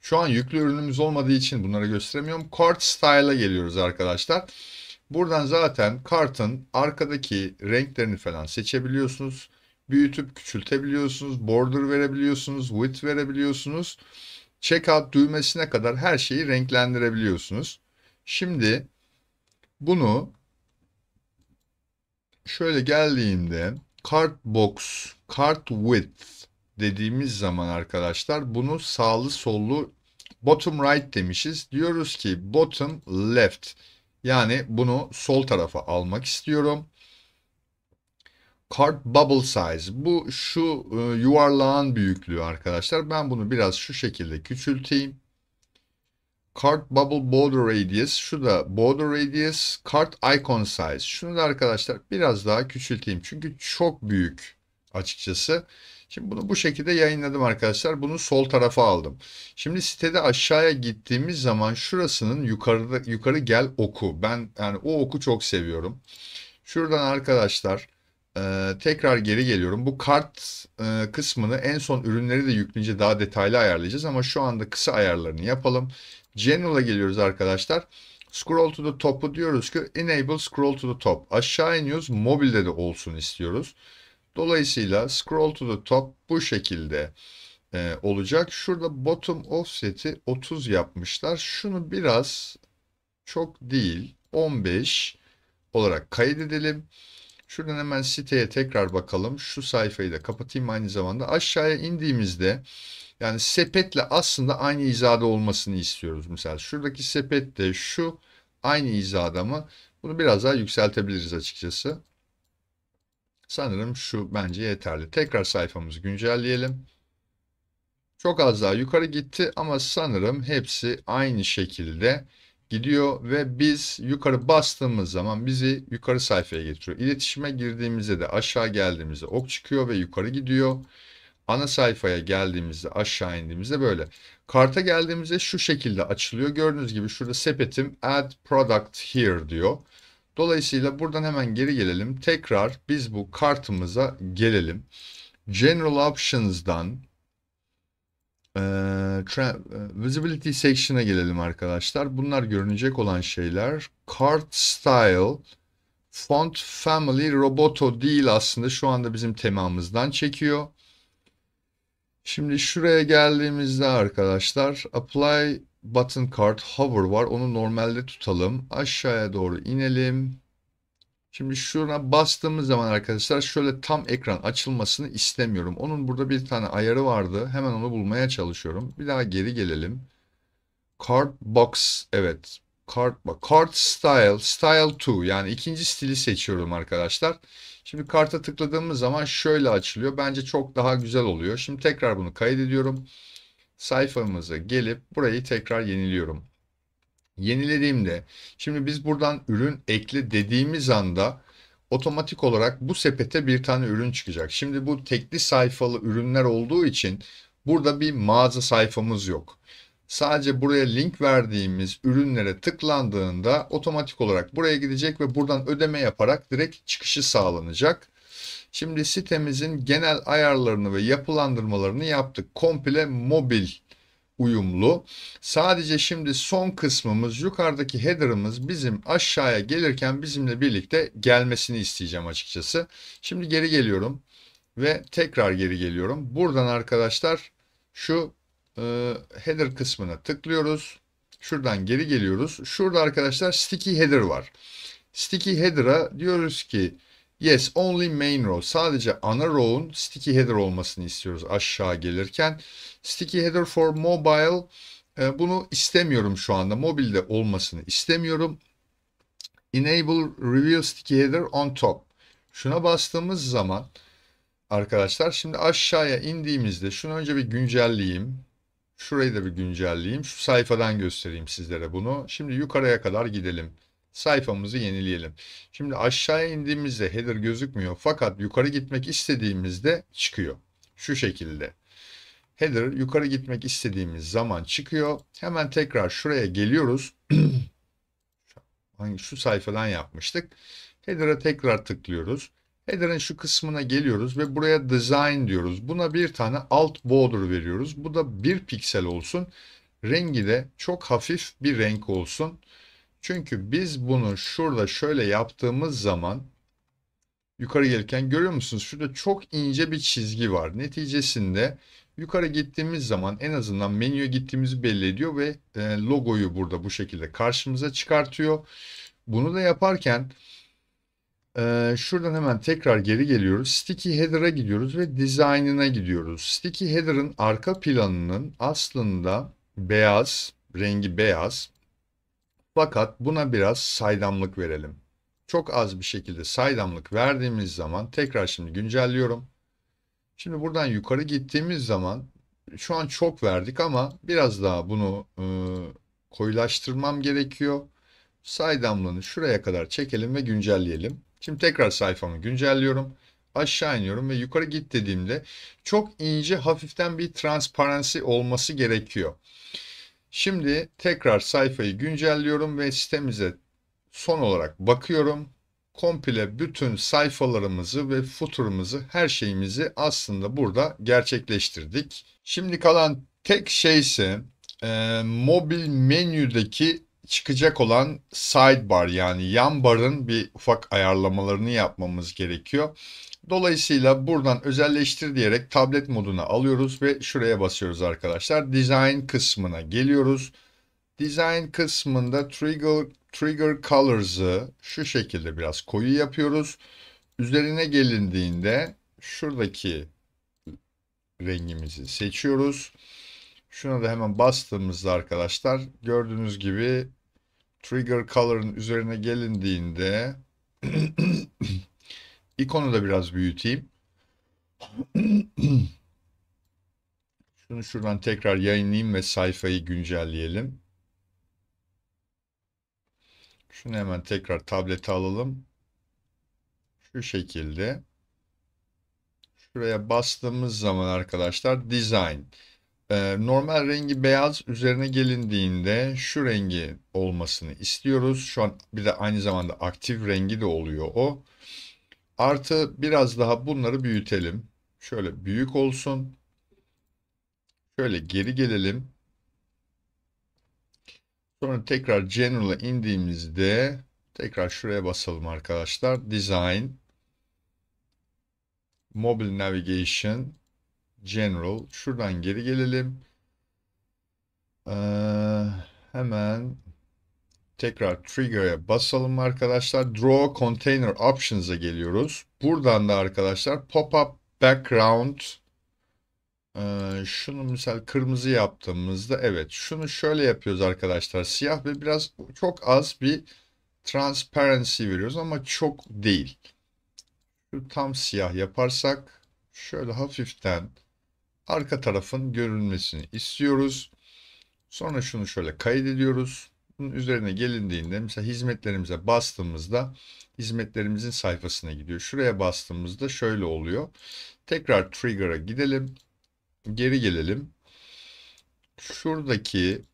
Şu an yüklü ürünümüz olmadığı için bunları gösteremiyorum. Cart style'a geliyoruz arkadaşlar. Buradan zaten kartın arkadaki renklerini falan seçebiliyorsunuz. Büyütüp küçültebiliyorsunuz. Border verebiliyorsunuz. Width verebiliyorsunuz checkout düğmesine kadar her şeyi renklendirebiliyorsunuz. Şimdi bunu şöyle geldiğimde card box, card width dediğimiz zaman arkadaşlar bunu sağlı sollu bottom right demişiz. Diyoruz ki bottom left yani bunu sol tarafa almak istiyorum. Card bubble size. Bu şu e, yuvarlağın büyüklüğü arkadaşlar. Ben bunu biraz şu şekilde küçülteyim. Card bubble border radius. Şu da border radius. Card icon size. Şunu da arkadaşlar biraz daha küçülteyim. Çünkü çok büyük açıkçası. Şimdi bunu bu şekilde yayınladım arkadaşlar. Bunu sol tarafa aldım. Şimdi sitede aşağıya gittiğimiz zaman şurasının yukarıda yukarı gel oku. Ben yani o oku çok seviyorum. Şuradan arkadaşlar ee, tekrar geri geliyorum. Bu kart e, kısmını en son ürünleri de yükleyince daha detaylı ayarlayacağız ama şu anda kısa ayarlarını yapalım. General'a geliyoruz arkadaşlar. Scroll to the top'u diyoruz ki enable scroll to the top. Aşağı iniyoruz. Mobilde de olsun istiyoruz. Dolayısıyla scroll to the top bu şekilde e, olacak. Şurada bottom offset'i 30 yapmışlar. Şunu biraz çok değil 15 olarak kaydedelim. edelim. Şuradan hemen siteye tekrar bakalım. Şu sayfayı da kapatayım aynı zamanda. Aşağıya indiğimizde yani sepetle aslında aynı izade olmasını istiyoruz. Mesela şuradaki sepette şu aynı izade mı? Bunu biraz daha yükseltebiliriz açıkçası. Sanırım şu bence yeterli. Tekrar sayfamızı güncelleyelim. Çok az daha yukarı gitti ama sanırım hepsi aynı şekilde gidiyor ve biz yukarı bastığımız zaman bizi yukarı sayfaya getiriyor. İletişime girdiğimizde de aşağı geldiğimizde ok çıkıyor ve yukarı gidiyor. Ana sayfaya geldiğimizde aşağı indiğimizde böyle. Karta geldiğimizde şu şekilde açılıyor. Gördüğünüz gibi şurada sepetim add product here diyor. Dolayısıyla buradan hemen geri gelelim. Tekrar biz bu kartımıza gelelim. General Options'dan Visibility section'a gelelim arkadaşlar. Bunlar görünecek olan şeyler. Card Style, Font Family, Roboto değil aslında şu anda bizim temamızdan çekiyor. Şimdi şuraya geldiğimizde arkadaşlar Apply Button Card Hover var. Onu normalde tutalım. Aşağıya doğru inelim. Şimdi şuna bastığımız zaman arkadaşlar şöyle tam ekran açılmasını istemiyorum. Onun burada bir tane ayarı vardı. Hemen onu bulmaya çalışıyorum. Bir daha geri gelelim. Card box evet. Card, card style style 2 yani ikinci stili seçiyorum arkadaşlar. Şimdi karta tıkladığımız zaman şöyle açılıyor. Bence çok daha güzel oluyor. Şimdi tekrar bunu kaydediyorum. Sayfamıza gelip burayı tekrar yeniliyorum yenilediğimde şimdi biz buradan ürün ekle dediğimiz anda otomatik olarak bu sepete bir tane ürün çıkacak. Şimdi bu tekli sayfalı ürünler olduğu için burada bir mağaza sayfamız yok. Sadece buraya link verdiğimiz ürünlere tıklandığında otomatik olarak buraya gidecek ve buradan ödeme yaparak direkt çıkışı sağlanacak. Şimdi sitemizin genel ayarlarını ve yapılandırmalarını yaptık. Komple mobil uyumlu. Sadece şimdi son kısmımız yukarıdaki header'ımız bizim aşağıya gelirken bizimle birlikte gelmesini isteyeceğim açıkçası. Şimdi geri geliyorum ve tekrar geri geliyorum. Buradan arkadaşlar şu e, header kısmına tıklıyoruz. Şuradan geri geliyoruz. Şurada arkadaşlar sticky header var. Sticky header'a diyoruz ki Yes, only main row. Sadece ana row'un sticky header olmasını istiyoruz aşağı gelirken. Sticky header for mobile e, bunu istemiyorum şu anda. Mobilde olmasını istemiyorum. Enable reveal sticky header on top. Şuna bastığımız zaman arkadaşlar şimdi aşağıya indiğimizde şunu önce bir güncelleyeyim. Şurayı da bir güncelleyeyim. Şu sayfadan göstereyim sizlere bunu. Şimdi yukarıya kadar gidelim. Sayfamızı yenileyelim. Şimdi aşağıya indiğimizde header gözükmüyor. Fakat yukarı gitmek istediğimizde çıkıyor. Şu şekilde header yukarı gitmek istediğimiz zaman çıkıyor. Hemen tekrar şuraya geliyoruz. *clears throat* Hangi şu sayfadan yapmıştık. Header'a tekrar tıklıyoruz. Header'ın şu kısmına geliyoruz ve buraya design diyoruz. Buna bir tane alt border veriyoruz. Bu da bir piksel olsun. Rengi de çok hafif bir renk olsun. Çünkü biz bunu şurada şöyle yaptığımız zaman yukarı gelirken görüyor musunuz? Şurada çok ince bir çizgi var. Neticesinde Yukarı gittiğimiz zaman en azından menüye gittiğimizi belli ediyor ve e, logoyu burada bu şekilde karşımıza çıkartıyor. Bunu da yaparken e, şuradan hemen tekrar geri geliyoruz. Sticky Header'a gidiyoruz ve dizaynına gidiyoruz. Sticky Header'ın arka planının aslında beyaz, rengi beyaz. Fakat buna biraz saydamlık verelim. Çok az bir şekilde saydamlık verdiğimiz zaman tekrar şimdi güncelliyorum. Şimdi buradan yukarı gittiğimiz zaman şu an çok verdik ama biraz daha bunu e, koyulaştırmam gerekiyor. Say Saydamlığını şuraya kadar çekelim ve güncelleyelim. Şimdi tekrar sayfamı güncelliyorum. Aşağı iniyorum ve yukarı git dediğimde çok ince hafiften bir transparansi olması gerekiyor. Şimdi tekrar sayfayı güncelliyorum ve sitemize son olarak bakıyorum komple bütün sayfalarımızı ve footer'ımızı her şeyimizi aslında burada gerçekleştirdik. Şimdi kalan tek şey ise e, mobil menüdeki çıkacak olan sidebar yani yan barın bir ufak ayarlamalarını yapmamız gerekiyor. Dolayısıyla buradan özelleştir diyerek tablet moduna alıyoruz ve şuraya basıyoruz arkadaşlar. Design kısmına geliyoruz. Design kısmında trigger trigger colors'ı şu şekilde biraz koyu yapıyoruz. Üzerine gelindiğinde şuradaki rengimizi seçiyoruz. Şuna da hemen bastığımızda arkadaşlar gördüğünüz gibi trigger color'ın üzerine gelindiğinde *clears throat* ikonu da biraz büyüteyim. *clears throat* Şunu şuradan tekrar yayınlayayım ve sayfayı güncelleyelim. Şunu hemen tekrar tablete alalım. Şu şekilde. Şuraya bastığımız zaman arkadaşlar design. Ee, normal rengi beyaz üzerine gelindiğinde şu rengi olmasını istiyoruz. Şu an bir de aynı zamanda aktif rengi de oluyor o. Artı biraz daha bunları büyütelim. Şöyle büyük olsun. Şöyle geri gelelim. Sonra tekrar General'a indiğimizde tekrar şuraya basalım arkadaşlar. Design, Mobile Navigation, General. Şuradan geri gelelim. Ee, hemen tekrar Trigger'a basalım arkadaşlar. Draw Container Options'a geliyoruz. Buradan da arkadaşlar Pop-up Background şunu misal kırmızı yaptığımızda evet şunu şöyle yapıyoruz arkadaşlar. Siyah ve biraz çok az bir transparency veriyoruz ama çok değil. tam siyah yaparsak şöyle hafiften arka tarafın görünmesini istiyoruz. Sonra şunu şöyle kaydediyoruz. Bunun üzerine gelindiğinde mesela hizmetlerimize bastığımızda hizmetlerimizin sayfasına gidiyor. Şuraya bastığımızda şöyle oluyor. Tekrar trigger'a gidelim. Geri gelelim. Şuradaki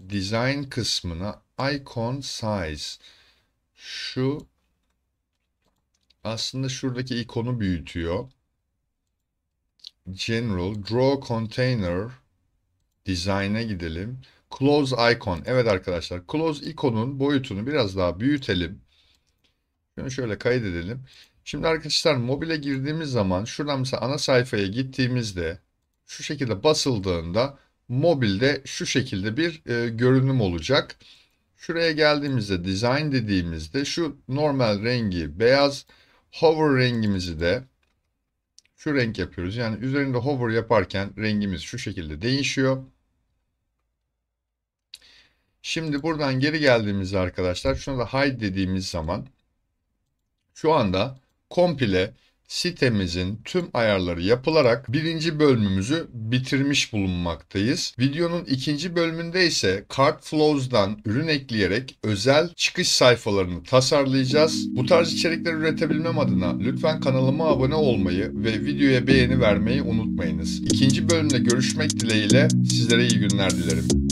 design kısmına icon size şu aslında şuradaki ikonu büyütüyor. General draw container design'e gidelim. Close icon. Evet arkadaşlar close ikonun boyutunu biraz daha büyütelim. Şunu şöyle kaydedelim. Şimdi arkadaşlar mobile girdiğimiz zaman şuradan mesela ana sayfaya gittiğimizde şu şekilde basıldığında mobilde şu şekilde bir e, görünüm olacak. Şuraya geldiğimizde design dediğimizde şu normal rengi beyaz hover rengimizi de şu renk yapıyoruz. Yani üzerinde hover yaparken rengimiz şu şekilde değişiyor. Şimdi buradan geri geldiğimizde arkadaşlar şuna da hide dediğimiz zaman şu anda komple sitemizin tüm ayarları yapılarak birinci bölümümüzü bitirmiş bulunmaktayız. Videonun ikinci bölümünde ise Cart Flows'dan ürün ekleyerek özel çıkış sayfalarını tasarlayacağız. Bu tarz içerikler üretebilmem adına lütfen kanalıma abone olmayı ve videoya beğeni vermeyi unutmayınız. İkinci bölümde görüşmek dileğiyle sizlere iyi günler dilerim.